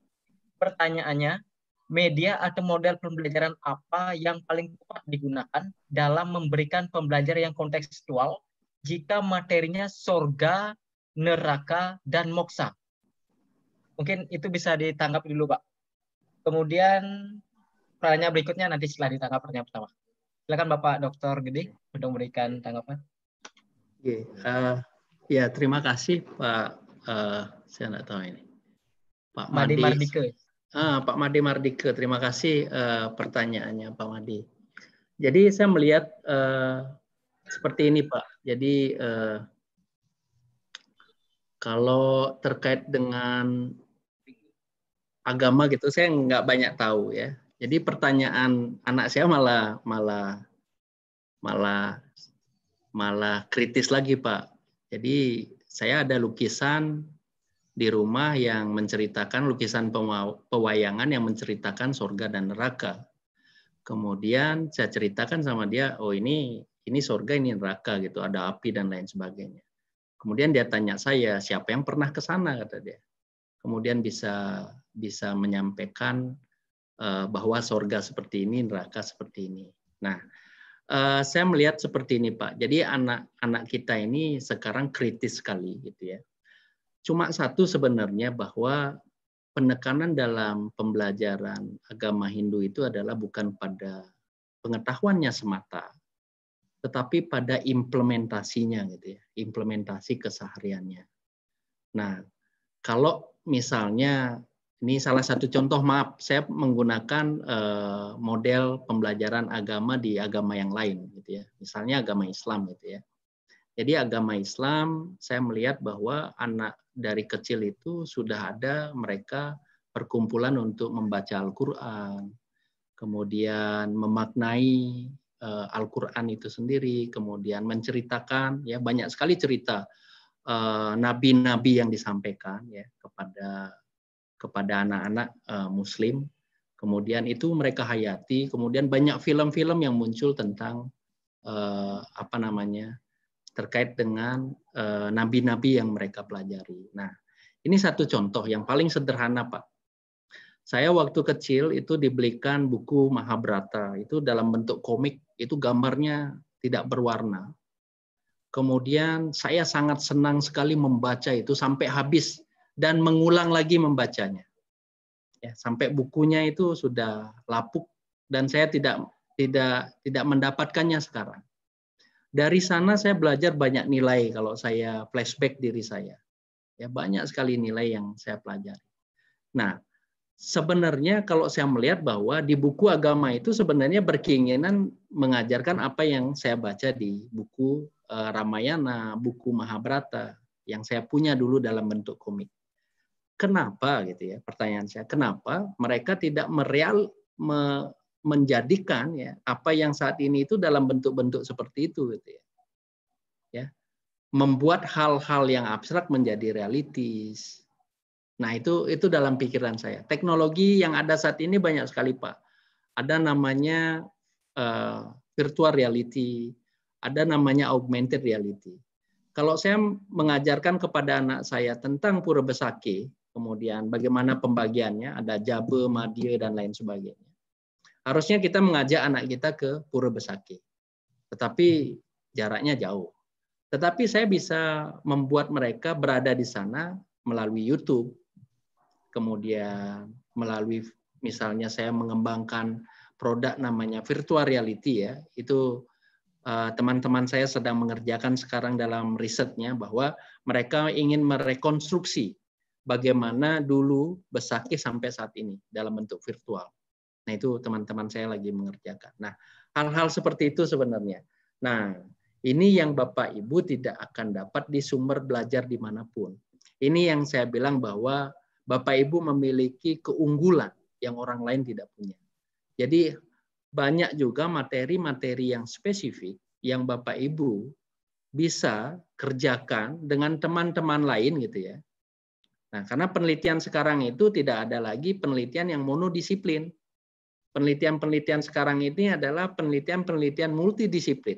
Pertanyaannya, media atau model pembelajaran apa yang paling tepat digunakan dalam memberikan pembelajaran yang kontekstual jika materinya sorga, neraka, dan moksa? Mungkin itu bisa ditanggapi dulu, Pak. Kemudian pertanyaan berikutnya nanti setelah ditangkap pertanyaan pertama. Silakan Bapak Dokter Gede untuk memberikan tanggapan. Oke, uh, ya terima kasih Pak uh, saya nggak tahu ini. Pak Madi, Madi Mardike. Ah, Pak Madi Mardike, terima kasih uh, pertanyaannya Pak Madi. Jadi saya melihat uh, seperti ini Pak. Jadi uh, kalau terkait dengan agama gitu, saya nggak banyak tahu ya. Jadi pertanyaan anak saya malah malah malah malah kritis lagi Pak. Jadi saya ada lukisan di rumah yang menceritakan lukisan pewayangan yang menceritakan surga dan neraka. Kemudian saya ceritakan sama dia, oh ini ini surga ini neraka gitu, ada api dan lain sebagainya. Kemudian dia tanya saya siapa yang pernah ke sana kata dia. Kemudian bisa bisa menyampaikan Eh, bahwa sorga seperti ini, neraka seperti ini. Nah, eh, saya melihat seperti ini Pak. Jadi anak-anak kita ini sekarang kritis sekali gitu ya. Cuma satu sebenarnya bahwa penekanan dalam pembelajaran agama Hindu itu adalah bukan pada pengetahuannya semata, tetapi pada implementasinya gitu ya, implementasi kesehariannya. Nah, kalau misalnya ini salah satu contoh, maaf, saya menggunakan eh, model pembelajaran agama di agama yang lain, gitu ya. Misalnya agama Islam, gitu ya. Jadi agama Islam, saya melihat bahwa anak dari kecil itu sudah ada mereka perkumpulan untuk membaca Al-Quran, kemudian memaknai eh, Al-Quran itu sendiri, kemudian menceritakan ya banyak sekali cerita eh, nabi-nabi yang disampaikan ya kepada kepada anak-anak uh, Muslim. Kemudian itu mereka hayati. Kemudian banyak film-film yang muncul tentang uh, apa namanya terkait dengan nabi eh, nabi-nabi yang mereka pelajari. Nah, ini satu contoh yang paling sederhana, Pak. Saya waktu kecil itu dibelikan buku Mahabharata itu dalam bentuk komik. Itu gambarnya tidak berwarna. Kemudian saya sangat senang sekali membaca itu sampai habis dan mengulang lagi membacanya. Ya, sampai bukunya itu sudah lapuk dan saya tidak tidak tidak mendapatkannya sekarang. Dari sana saya belajar banyak nilai kalau saya flashback diri saya. Ya banyak sekali nilai yang saya pelajari. Nah, sebenarnya kalau saya melihat bahwa di buku agama itu sebenarnya berkeinginan mengajarkan apa yang saya baca di buku eh, Ramayana, buku Mahabharata yang saya punya dulu dalam bentuk komik kenapa gitu ya pertanyaan saya kenapa mereka tidak mereal me, menjadikan ya apa yang saat ini itu dalam bentuk-bentuk seperti itu gitu ya ya membuat hal-hal yang abstrak menjadi realitis nah itu itu dalam pikiran saya teknologi yang ada saat ini banyak sekali pak ada namanya uh, virtual reality ada namanya augmented reality kalau saya mengajarkan kepada anak saya tentang pura besake kemudian bagaimana pembagiannya, ada Jabe, madia, dan lain sebagainya. Harusnya kita mengajak anak kita ke Pura Besaki, tetapi jaraknya jauh. Tetapi saya bisa membuat mereka berada di sana melalui YouTube, kemudian melalui misalnya saya mengembangkan produk namanya virtual reality ya, itu eh, teman-teman saya sedang mengerjakan sekarang dalam risetnya bahwa mereka ingin merekonstruksi bagaimana dulu besaki sampai saat ini dalam bentuk virtual. Nah, itu teman-teman saya lagi mengerjakan. Nah, hal-hal seperti itu sebenarnya. Nah, ini yang Bapak Ibu tidak akan dapat di sumber belajar dimanapun. Ini yang saya bilang bahwa Bapak Ibu memiliki keunggulan yang orang lain tidak punya. Jadi banyak juga materi-materi yang spesifik yang Bapak Ibu bisa kerjakan dengan teman-teman lain gitu ya Nah, karena penelitian sekarang itu tidak ada lagi penelitian yang monodisiplin. Penelitian-penelitian sekarang ini adalah penelitian-penelitian multidisiplin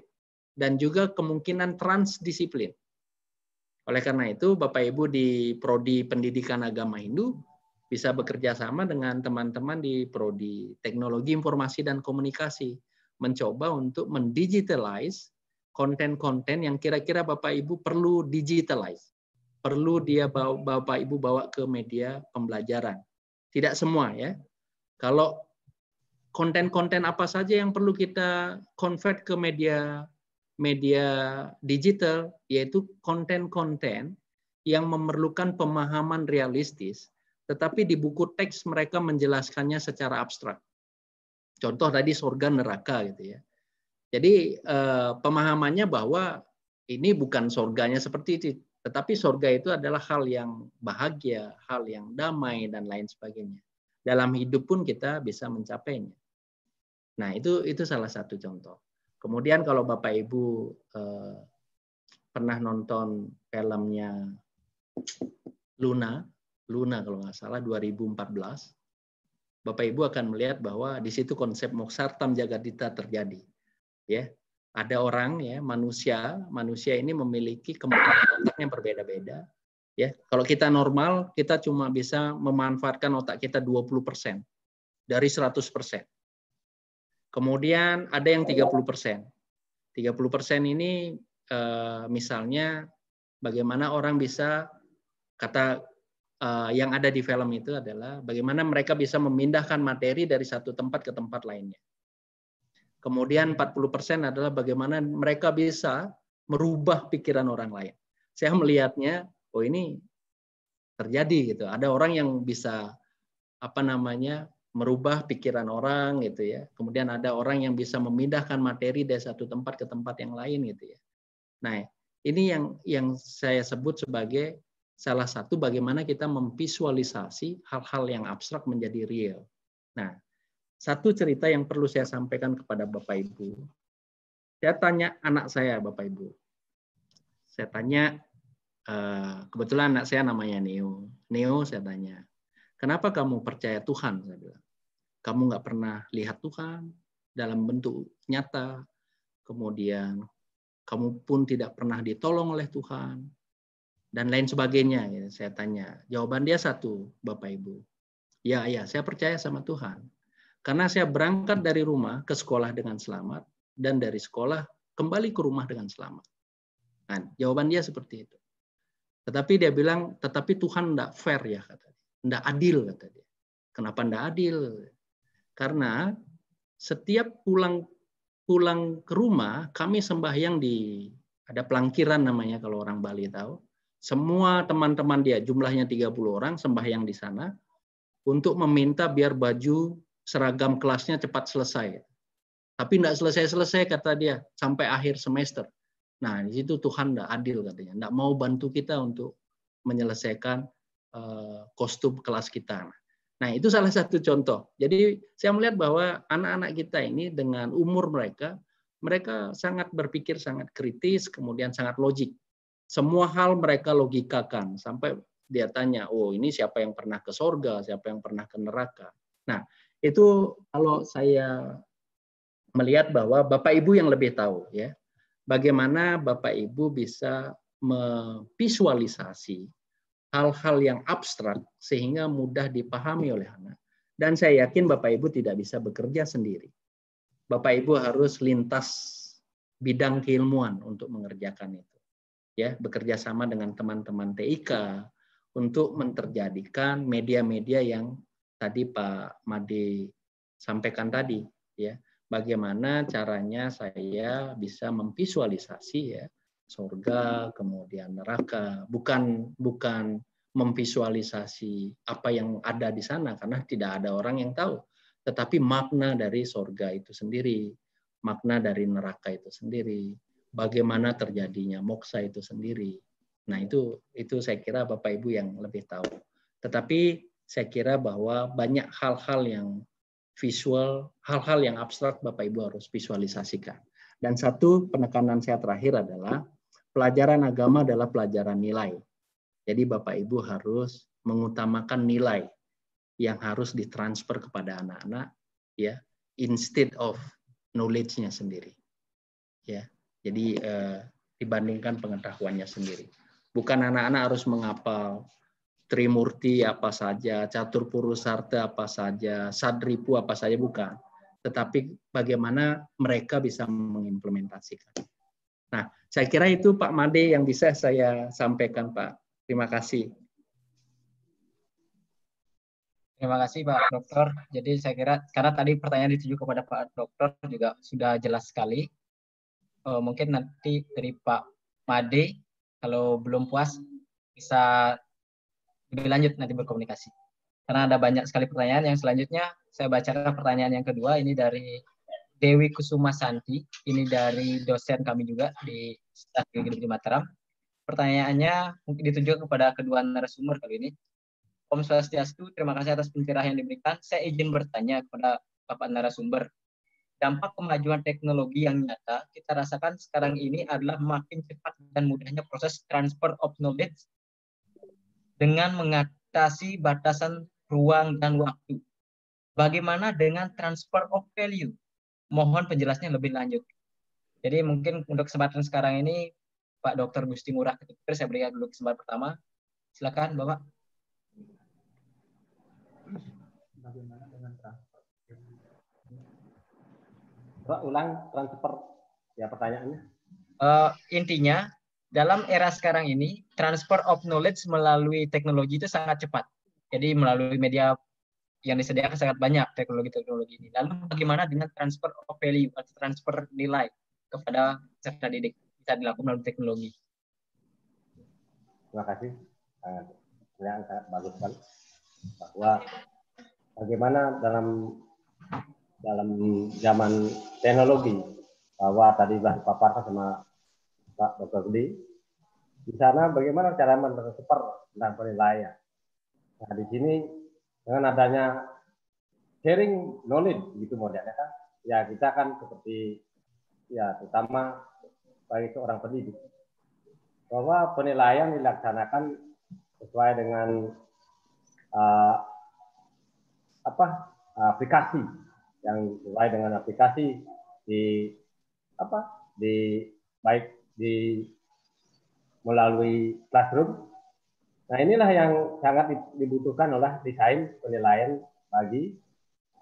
dan juga kemungkinan transdisiplin. Oleh karena itu, Bapak Ibu di prodi Pendidikan Agama Hindu bisa bekerja sama dengan teman-teman di prodi Teknologi Informasi dan Komunikasi mencoba untuk mendigitalize konten-konten yang kira-kira Bapak Ibu perlu digitalize perlu dia bawa, Bapak Ibu bawa ke media pembelajaran. Tidak semua ya. Kalau konten-konten apa saja yang perlu kita convert ke media media digital yaitu konten-konten yang memerlukan pemahaman realistis tetapi di buku teks mereka menjelaskannya secara abstrak. Contoh tadi surga neraka gitu ya. Jadi eh, pemahamannya bahwa ini bukan surganya seperti itu, tetapi surga itu adalah hal yang bahagia, hal yang damai, dan lain sebagainya. Dalam hidup pun kita bisa mencapainya. Nah, itu itu salah satu contoh. Kemudian kalau Bapak Ibu eh, pernah nonton filmnya Luna, Luna kalau nggak salah 2014, Bapak Ibu akan melihat bahwa di situ konsep moksartam jagadita terjadi. Ya, ada orang ya manusia manusia ini memiliki kemampuan otak yang berbeda-beda ya kalau kita normal kita cuma bisa memanfaatkan otak kita 20% dari 100%. Kemudian ada yang 30%. 30% ini eh, misalnya bagaimana orang bisa kata eh, yang ada di film itu adalah bagaimana mereka bisa memindahkan materi dari satu tempat ke tempat lainnya Kemudian 40% adalah bagaimana mereka bisa merubah pikiran orang lain. Saya melihatnya, oh ini terjadi gitu. Ada orang yang bisa apa namanya merubah pikiran orang gitu ya. Kemudian ada orang yang bisa memindahkan materi dari satu tempat ke tempat yang lain gitu ya. Nah, ini yang yang saya sebut sebagai salah satu bagaimana kita memvisualisasi hal-hal yang abstrak menjadi real. Nah, satu cerita yang perlu saya sampaikan kepada Bapak Ibu. Saya tanya anak saya, Bapak Ibu. Saya tanya, eh, kebetulan anak saya namanya Neo. Neo saya tanya, kenapa kamu percaya Tuhan? Saya bilang, kamu nggak pernah lihat Tuhan dalam bentuk nyata. Kemudian kamu pun tidak pernah ditolong oleh Tuhan dan lain sebagainya. Saya tanya, jawaban dia satu, Bapak Ibu. Ya, ya, saya percaya sama Tuhan. Karena saya berangkat dari rumah ke sekolah dengan selamat dan dari sekolah kembali ke rumah dengan selamat. Nah, jawaban dia seperti itu. Tetapi dia bilang, tetapi Tuhan tidak fair ya kata dia, tidak adil kata dia. Kenapa tidak adil? Karena setiap pulang pulang ke rumah kami sembahyang di ada pelangkiran namanya kalau orang Bali tahu. Semua teman-teman dia jumlahnya 30 orang sembahyang di sana untuk meminta biar baju seragam kelasnya cepat selesai. Tapi tidak selesai-selesai kata dia sampai akhir semester. Nah di situ Tuhan tidak adil katanya, tidak mau bantu kita untuk menyelesaikan eh, kostum kelas kita. Nah itu salah satu contoh. Jadi saya melihat bahwa anak-anak kita ini dengan umur mereka, mereka sangat berpikir sangat kritis, kemudian sangat logik. Semua hal mereka logikakan sampai dia tanya, oh ini siapa yang pernah ke sorga, siapa yang pernah ke neraka. Nah, itu kalau saya melihat bahwa Bapak Ibu yang lebih tahu ya. Bagaimana Bapak Ibu bisa memvisualisasi hal-hal yang abstrak sehingga mudah dipahami oleh anak. Dan saya yakin Bapak Ibu tidak bisa bekerja sendiri. Bapak Ibu harus lintas bidang keilmuan untuk mengerjakan itu. Ya, bekerja sama dengan teman-teman TIK untuk menerjadikan media-media yang tadi Pak Made sampaikan tadi ya bagaimana caranya saya bisa memvisualisasi ya surga kemudian neraka bukan bukan memvisualisasi apa yang ada di sana karena tidak ada orang yang tahu tetapi makna dari surga itu sendiri makna dari neraka itu sendiri bagaimana terjadinya moksa itu sendiri nah itu itu saya kira Bapak Ibu yang lebih tahu tetapi saya kira bahwa banyak hal-hal yang visual, hal-hal yang abstrak Bapak Ibu harus visualisasikan. Dan satu penekanan saya terakhir adalah pelajaran agama adalah pelajaran nilai. Jadi Bapak Ibu harus mengutamakan nilai yang harus ditransfer kepada anak-anak ya instead of knowledge-nya sendiri. Ya. Jadi eh, dibandingkan pengetahuannya sendiri. Bukan anak-anak harus menghafal Trimurti apa saja, Catur Purusarta apa saja, Sadripu apa saja bukan, tetapi bagaimana mereka bisa mengimplementasikan. Nah, saya kira itu Pak Made yang bisa saya sampaikan Pak. Terima kasih. Terima kasih Pak Dokter. Jadi saya kira karena tadi pertanyaan ditujukan kepada Pak Dokter juga sudah jelas sekali. Eh, mungkin nanti dari Pak Made kalau belum puas bisa lebih lanjut nanti berkomunikasi. Karena ada banyak sekali pertanyaan yang selanjutnya saya bacakan pertanyaan yang kedua ini dari Dewi Kusuma Santi, ini dari dosen kami juga di Stasiun Universitas Mataram. Pertanyaannya mungkin ditunjuk kepada kedua narasumber kali ini. Om Swastiastu, terima kasih atas pencerahan yang diberikan. Saya izin bertanya kepada Bapak narasumber dampak kemajuan teknologi yang nyata kita rasakan sekarang ini adalah makin cepat dan mudahnya proses transfer of knowledge dengan mengatasi batasan ruang dan waktu. Bagaimana dengan transfer of value? Mohon penjelasannya lebih lanjut. Jadi mungkin untuk kesempatan sekarang ini Pak Dr. Gusti Murah saya berikan dulu kesempatan pertama. Silakan Bapak. Bagaimana dengan transfer? Pak ulang transfer ya pertanyaannya. Uh, intinya dalam era sekarang ini transfer of knowledge melalui teknologi itu sangat cepat. Jadi melalui media yang disediakan sangat banyak teknologi-teknologi ini. Lalu bagaimana dengan transfer of value atau transfer nilai kepada peserta didik bisa dilakukan melalui teknologi. Terima kasih. Eh, saya sangat bagus sekali bahwa bagaimana dalam dalam zaman teknologi bahwa tadi bahas paparkan sama Pak Dr. Budi. Di sana bagaimana cara mentransfer tentang penilaian? Nah, di sini dengan adanya sharing knowledge gitu modelnya kan, ya kita kan seperti ya terutama bagi seorang pendidik bahwa penilaian dilaksanakan sesuai dengan uh, apa aplikasi yang sesuai dengan aplikasi di apa di baik di melalui classroom. Nah inilah yang sangat dibutuhkan oleh desain penilaian bagi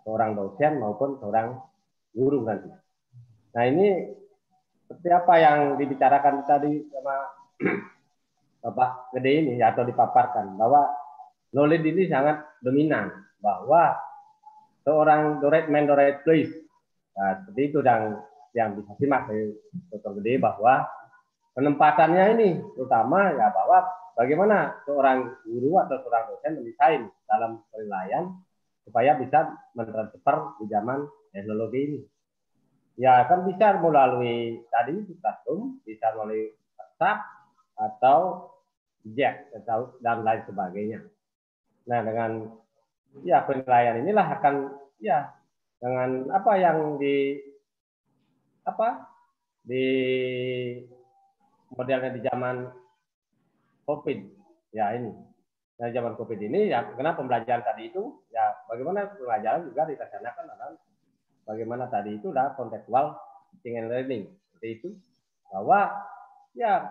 seorang dosen maupun seorang guru nanti. Nah ini seperti apa yang dibicarakan tadi sama Bapak Gede ini ya, atau dipaparkan bahwa knowledge ini sangat dominan bahwa seorang doret man please nah, seperti itu yang yang bisa simak dari Dr. Gede bahwa penempatannya ini terutama ya bahwa bagaimana seorang guru atau seorang dosen mendesain dalam penilaian supaya bisa mentransfer di zaman teknologi ini. Ya kan bisa melalui tadi platform, bisa melalui WhatsApp atau Jack atau dan lain sebagainya. Nah dengan ya penilaian inilah akan ya dengan apa yang di apa di modelnya di zaman COVID ya ini dari zaman COVID ini ya karena pembelajaran tadi itu ya bagaimana pembelajaran juga dilaksanakan dalam bagaimana tadi itu lah kontekstual teaching and learning seperti itu bahwa ya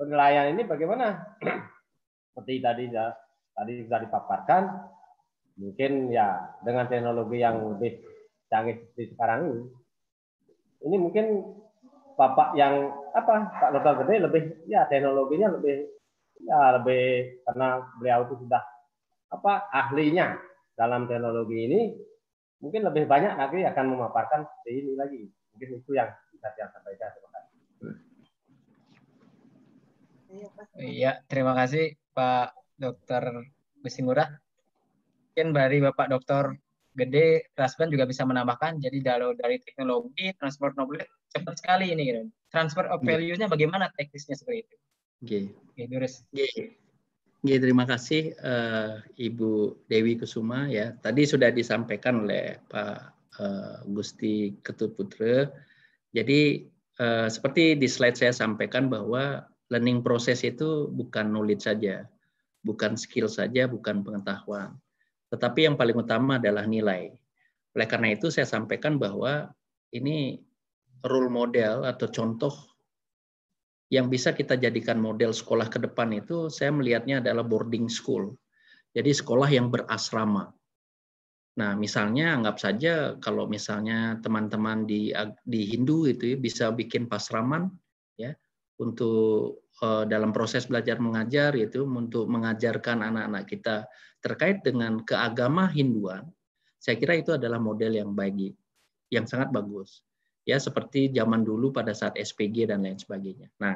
penilaian ini bagaimana seperti tadi ya, tadi sudah dipaparkan mungkin ya dengan teknologi yang lebih canggih seperti sekarang ini ini mungkin bapak yang apa Pak Nurul Gede lebih ya teknologinya lebih ya lebih karena beliau itu sudah apa ahlinya dalam teknologi ini mungkin lebih banyak lagi akan memaparkan seperti ini lagi mungkin itu yang bisa saya sampaikan terima kasih iya, iya terima kasih Pak Dokter Gusingurah mungkin dari Bapak Dokter Gede Rasban juga bisa menambahkan jadi dari, dari teknologi transport mobilitas cepat sekali ini gitu. Transfer of iya. value-nya bagaimana teknisnya seperti itu? Oke. Okay. Oke. okay. terima kasih uh, Ibu Dewi Kusuma ya. Tadi sudah disampaikan oleh Pak uh, Gusti Ketut Putra. Jadi uh, seperti di slide saya sampaikan bahwa learning proses itu bukan knowledge saja, bukan skill saja, bukan pengetahuan. Tetapi yang paling utama adalah nilai. Oleh karena itu saya sampaikan bahwa ini role model atau contoh yang bisa kita jadikan model sekolah ke depan itu saya melihatnya adalah boarding school. Jadi sekolah yang berasrama. Nah, misalnya anggap saja kalau misalnya teman-teman di di Hindu itu ya, bisa bikin pasraman ya untuk eh, dalam proses belajar mengajar itu untuk mengajarkan anak-anak kita terkait dengan keagama Hinduan, saya kira itu adalah model yang baik yang sangat bagus ya seperti zaman dulu pada saat SPG dan lain sebagainya. Nah,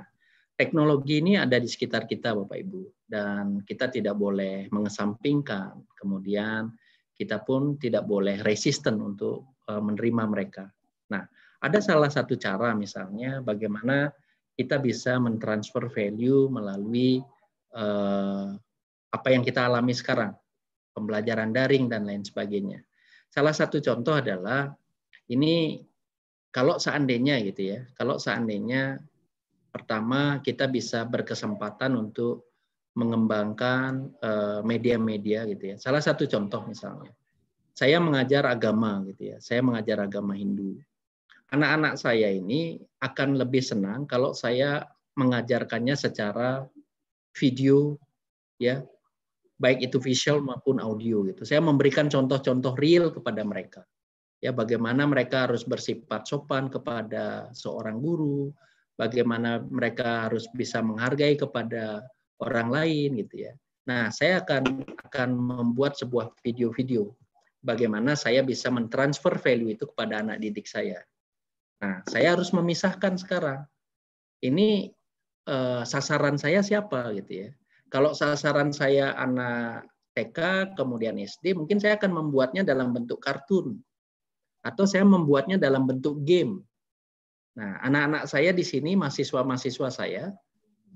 teknologi ini ada di sekitar kita Bapak Ibu dan kita tidak boleh mengesampingkan. Kemudian kita pun tidak boleh resisten untuk e, menerima mereka. Nah, ada salah satu cara misalnya bagaimana kita bisa mentransfer value melalui eh, apa yang kita alami sekarang, pembelajaran daring dan lain sebagainya. Salah satu contoh adalah ini kalau seandainya gitu ya, kalau seandainya pertama kita bisa berkesempatan untuk mengembangkan eh, media-media gitu ya. Salah satu contoh misalnya, saya mengajar agama gitu ya, saya mengajar agama Hindu. Anak-anak saya ini akan lebih senang kalau saya mengajarkannya secara video ya, baik itu visual maupun audio gitu. Saya memberikan contoh-contoh real kepada mereka ya bagaimana mereka harus bersifat sopan kepada seorang guru, bagaimana mereka harus bisa menghargai kepada orang lain gitu ya. Nah, saya akan akan membuat sebuah video-video bagaimana saya bisa mentransfer value itu kepada anak didik saya. Nah, saya harus memisahkan sekarang. Ini eh, sasaran saya siapa gitu ya. Kalau sasaran saya anak TK kemudian SD, mungkin saya akan membuatnya dalam bentuk kartun atau saya membuatnya dalam bentuk game. Nah, anak-anak saya di sini, mahasiswa-mahasiswa saya,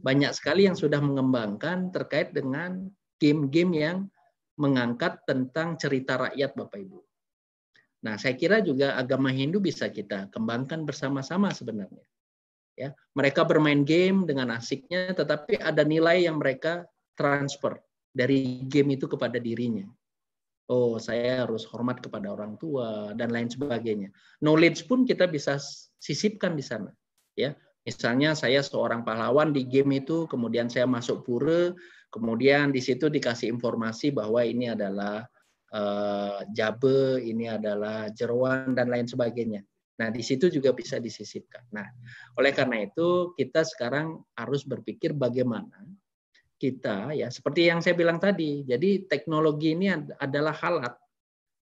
banyak sekali yang sudah mengembangkan terkait dengan game-game yang mengangkat tentang cerita rakyat Bapak Ibu. Nah, saya kira juga agama Hindu bisa kita kembangkan bersama-sama sebenarnya. Ya, mereka bermain game dengan asiknya, tetapi ada nilai yang mereka transfer dari game itu kepada dirinya oh saya harus hormat kepada orang tua dan lain sebagainya. Knowledge pun kita bisa sisipkan di sana, ya. Misalnya saya seorang pahlawan di game itu, kemudian saya masuk pura, kemudian di situ dikasih informasi bahwa ini adalah uh, eh, jabe, ini adalah jeruan dan lain sebagainya. Nah, di situ juga bisa disisipkan. Nah, oleh karena itu kita sekarang harus berpikir bagaimana kita ya seperti yang saya bilang tadi. Jadi teknologi ini adalah halat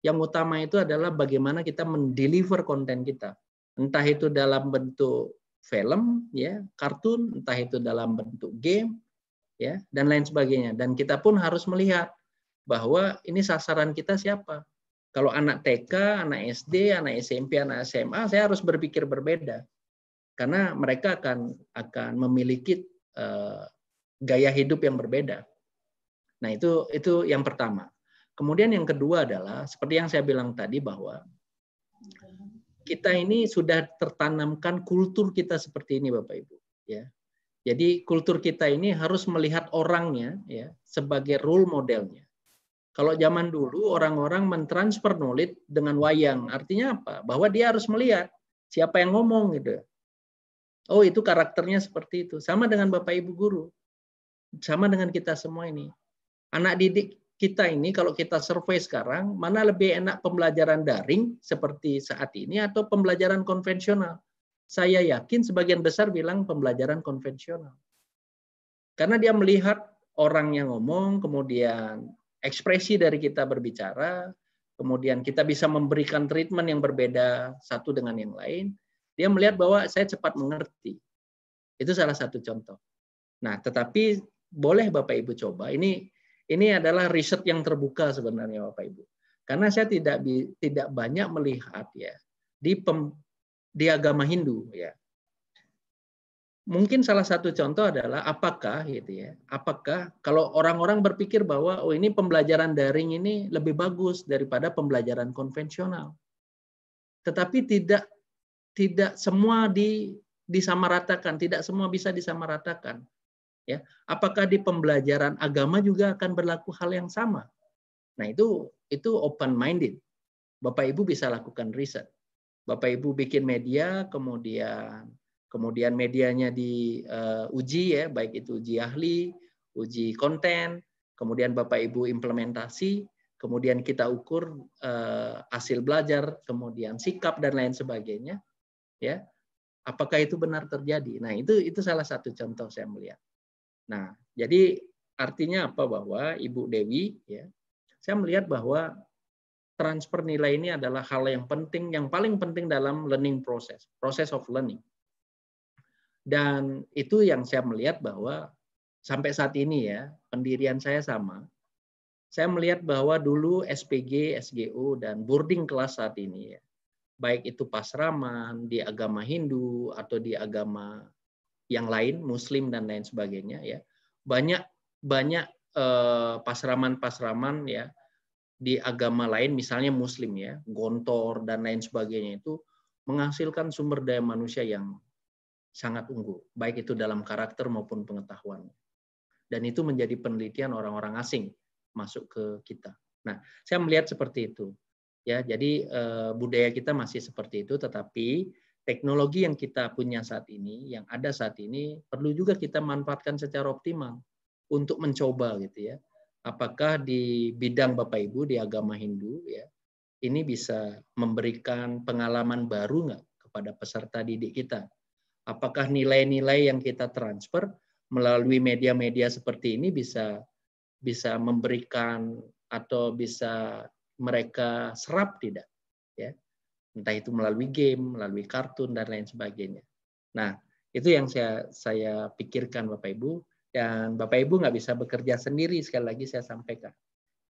Yang utama itu adalah bagaimana kita mendeliver konten kita. Entah itu dalam bentuk film ya, kartun, entah itu dalam bentuk game ya dan lain sebagainya. Dan kita pun harus melihat bahwa ini sasaran kita siapa. Kalau anak TK, anak SD, anak SMP, anak SMA, saya harus berpikir berbeda karena mereka akan akan memiliki eh, gaya hidup yang berbeda. Nah, itu itu yang pertama. Kemudian yang kedua adalah seperti yang saya bilang tadi bahwa kita ini sudah tertanamkan kultur kita seperti ini Bapak Ibu, ya. Jadi kultur kita ini harus melihat orangnya ya sebagai role modelnya. Kalau zaman dulu orang-orang mentransfer nulit dengan wayang, artinya apa? Bahwa dia harus melihat siapa yang ngomong gitu. Oh, itu karakternya seperti itu. Sama dengan Bapak Ibu guru. Sama dengan kita semua ini. Anak didik kita ini kalau kita survei sekarang, mana lebih enak pembelajaran daring seperti saat ini atau pembelajaran konvensional? Saya yakin sebagian besar bilang pembelajaran konvensional. Karena dia melihat orang yang ngomong, kemudian ekspresi dari kita berbicara, kemudian kita bisa memberikan treatment yang berbeda satu dengan yang lain, dia melihat bahwa saya cepat mengerti. Itu salah satu contoh. Nah, tetapi boleh Bapak Ibu coba. Ini ini adalah riset yang terbuka sebenarnya Bapak Ibu. Karena saya tidak tidak banyak melihat ya di pem, di agama Hindu ya. Mungkin salah satu contoh adalah apakah gitu ya. Apakah kalau orang-orang berpikir bahwa oh ini pembelajaran daring ini lebih bagus daripada pembelajaran konvensional. Tetapi tidak tidak semua di disamaratakan, tidak semua bisa disamaratakan. Ya, apakah di pembelajaran agama juga akan berlaku hal yang sama? Nah, itu itu open minded. Bapak Ibu bisa lakukan riset. Bapak Ibu bikin media, kemudian kemudian medianya diuji eh, uh, ya, baik itu uji ahli, uji konten, kemudian Bapak Ibu implementasi, kemudian kita ukur uh, hasil belajar, kemudian sikap dan lain sebagainya, ya. Apakah itu benar terjadi? Nah, itu itu salah satu contoh saya melihat. Nah, jadi artinya apa bahwa Ibu Dewi ya, saya melihat bahwa transfer nilai ini adalah hal yang penting, yang paling penting dalam learning process process of learning. Dan itu yang saya melihat bahwa sampai saat ini ya, pendirian saya sama. Saya melihat bahwa dulu SPG, SGO, dan boarding kelas saat ini ya, baik itu pasraman, di agama Hindu, atau di agama yang lain, Muslim dan lain sebagainya ya. Banyak banyak eh, pasraman-pasraman ya di agama lain misalnya Muslim ya, Gontor dan lain sebagainya itu menghasilkan sumber daya manusia yang sangat unggul, baik itu dalam karakter maupun pengetahuan. Dan itu menjadi penelitian orang-orang asing masuk ke kita. Nah, saya melihat seperti itu. Ya, jadi eh, budaya kita masih seperti itu, tetapi teknologi yang kita punya saat ini, yang ada saat ini, perlu juga kita manfaatkan secara optimal untuk mencoba gitu ya. Apakah di bidang Bapak Ibu di agama Hindu ya, ini bisa memberikan pengalaman baru nggak kepada peserta didik kita? Apakah nilai-nilai yang kita transfer melalui media-media seperti ini bisa bisa memberikan atau bisa mereka serap tidak? Ya entah itu melalui game, melalui kartun dan lain sebagainya. Nah, itu yang saya saya pikirkan Bapak Ibu dan Bapak Ibu nggak bisa bekerja sendiri sekali lagi saya sampaikan.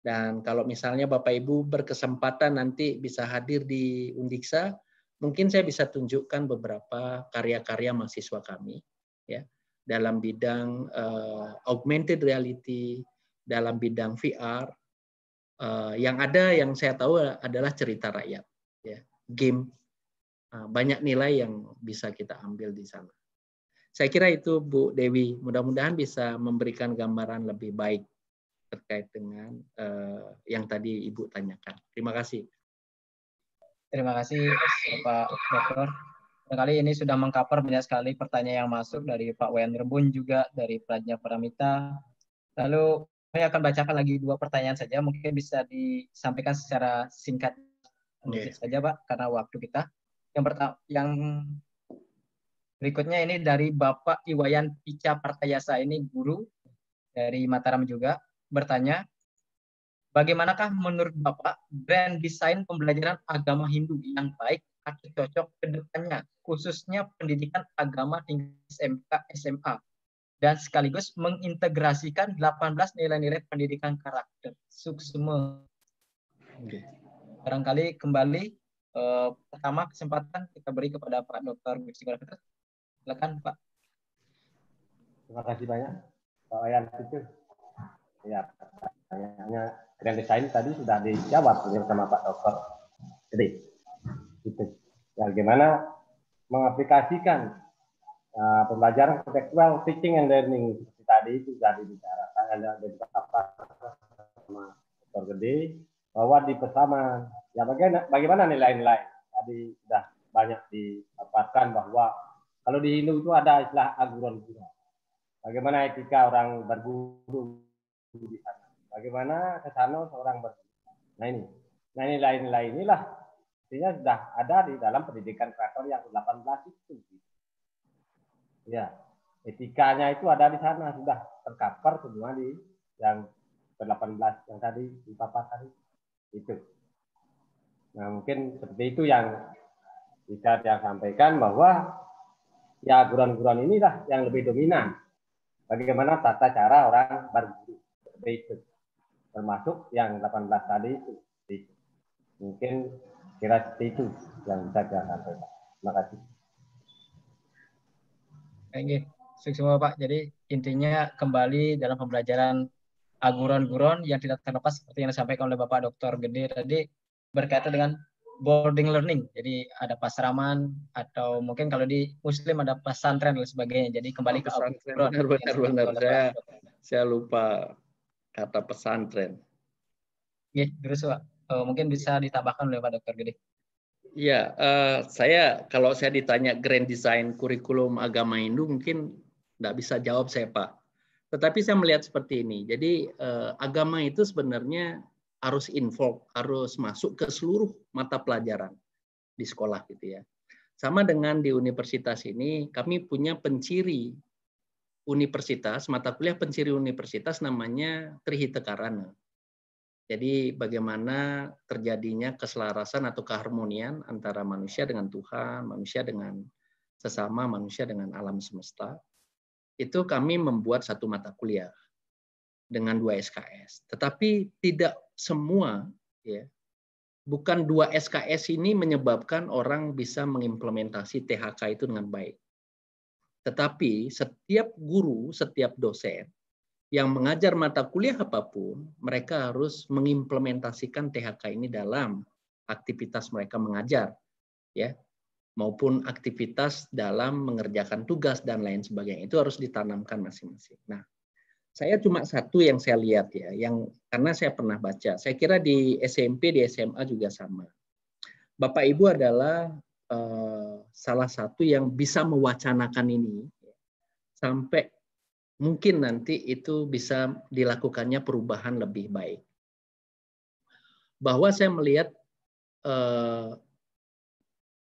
Dan kalau misalnya Bapak Ibu berkesempatan nanti bisa hadir di Undiksa, mungkin saya bisa tunjukkan beberapa karya-karya mahasiswa kami ya dalam bidang uh, augmented reality, dalam bidang VR. Uh, eh, yang ada yang saya tahu adalah cerita rakyat game. Ah, banyak nilai yang bisa kita ambil di sana. Saya kira itu Bu Dewi, mudah-mudahan bisa memberikan gambaran lebih baik terkait dengan uh, yang tadi Ibu tanyakan. Terima kasih. Terima kasih Pak Dokter. Kali ini sudah mengcover banyak sekali pertanyaan yang masuk dari Pak Wayan Rebun juga dari Prajna Paramita. Lalu saya akan bacakan lagi dua pertanyaan saja, mungkin bisa disampaikan secara singkat mungkin yeah. saja Pak karena waktu kita. Yang pertama yang berikutnya ini dari Bapak Iwayan Pica Partayasa ini guru dari Mataram juga bertanya bagaimanakah menurut Bapak brand desain pembelajaran agama Hindu yang baik atau cocok ke khususnya pendidikan agama tingkat SMK SMA dan sekaligus mengintegrasikan 18 nilai-nilai pendidikan karakter. Sukseme barangkali kembali eh, pertama kesempatan kita beri kepada Pak Dr. Bipsi Peter. Silakan Pak. Terima kasih banyak Pak Ayan. itu. Ya, pertanyaannya grand design tadi sudah dijawab oleh sama Pak Dokter. Jadi, itu. Ya, bagaimana mengaplikasikan uh, pembelajaran kontekstual teaching and learning tadi itu sudah dibicarakan ada beberapa sama Dokter Gede bahwa di pertama ya bagaimana, bagaimana lain-lain tadi sudah banyak dipaparkan bahwa kalau di Hindu itu ada istilah aguran guru. Bagaimana etika orang berguru di sana. Bagaimana kesana seorang berguru. Nah ini, nah ini lain-lain inilah artinya sudah ada di dalam pendidikan kreator yang 18 itu. Ya, etikanya itu ada di sana sudah terkapar semua di yang ke-18 yang tadi dipaparkan itu itu. Nah, mungkin seperti itu yang bisa saya sampaikan bahwa ya guruan-guruan inilah yang lebih dominan. Bagaimana tata cara orang berguru seperti itu, termasuk yang 18 tadi itu. Mungkin kira seperti itu yang bisa saya sampaikan. Terima kasih. kasih semua Pak. Jadi intinya kembali dalam pembelajaran aguron guron yang tidak terlepas seperti yang disampaikan oleh Bapak Dr. Gede tadi berkaitan dengan boarding learning. Jadi ada pasraman atau mungkin kalau di Muslim ada pesantren dan sebagainya. Jadi kembali ke pesantren. Benar, benar, Saya, lupa kata pesantren. Ya, terus Pak. Eh, mungkin bisa ditambahkan oleh Pak Dr. Gede. Ya, uh, saya kalau saya ditanya grand design kurikulum agama Hindu mungkin tidak bisa jawab saya Pak. Tetapi saya melihat seperti ini. Jadi eh, agama itu sebenarnya harus involve, harus masuk ke seluruh mata pelajaran di sekolah gitu ya. Sama dengan di universitas ini, kami punya penciri universitas, mata kuliah penciri universitas namanya Trihita Karana. Jadi bagaimana terjadinya keselarasan atau keharmonian antara manusia dengan Tuhan, manusia dengan sesama, manusia dengan alam semesta itu kami membuat satu mata kuliah dengan dua SKS. Tetapi tidak semua, ya, bukan dua SKS ini menyebabkan orang bisa mengimplementasi THK itu dengan baik. Tetapi setiap guru, setiap dosen yang mengajar mata kuliah apapun, mereka harus mengimplementasikan THK ini dalam aktivitas mereka mengajar. Ya, maupun aktivitas dalam mengerjakan tugas dan lain sebagainya itu harus ditanamkan masing-masing. Nah, saya cuma satu yang saya lihat ya, yang karena saya pernah baca. Saya kira di SMP di SMA juga sama. Bapak Ibu adalah eh, salah satu yang bisa mewacanakan ini sampai mungkin nanti itu bisa dilakukannya perubahan lebih baik. Bahwa saya melihat eh,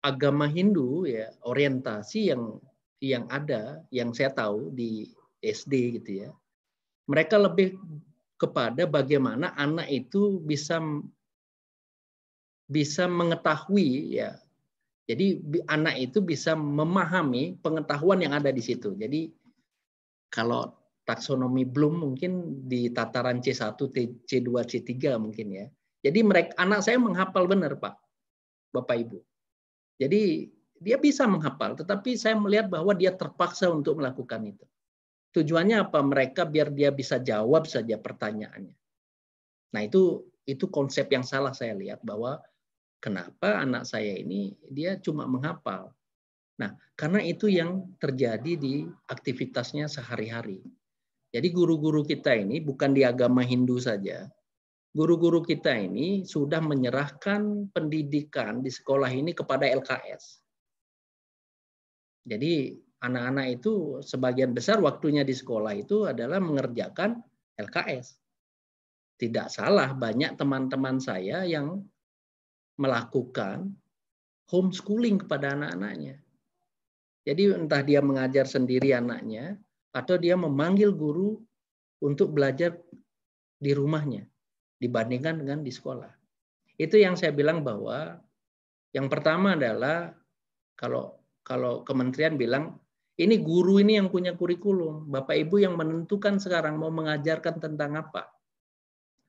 agama Hindu ya orientasi yang yang ada yang saya tahu di SD gitu ya mereka lebih kepada bagaimana anak itu bisa bisa mengetahui ya jadi anak itu bisa memahami pengetahuan yang ada di situ jadi kalau taksonomi belum mungkin di tataran C1, C2, C3 mungkin ya. Jadi mereka anak saya menghafal benar, Pak. Bapak Ibu. Jadi dia bisa menghafal, tetapi saya melihat bahwa dia terpaksa untuk melakukan itu. Tujuannya apa? Mereka biar dia bisa jawab saja pertanyaannya. Nah itu itu konsep yang salah saya lihat bahwa kenapa anak saya ini dia cuma menghafal. Nah karena itu yang terjadi di aktivitasnya sehari-hari. Jadi guru-guru kita ini bukan di agama Hindu saja, guru-guru kita ini sudah menyerahkan pendidikan di sekolah ini kepada LKS. Jadi anak-anak itu sebagian besar waktunya di sekolah itu adalah mengerjakan LKS. Tidak salah banyak teman-teman saya yang melakukan homeschooling kepada anak-anaknya. Jadi entah dia mengajar sendiri anaknya atau dia memanggil guru untuk belajar di rumahnya dibandingkan dengan di sekolah. Itu yang saya bilang bahwa yang pertama adalah kalau kalau kementerian bilang ini guru ini yang punya kurikulum, Bapak Ibu yang menentukan sekarang mau mengajarkan tentang apa.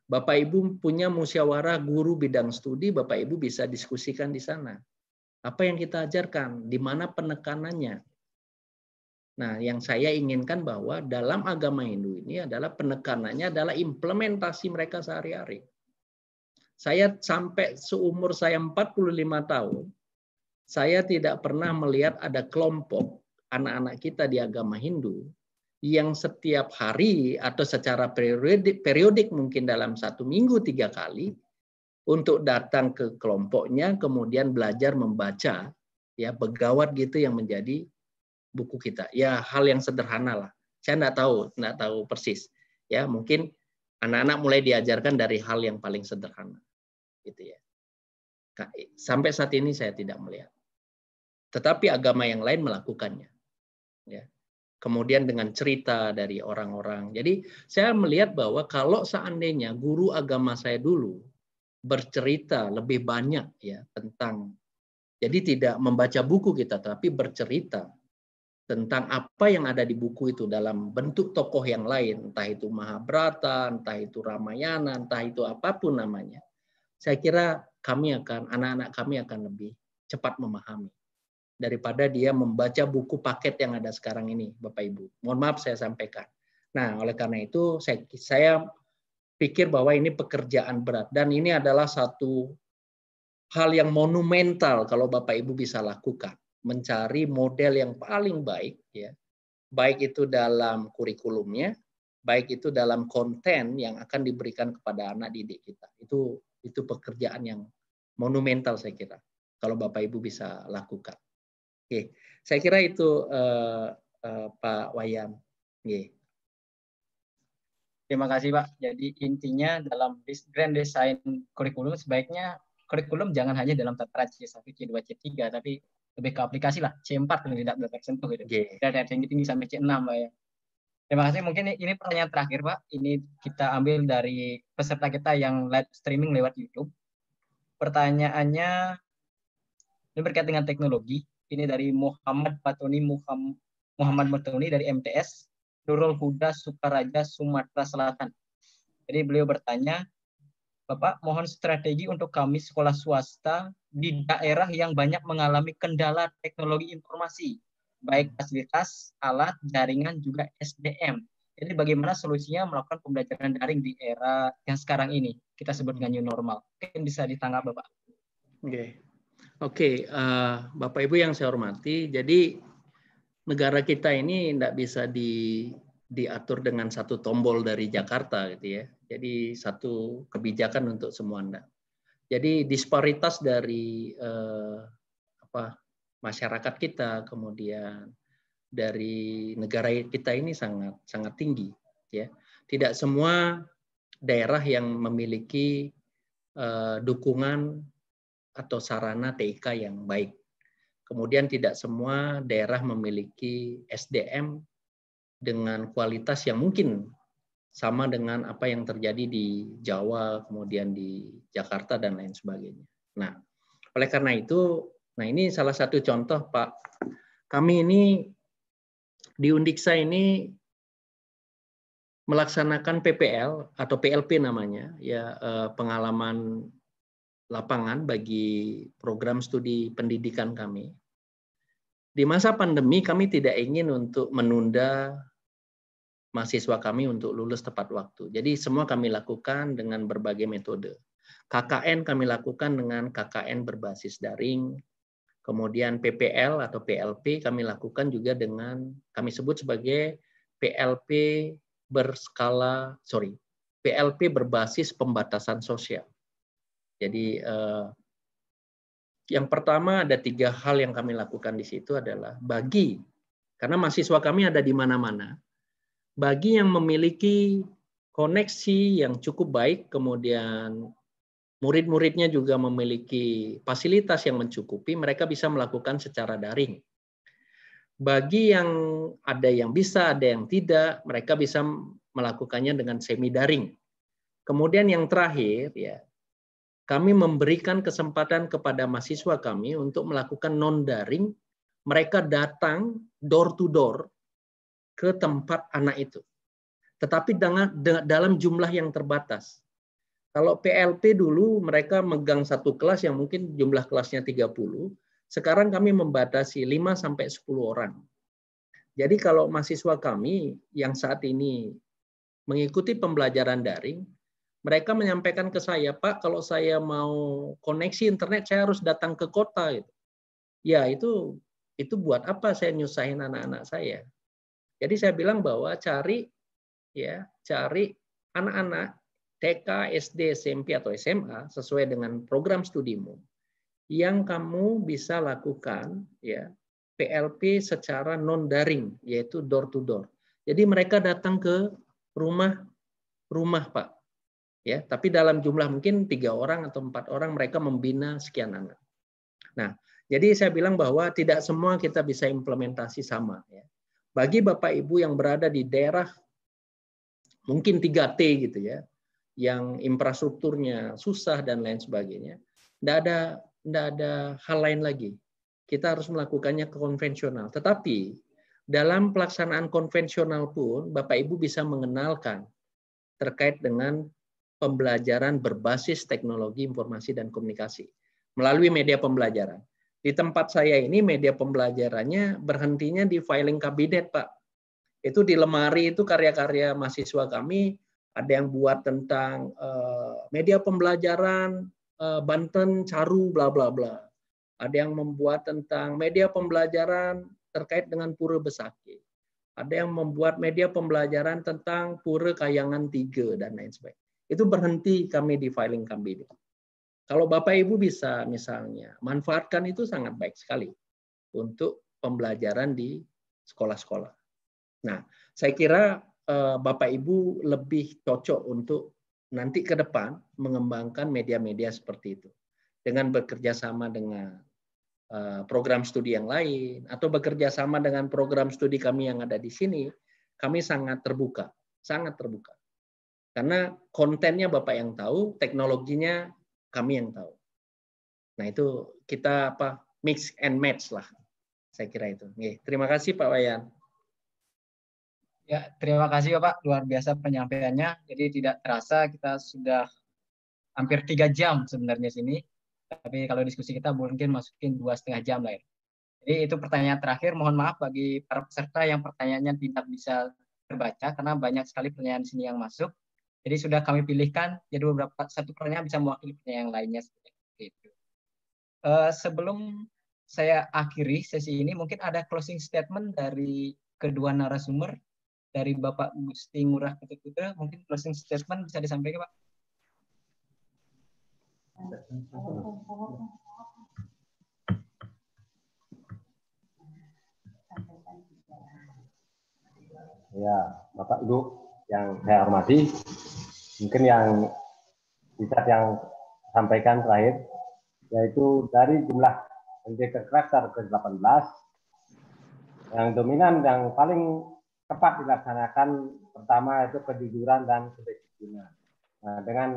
Bapak Ibu punya musyawarah guru bidang studi, Bapak Ibu bisa diskusikan di sana. Apa yang kita ajarkan, di mana penekanannya, Nah, yang saya inginkan bahwa dalam agama Hindu ini adalah penekanannya adalah implementasi mereka sehari-hari. Saya sampai seumur saya 45 tahun, saya tidak pernah melihat ada kelompok anak-anak kita di agama Hindu yang setiap hari atau secara periodik, periodik mungkin dalam satu minggu tiga kali untuk datang ke kelompoknya kemudian belajar membaca ya pegawat gitu yang menjadi buku kita. Ya hal yang sederhana lah. Saya nggak tahu, nggak tahu persis. Ya mungkin anak-anak mulai diajarkan dari hal yang paling sederhana, gitu ya. Sampai saat ini saya tidak melihat. Tetapi agama yang lain melakukannya. Ya. Kemudian dengan cerita dari orang-orang. Jadi saya melihat bahwa kalau seandainya guru agama saya dulu bercerita lebih banyak ya tentang jadi tidak membaca buku kita tapi bercerita tentang apa yang ada di buku itu dalam bentuk tokoh yang lain, entah itu Mahabharata, entah itu Ramayana, entah itu apapun namanya. Saya kira kami akan anak-anak kami akan lebih cepat memahami daripada dia membaca buku paket yang ada sekarang ini, Bapak Ibu. Mohon maaf saya sampaikan. Nah, oleh karena itu saya saya pikir bahwa ini pekerjaan berat dan ini adalah satu hal yang monumental kalau Bapak Ibu bisa lakukan mencari model yang paling baik ya baik itu dalam kurikulumnya baik itu dalam konten yang akan diberikan kepada anak didik kita itu itu pekerjaan yang monumental saya kira kalau bapak ibu bisa lakukan oke saya kira itu uh, uh, pak Wayan oke. terima kasih pak jadi intinya dalam grand design kurikulum sebaiknya kurikulum jangan hanya dalam tataran C1, C2, C3, tapi lebih ke aplikasi lah C4 yang tidak tersentuh gitu. Okay. Dari yang tinggi sampai C6 Pak ya. Terima kasih. Mungkin ini pertanyaan terakhir Pak. Ini kita ambil dari peserta kita yang live streaming lewat YouTube. Pertanyaannya ini berkaitan dengan teknologi. Ini dari Muhammad Patoni Muhammad, Muhammad dari MTS Nurul Huda Sukaraja Sumatera Selatan. Jadi beliau bertanya, Bapak mohon strategi untuk kami sekolah swasta di hmm. daerah yang banyak mengalami kendala teknologi informasi, baik fasilitas, alat, jaringan, juga SDM. Jadi bagaimana solusinya melakukan pembelajaran daring di era yang sekarang ini, kita sebut dengan new normal. Mungkin bisa ditanggap Bapak. Oke, okay. oke okay. uh, eh, Bapak Ibu yang saya hormati, jadi negara kita ini tidak bisa di, diatur dengan satu tombol dari Jakarta gitu ya jadi satu kebijakan untuk semua Anda. Jadi disparitas dari eh, apa masyarakat kita kemudian dari negara kita ini sangat sangat tinggi ya. Tidak semua daerah yang memiliki eh, dukungan atau sarana TIK yang baik. Kemudian tidak semua daerah memiliki SDM dengan kualitas yang mungkin sama dengan apa yang terjadi di Jawa, kemudian di Jakarta dan lain sebagainya. Nah, oleh karena itu, nah ini salah satu contoh Pak. Kami ini di Undiksa ini melaksanakan PPL atau PLP namanya, ya eh, pengalaman lapangan bagi program studi pendidikan kami. Di masa pandemi kami tidak ingin untuk menunda mahasiswa kami untuk lulus tepat waktu. Jadi semua kami lakukan dengan berbagai metode. KKN kami lakukan dengan KKN berbasis daring, kemudian PPL atau PLP kami lakukan juga dengan kami sebut sebagai PLP berskala sorry PLP berbasis pembatasan sosial. Jadi eh, yang pertama ada tiga hal yang kami lakukan di situ adalah bagi karena mahasiswa kami ada di mana-mana, bagi yang memiliki koneksi yang cukup baik, kemudian murid-muridnya juga memiliki fasilitas yang mencukupi, mereka bisa melakukan secara daring. Bagi yang ada yang bisa, ada yang tidak, mereka bisa melakukannya dengan semi daring. Kemudian yang terakhir ya, kami memberikan kesempatan kepada mahasiswa kami untuk melakukan non daring. Mereka datang door to door ke tempat anak itu. Tetapi dengan dalam jumlah yang terbatas. Kalau PLP dulu mereka megang satu kelas yang mungkin jumlah kelasnya 30, sekarang kami membatasi 5 sampai 10 orang. Jadi kalau mahasiswa kami yang saat ini mengikuti pembelajaran daring, mereka menyampaikan ke saya, Pak, kalau saya mau koneksi internet, saya harus datang ke kota. Gitu. Ya, itu itu buat apa saya nyusahin anak-anak saya? Jadi saya bilang bahwa cari ya, cari anak-anak TK, SD, SMP atau SMA sesuai dengan program studimu yang kamu bisa lakukan ya PLP secara non daring yaitu door to door. Jadi mereka datang ke rumah rumah Pak. Ya, tapi dalam jumlah mungkin tiga orang atau empat orang mereka membina sekian anak. Nah, jadi saya bilang bahwa tidak semua kita bisa implementasi sama ya. Bagi Bapak Ibu yang berada di daerah mungkin 3T gitu ya, yang infrastrukturnya susah dan lain sebagainya, tidak ada tidak ada hal lain lagi. Kita harus melakukannya ke konvensional. Tetapi dalam pelaksanaan konvensional pun Bapak Ibu bisa mengenalkan terkait dengan pembelajaran berbasis teknologi informasi dan komunikasi melalui media pembelajaran. Di tempat saya ini media pembelajarannya berhentinya di filing kabinet, Pak. Itu di lemari itu karya-karya mahasiswa kami ada yang buat tentang uh, media pembelajaran uh, Banten Caru bla bla bla. Ada yang membuat tentang media pembelajaran terkait dengan Pura Besaki. Ada yang membuat media pembelajaran tentang Pura Kayangan Tiga dan lain sebagainya. Itu berhenti kami di filing kabinet. Kalau Bapak Ibu bisa misalnya manfaatkan itu sangat baik sekali untuk pembelajaran di sekolah-sekolah. Nah, saya kira eh, Bapak Ibu lebih cocok untuk nanti ke depan mengembangkan media-media seperti itu dengan bekerja sama dengan eh, program studi yang lain atau bekerja sama dengan program studi kami yang ada di sini, kami sangat terbuka, sangat terbuka. Karena kontennya Bapak yang tahu, teknologinya kami yang tahu. Nah itu kita apa mix and match lah, saya kira itu. Oke, terima kasih Pak Wayan. Ya terima kasih Pak, luar biasa penyampaiannya. Jadi tidak terasa kita sudah hampir tiga jam sebenarnya sini. Tapi kalau diskusi kita mungkin masukin dua setengah jam lah ya. Jadi itu pertanyaan terakhir. Mohon maaf bagi para peserta yang pertanyaannya tidak bisa terbaca karena banyak sekali pertanyaan sini yang masuk. Jadi sudah kami pilihkan jadi beberapa satu pertanyaan bisa mewakili pertanyaan yang lainnya seperti itu. Eh, sebelum saya akhiri sesi ini mungkin ada closing statement dari kedua narasumber dari Bapak Gusti Ngurah Putra mungkin closing statement bisa disampaikan Pak. Ya, Bapak Ibu yang saya hormati, mungkin yang bisa yang sampaikan terakhir yaitu dari jumlah penjaga karakter ke-18 yang dominan yang paling tepat dilaksanakan pertama itu kejujuran dan kedisiplinan. Nah, dengan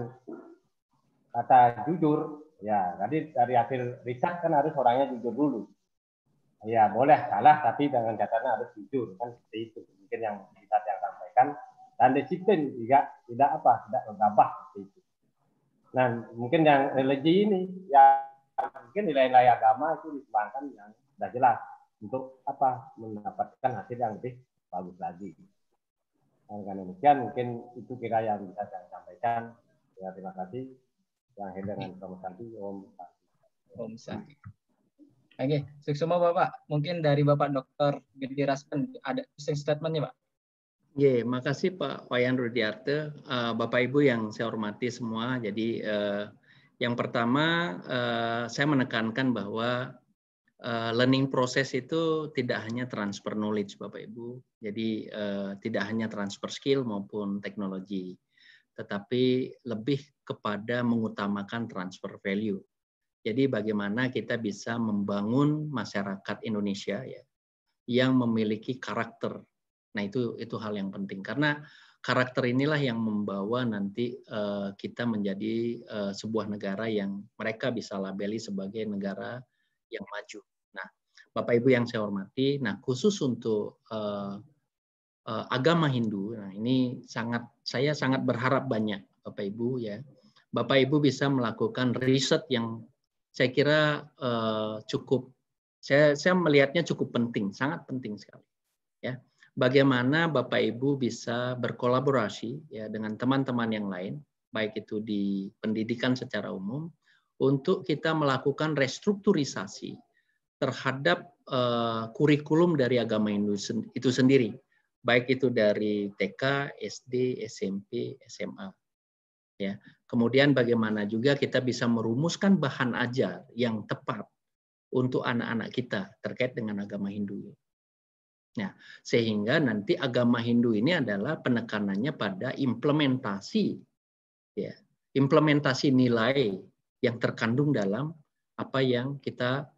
kata jujur, ya tadi dari hasil riset kan harus orangnya jujur dulu. Ya boleh salah, tapi dengan catatan harus jujur kan seperti itu. Mungkin yang bisa yang sampaikan dan disiplin juga tidak apa tidak gegabah itu. Nah mungkin yang religi ini ya mungkin nilai-nilai agama itu dikembangkan yang sudah jelas untuk apa mendapatkan hasil yang lebih bagus lagi. Nah, dengan demikian mungkin itu kira yang bisa saya sampaikan. Ya, terima kasih yang hadir dengan Om Santi, Om Santi. Om Santi. Oke, okay. semua Bapak. Mungkin dari Bapak Dr. Gedi Raspen ada closing statementnya, Pak. Ya, yeah, makasih Pak Wayan Rudiarte, uh, Bapak Ibu yang saya hormati semua. Jadi uh, yang pertama uh, saya menekankan bahwa uh, learning proses itu tidak hanya transfer knowledge Bapak Ibu. Jadi uh, tidak hanya transfer skill maupun teknologi, tetapi lebih kepada mengutamakan transfer value. Jadi bagaimana kita bisa membangun masyarakat Indonesia ya yang memiliki karakter Nah itu itu hal yang penting karena karakter inilah yang membawa nanti uh, kita menjadi uh, sebuah negara yang mereka bisa labeli sebagai negara yang maju. Nah, Bapak Ibu yang saya hormati, nah khusus untuk uh, uh, agama Hindu, nah ini sangat saya sangat berharap banyak Bapak Ibu ya, Bapak Ibu bisa melakukan riset yang saya kira uh, cukup saya saya melihatnya cukup penting, sangat penting sekali ya bagaimana Bapak Ibu bisa berkolaborasi ya dengan teman-teman yang lain, baik itu di pendidikan secara umum, untuk kita melakukan restrukturisasi terhadap uh, kurikulum dari agama Hindu itu sendiri, baik itu dari TK, SD, SMP, SMA. Ya, kemudian bagaimana juga kita bisa merumuskan bahan ajar yang tepat untuk anak-anak kita terkait dengan agama Hindu ya sehingga nanti agama Hindu ini adalah penekanannya pada implementasi ya, implementasi nilai yang terkandung dalam apa yang kita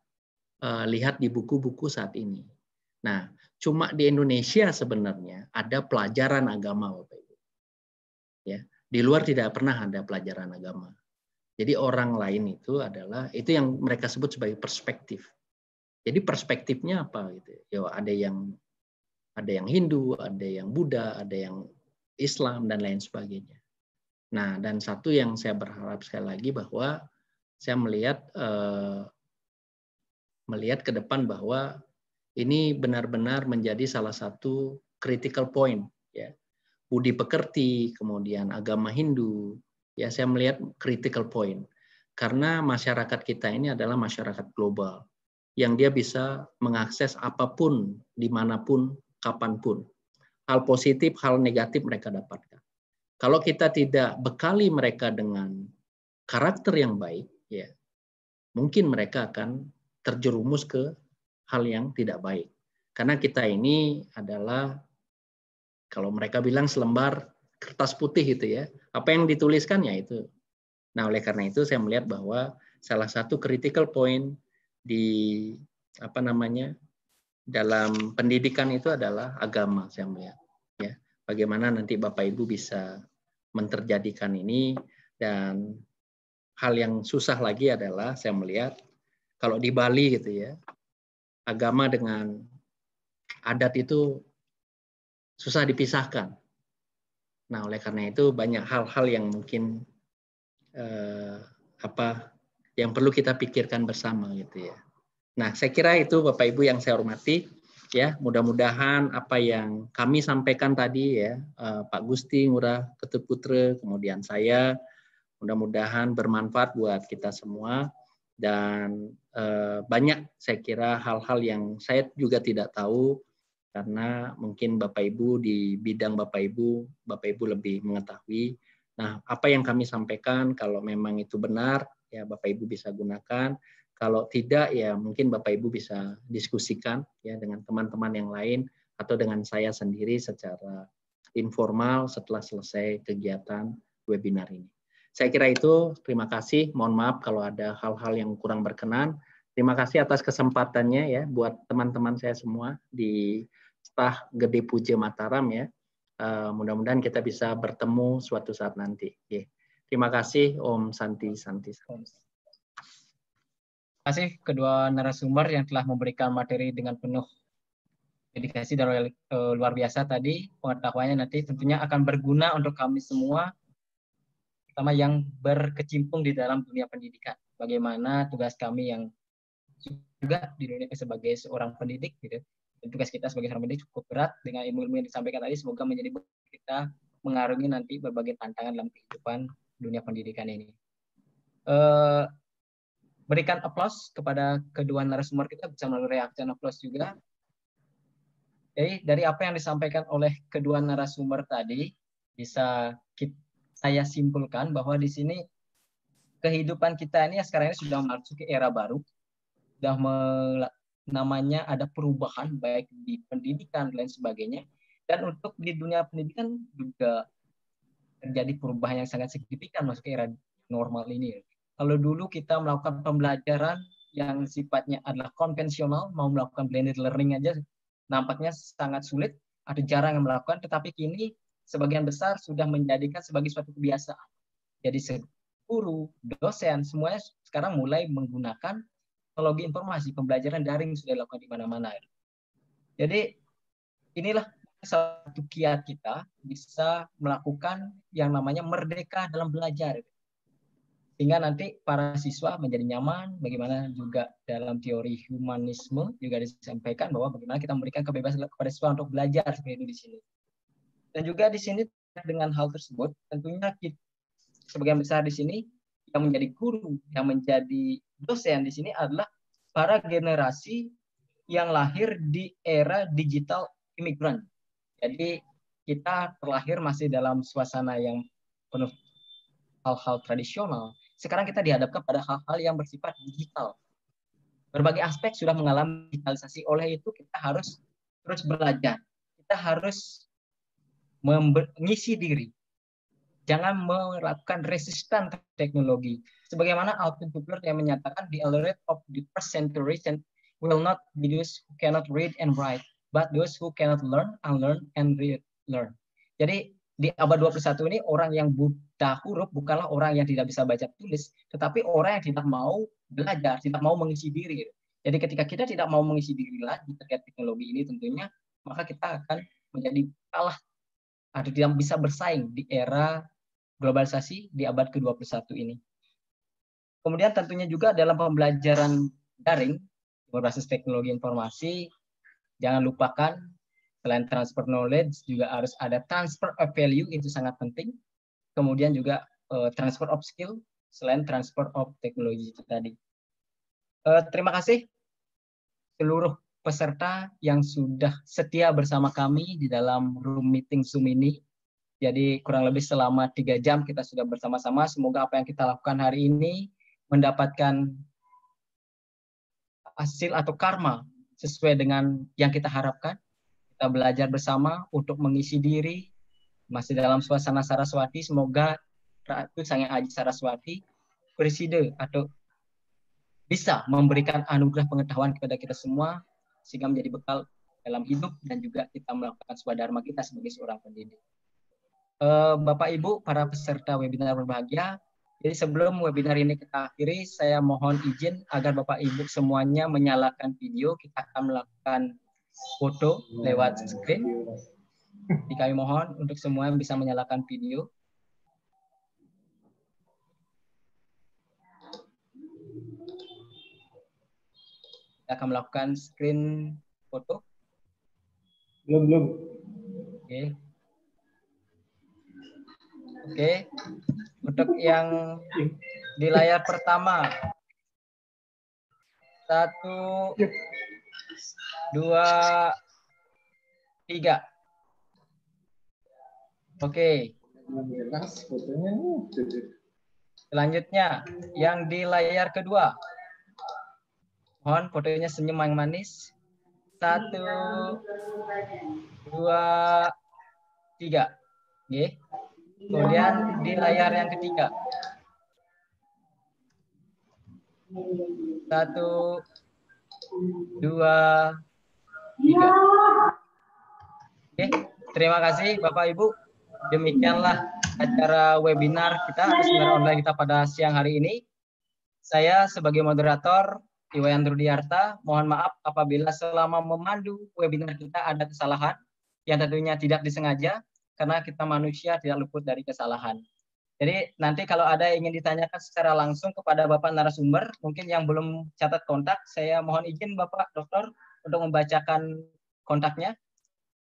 uh, lihat di buku-buku saat ini. Nah, cuma di Indonesia sebenarnya ada pelajaran agama Bapak Ibu. Ya, di luar tidak pernah ada pelajaran agama. Jadi orang lain itu adalah itu yang mereka sebut sebagai perspektif. Jadi perspektifnya apa gitu? Ya ada yang ada yang Hindu, ada yang Buddha, ada yang Islam dan lain sebagainya. Nah, dan satu yang saya berharap sekali lagi bahwa saya melihat eh, melihat ke depan bahwa ini benar-benar menjadi salah satu critical point ya. Budi pekerti, kemudian agama Hindu, ya saya melihat critical point. Karena masyarakat kita ini adalah masyarakat global yang dia bisa mengakses apapun dimanapun kapanpun. Hal positif, hal negatif mereka dapatkan. Kalau kita tidak bekali mereka dengan karakter yang baik, ya mungkin mereka akan terjerumus ke hal yang tidak baik. Karena kita ini adalah kalau mereka bilang selembar kertas putih itu ya, apa yang dituliskan ya itu. Nah, oleh karena itu saya melihat bahwa salah satu critical point di apa namanya dalam pendidikan itu adalah agama saya melihat ya bagaimana nanti bapak ibu bisa menterjadikan ini dan hal yang susah lagi adalah saya melihat kalau di Bali gitu ya agama dengan adat itu susah dipisahkan nah oleh karena itu banyak hal-hal yang mungkin eh, apa yang perlu kita pikirkan bersama gitu ya Nah, saya kira itu Bapak Ibu yang saya hormati ya, mudah-mudahan apa yang kami sampaikan tadi ya, eh, Pak Gusti Ngurah Ketut Putra, kemudian saya mudah-mudahan bermanfaat buat kita semua dan eh, banyak saya kira hal-hal yang saya juga tidak tahu karena mungkin Bapak Ibu di bidang Bapak Ibu, Bapak Ibu lebih mengetahui. Nah, apa yang kami sampaikan kalau memang itu benar ya Bapak Ibu bisa gunakan kalau tidak ya mungkin Bapak Ibu bisa diskusikan ya dengan teman-teman yang lain atau dengan saya sendiri secara informal setelah selesai kegiatan webinar ini. Saya kira itu. Terima kasih. Mohon maaf kalau ada hal-hal yang kurang berkenan. Terima kasih atas kesempatannya ya buat teman-teman saya semua di Stah Gede Puja Mataram ya. Uh, mudah-mudahan kita bisa bertemu suatu saat nanti. Yeah. Terima kasih Om Santi Santi. Santi kasih kedua narasumber yang telah memberikan materi dengan penuh dedikasi dan eh, luar biasa tadi. Pengetahuannya nanti tentunya akan berguna untuk kami semua, terutama yang berkecimpung di dalam dunia pendidikan. Bagaimana tugas kami yang juga di dunia sebagai seorang pendidik, gitu. Dan tugas kita sebagai seorang pendidik cukup berat dengan ilmu-ilmu yang disampaikan tadi. Semoga menjadi kita mengarungi nanti berbagai tantangan dalam kehidupan dunia pendidikan ini. Uh, berikan aplaus kepada kedua narasumber kita bisa melalui reaction aplaus juga. Jadi dari apa yang disampaikan oleh kedua narasumber tadi bisa kita, saya simpulkan bahwa di sini kehidupan kita ini sekarang ini sudah ke era baru, sudah namanya ada perubahan baik di pendidikan dan lain sebagainya. Dan untuk di dunia pendidikan juga terjadi perubahan yang sangat signifikan masuk ke era normal ini. Kalau dulu kita melakukan pembelajaran yang sifatnya adalah konvensional, mau melakukan blended learning aja nampaknya sangat sulit, ada jarang yang melakukan, tetapi kini sebagian besar sudah menjadikan sebagai suatu kebiasaan. Jadi guru, dosen, semuanya sekarang mulai menggunakan teknologi informasi, pembelajaran daring sudah dilakukan di mana-mana. Jadi inilah satu kiat kita bisa melakukan yang namanya merdeka dalam belajar sehingga nanti para siswa menjadi nyaman bagaimana juga dalam teori humanisme juga disampaikan bahwa bagaimana kita memberikan kebebasan kepada siswa untuk belajar seperti itu di sini dan juga di sini dengan hal tersebut tentunya kita sebagian besar di sini yang menjadi guru yang menjadi dosen di sini adalah para generasi yang lahir di era digital imigran jadi kita terlahir masih dalam suasana yang penuh hal-hal tradisional sekarang kita dihadapkan pada hal-hal yang bersifat digital. Berbagai aspek sudah mengalami digitalisasi. Oleh itu kita harus terus belajar. Kita harus mengisi diri. Jangan melakukan resisten teknologi. Sebagaimana Alvin Toffler yang menyatakan the alert of the first century will not be those who cannot read and write, but those who cannot learn, unlearn, and relearn. Jadi di abad 21 ini orang yang buta huruf bukanlah orang yang tidak bisa baca tulis, tetapi orang yang tidak mau belajar, tidak mau mengisi diri. Jadi ketika kita tidak mau mengisi diri lagi terkait teknologi ini tentunya, maka kita akan menjadi kalah atau tidak bisa bersaing di era globalisasi di abad ke-21 ini. Kemudian tentunya juga dalam pembelajaran daring berbasis teknologi informasi, jangan lupakan Selain transfer knowledge, juga harus ada transfer of value, itu sangat penting. Kemudian juga uh, transfer of skill, selain transfer of teknologi itu tadi. Uh, terima kasih seluruh peserta yang sudah setia bersama kami di dalam room meeting Zoom ini. Jadi kurang lebih selama tiga jam kita sudah bersama-sama. Semoga apa yang kita lakukan hari ini mendapatkan hasil atau karma sesuai dengan yang kita harapkan kita belajar bersama untuk mengisi diri masih dalam suasana Saraswati. Semoga Ratu Sangyang Aji Saraswati Presiden atau bisa memberikan anugerah pengetahuan kepada kita semua sehingga menjadi bekal dalam hidup dan juga kita melakukan swadharma kita sebagai seorang pendidik. Eh, Bapak Ibu, para peserta webinar berbahagia, jadi sebelum webinar ini kita akhiri, saya mohon izin agar Bapak Ibu semuanya menyalakan video. Kita akan melakukan foto hmm. lewat screen. Jadi kami mohon untuk semua yang bisa menyalakan video. Kita akan melakukan screen foto. Belum, belum. Oke. Oke. Untuk yang di layar pertama. Satu, dua, tiga. Oke. Okay. Selanjutnya, yang di layar kedua. Mohon fotonya senyum yang manis. Satu, dua, tiga. Okay. Kemudian di layar yang ketiga. Satu, dua, tiga Ya. Oke, terima kasih Bapak Ibu. Demikianlah acara webinar kita, seminar online kita pada siang hari ini. Saya sebagai moderator, Iwayan Rudiarta, mohon maaf apabila selama memandu webinar kita ada kesalahan yang tentunya tidak disengaja, karena kita manusia tidak luput dari kesalahan. Jadi nanti kalau ada yang ingin ditanyakan secara langsung kepada Bapak narasumber, mungkin yang belum catat kontak, saya mohon izin Bapak Dokter untuk membacakan kontaknya.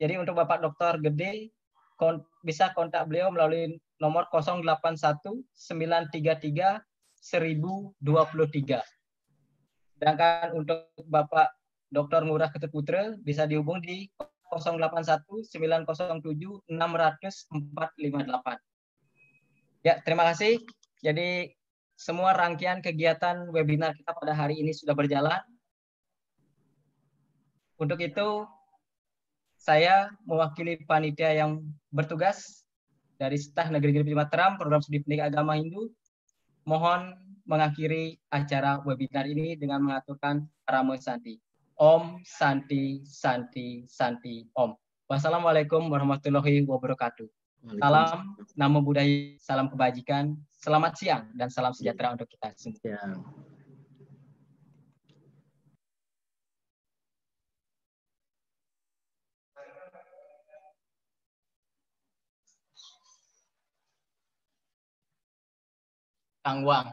Jadi untuk Bapak Dr. Gede kont bisa kontak beliau melalui nomor 081 933 1023. Sedangkan untuk Bapak Dr. Ngurah Putra bisa dihubung di 081 907 604 558. Ya, terima kasih. Jadi semua rangkaian kegiatan webinar kita pada hari ini sudah berjalan. Untuk itu, saya mewakili panitia yang bertugas dari staf negeri Negeri Mataram, program studi pendidikan agama Hindu, mohon mengakhiri acara webinar ini dengan mengaturkan Ramo Santi. Om Santi Santi Santi Om. Wassalamualaikum warahmatullahi wabarakatuh. Salam namo budaya, salam kebajikan, selamat siang dan salam sejahtera untuk kita semua. Yeah. Pang